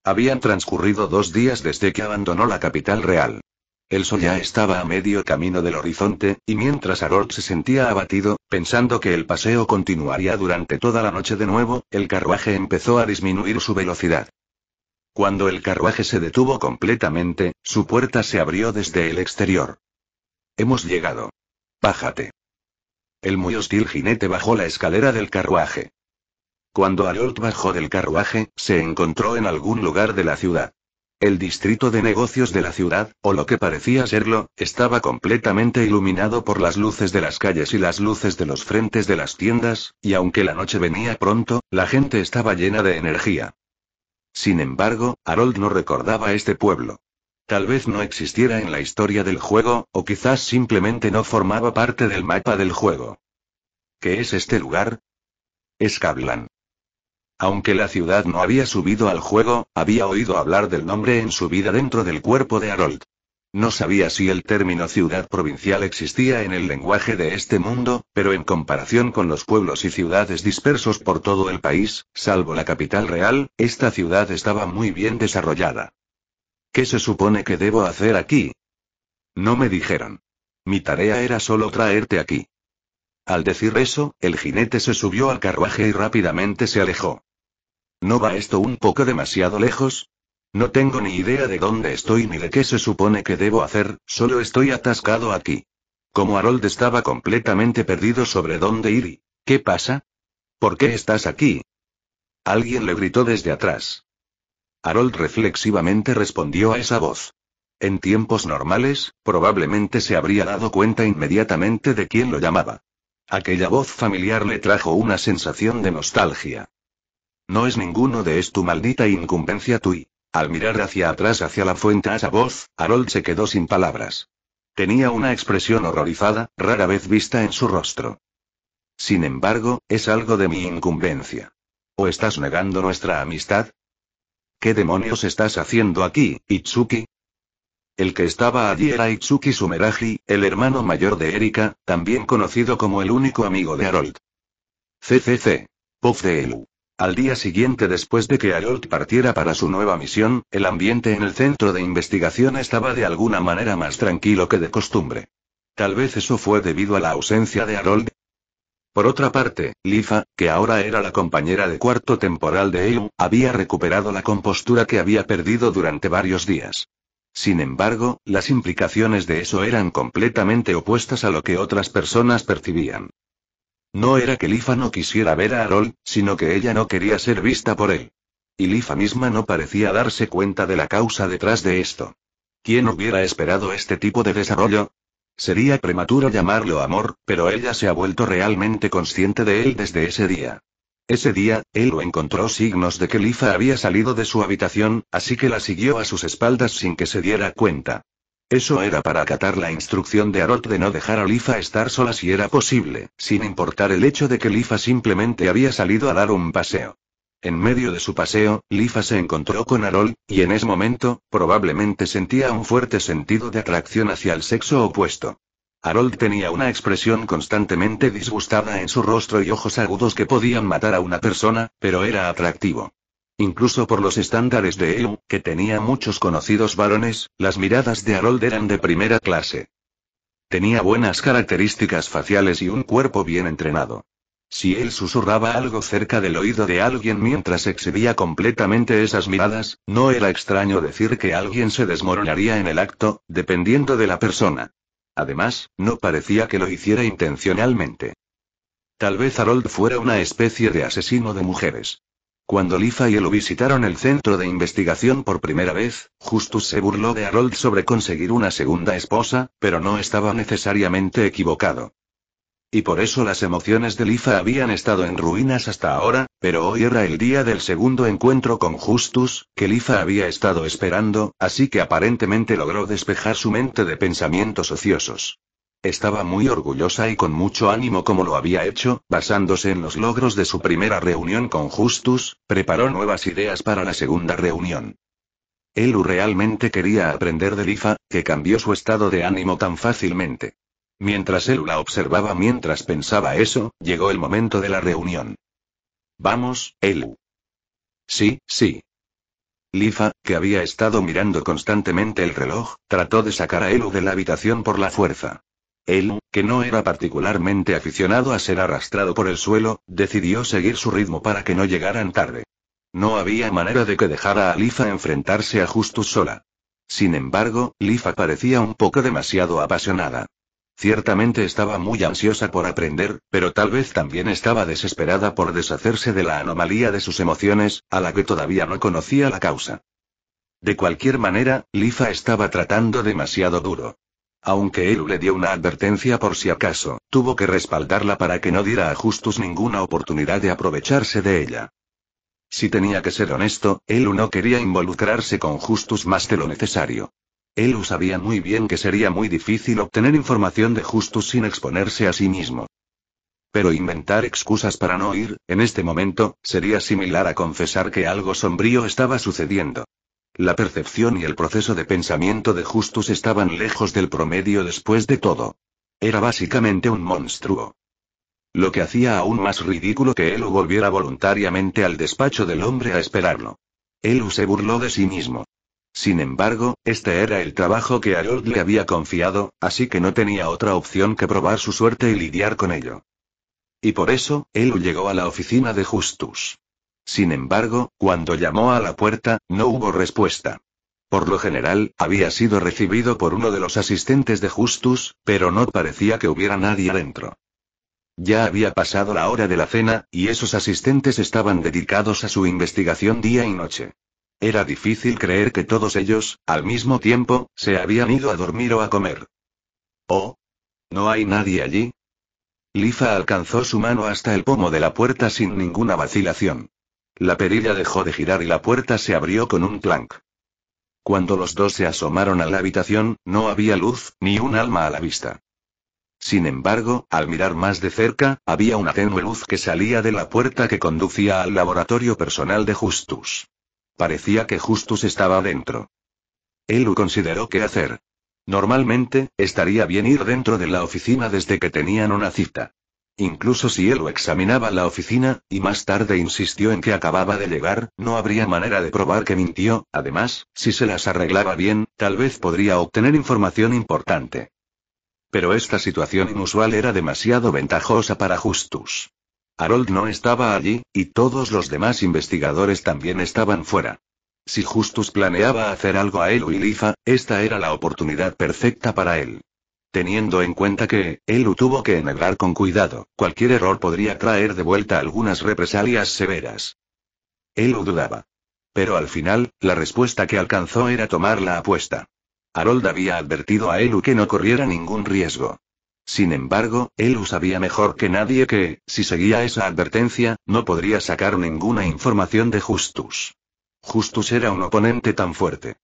Habían transcurrido dos días desde que abandonó la capital real. El sol ya estaba a medio camino del horizonte, y mientras Harold se sentía abatido, pensando que el paseo continuaría durante toda la noche de nuevo, el carruaje empezó a disminuir su velocidad. Cuando el carruaje se detuvo completamente, su puerta se abrió desde el exterior. Hemos llegado. Bájate. El muy hostil jinete bajó la escalera del carruaje. Cuando Harold bajó del carruaje, se encontró en algún lugar de la ciudad. El distrito de negocios de la ciudad, o lo que parecía serlo, estaba completamente iluminado por las luces de las calles y las luces de los frentes de las tiendas, y aunque la noche venía pronto, la gente estaba llena de energía. Sin embargo, Harold no recordaba este pueblo. Tal vez no existiera en la historia del juego, o quizás simplemente no formaba parte del mapa del juego. ¿Qué es este lugar? Es Aunque la ciudad no había subido al juego, había oído hablar del nombre en su vida dentro del cuerpo de Harold. No sabía si el término ciudad provincial existía en el lenguaje de este mundo, pero en comparación con los pueblos y ciudades dispersos por todo el país, salvo la capital real, esta ciudad estaba muy bien desarrollada. ¿Qué se supone que debo hacer aquí? No me dijeron. Mi tarea era solo traerte aquí. Al decir eso, el jinete se subió al carruaje y rápidamente se alejó. ¿No va esto un poco demasiado lejos? No tengo ni idea de dónde estoy ni de qué se supone que debo hacer, solo estoy atascado aquí. Como Harold estaba completamente perdido sobre dónde ir y... ¿Qué pasa? ¿Por qué estás aquí? Alguien le gritó desde atrás. Harold reflexivamente respondió a esa voz. En tiempos normales, probablemente se habría dado cuenta inmediatamente de quién lo llamaba. Aquella voz familiar le trajo una sensación de nostalgia. No es ninguno de es tu maldita incumbencia Tui. Al mirar hacia atrás hacia la fuente a esa voz, Harold se quedó sin palabras. Tenía una expresión horrorizada, rara vez vista en su rostro. Sin embargo, es algo de mi incumbencia. ¿O estás negando nuestra amistad? ¿Qué demonios estás haciendo aquí, Itsuki? El que estaba allí era Itsuki Sumeragi, el hermano mayor de Erika, también conocido como el único amigo de Harold. CCC. Puff de Elu. Al día siguiente después de que Harold partiera para su nueva misión, el ambiente en el centro de investigación estaba de alguna manera más tranquilo que de costumbre. Tal vez eso fue debido a la ausencia de Harold. Por otra parte, Lifa, que ahora era la compañera de cuarto temporal de Eyu, había recuperado la compostura que había perdido durante varios días. Sin embargo, las implicaciones de eso eran completamente opuestas a lo que otras personas percibían. No era que Lifa no quisiera ver a Harold, sino que ella no quería ser vista por él. Y Lifa misma no parecía darse cuenta de la causa detrás de esto. ¿Quién hubiera esperado este tipo de desarrollo? Sería prematuro llamarlo amor, pero ella se ha vuelto realmente consciente de él desde ese día. Ese día, él lo encontró signos de que Lifa había salido de su habitación, así que la siguió a sus espaldas sin que se diera cuenta. Eso era para acatar la instrucción de Harold de no dejar a Lifa estar sola si era posible, sin importar el hecho de que Lifa simplemente había salido a dar un paseo. En medio de su paseo, Lifa se encontró con Harold, y en ese momento, probablemente sentía un fuerte sentido de atracción hacia el sexo opuesto. Harold tenía una expresión constantemente disgustada en su rostro y ojos agudos que podían matar a una persona, pero era atractivo. Incluso por los estándares de EU, que tenía muchos conocidos varones, las miradas de Harold eran de primera clase. Tenía buenas características faciales y un cuerpo bien entrenado. Si él susurraba algo cerca del oído de alguien mientras exhibía completamente esas miradas, no era extraño decir que alguien se desmoronaría en el acto, dependiendo de la persona. Además, no parecía que lo hiciera intencionalmente. Tal vez Harold fuera una especie de asesino de mujeres. Cuando Lifa y Elo visitaron el centro de investigación por primera vez, Justus se burló de Harold sobre conseguir una segunda esposa, pero no estaba necesariamente equivocado. Y por eso las emociones de Lifa habían estado en ruinas hasta ahora, pero hoy era el día del segundo encuentro con Justus, que Lifa había estado esperando, así que aparentemente logró despejar su mente de pensamientos ociosos. Estaba muy orgullosa y con mucho ánimo como lo había hecho, basándose en los logros de su primera reunión con Justus, preparó nuevas ideas para la segunda reunión. Elu realmente quería aprender de Lifa, que cambió su estado de ánimo tan fácilmente. Mientras Elu la observaba mientras pensaba eso, llegó el momento de la reunión. Vamos, Elu. Sí, sí. Lifa, que había estado mirando constantemente el reloj, trató de sacar a Elu de la habitación por la fuerza. Él, que no era particularmente aficionado a ser arrastrado por el suelo, decidió seguir su ritmo para que no llegaran tarde. No había manera de que dejara a Lifa enfrentarse a Justus sola. Sin embargo, Lifa parecía un poco demasiado apasionada. Ciertamente estaba muy ansiosa por aprender, pero tal vez también estaba desesperada por deshacerse de la anomalía de sus emociones, a la que todavía no conocía la causa. De cualquier manera, Lifa estaba tratando demasiado duro. Aunque Elu le dio una advertencia por si acaso, tuvo que respaldarla para que no diera a Justus ninguna oportunidad de aprovecharse de ella. Si tenía que ser honesto, Elu no quería involucrarse con Justus más de lo necesario. Elu sabía muy bien que sería muy difícil obtener información de Justus sin exponerse a sí mismo. Pero inventar excusas para no ir, en este momento, sería similar a confesar que algo sombrío estaba sucediendo. La percepción y el proceso de pensamiento de Justus estaban lejos del promedio después de todo. Era básicamente un monstruo. Lo que hacía aún más ridículo que Elu volviera voluntariamente al despacho del hombre a esperarlo. Elu se burló de sí mismo. Sin embargo, este era el trabajo que Harold le había confiado, así que no tenía otra opción que probar su suerte y lidiar con ello. Y por eso, Elu llegó a la oficina de Justus. Sin embargo, cuando llamó a la puerta, no hubo respuesta. Por lo general, había sido recibido por uno de los asistentes de Justus, pero no parecía que hubiera nadie adentro. Ya había pasado la hora de la cena, y esos asistentes estaban dedicados a su investigación día y noche. Era difícil creer que todos ellos, al mismo tiempo, se habían ido a dormir o a comer. ¿Oh? ¿No hay nadie allí? Lifa alcanzó su mano hasta el pomo de la puerta sin ninguna vacilación. La perilla dejó de girar y la puerta se abrió con un clank. Cuando los dos se asomaron a la habitación, no había luz, ni un alma a la vista. Sin embargo, al mirar más de cerca, había una tenue luz que salía de la puerta que conducía al laboratorio personal de Justus. Parecía que Justus estaba dentro. Elu consideró qué hacer. Normalmente, estaría bien ir dentro de la oficina desde que tenían una cita. Incluso si él lo examinaba la oficina, y más tarde insistió en que acababa de llegar, no habría manera de probar que mintió, además, si se las arreglaba bien, tal vez podría obtener información importante. Pero esta situación inusual era demasiado ventajosa para Justus. Harold no estaba allí, y todos los demás investigadores también estaban fuera. Si Justus planeaba hacer algo a él y Ilifa, esta era la oportunidad perfecta para él. Teniendo en cuenta que, Elu tuvo que enhebrar con cuidado, cualquier error podría traer de vuelta algunas represalias severas. Elu dudaba. Pero al final, la respuesta que alcanzó era tomar la apuesta. Harold había advertido a Elu que no corriera ningún riesgo. Sin embargo, Elu sabía mejor que nadie que, si seguía esa advertencia, no podría sacar ninguna información de Justus. Justus era un oponente tan fuerte.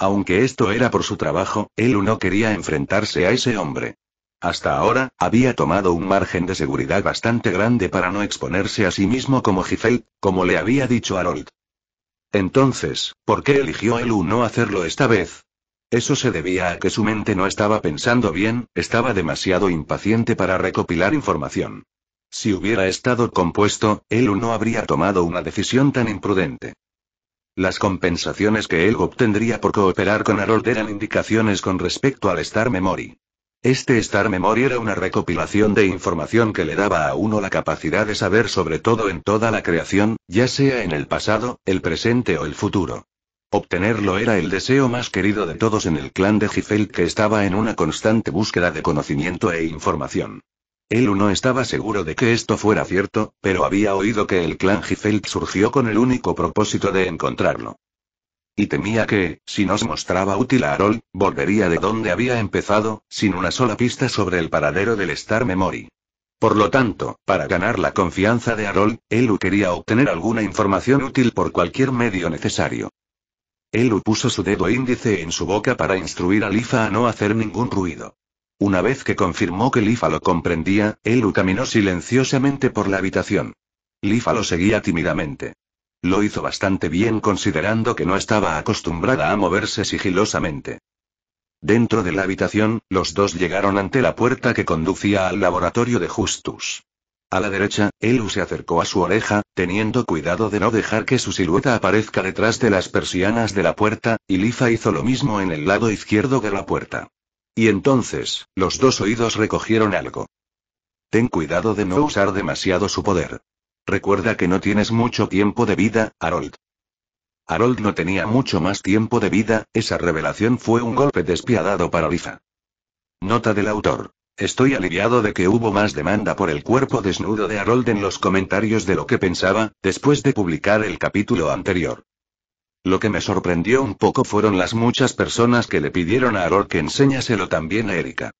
Aunque esto era por su trabajo, Elu no quería enfrentarse a ese hombre. Hasta ahora, había tomado un margen de seguridad bastante grande para no exponerse a sí mismo como Gifel, como le había dicho Harold. Entonces, ¿por qué eligió Elu no hacerlo esta vez? Eso se debía a que su mente no estaba pensando bien, estaba demasiado impaciente para recopilar información. Si hubiera estado compuesto, Elu no habría tomado una decisión tan imprudente. Las compensaciones que él obtendría por cooperar con Harold eran indicaciones con respecto al Star Memory. Este Star Memory era una recopilación de información que le daba a uno la capacidad de saber sobre todo en toda la creación, ya sea en el pasado, el presente o el futuro. Obtenerlo era el deseo más querido de todos en el clan de Gifel que estaba en una constante búsqueda de conocimiento e información. Elu no estaba seguro de que esto fuera cierto, pero había oído que el clan Hefeld surgió con el único propósito de encontrarlo. Y temía que, si no se mostraba útil a Harold, volvería de donde había empezado, sin una sola pista sobre el paradero del Star Memory. Por lo tanto, para ganar la confianza de Harold, Elu quería obtener alguna información útil por cualquier medio necesario. Elu puso su dedo índice en su boca para instruir a Lifa a no hacer ningún ruido. Una vez que confirmó que Lifa lo comprendía, Elu caminó silenciosamente por la habitación. Lifa lo seguía tímidamente. Lo hizo bastante bien considerando que no estaba acostumbrada a moverse sigilosamente. Dentro de la habitación, los dos llegaron ante la puerta que conducía al laboratorio de Justus. A la derecha, Elu se acercó a su oreja, teniendo cuidado de no dejar que su silueta aparezca detrás de las persianas de la puerta, y Lifa hizo lo mismo en el lado izquierdo de la puerta. Y entonces, los dos oídos recogieron algo. Ten cuidado de no usar demasiado su poder. Recuerda que no tienes mucho tiempo de vida, Harold. Harold no tenía mucho más tiempo de vida, esa revelación fue un golpe despiadado para Liza. Nota del autor. Estoy aliviado de que hubo más demanda por el cuerpo desnudo de Harold en los comentarios de lo que pensaba, después de publicar el capítulo anterior. Lo que me sorprendió un poco fueron las muchas personas que le pidieron a Aror que enséñaselo también a Erika.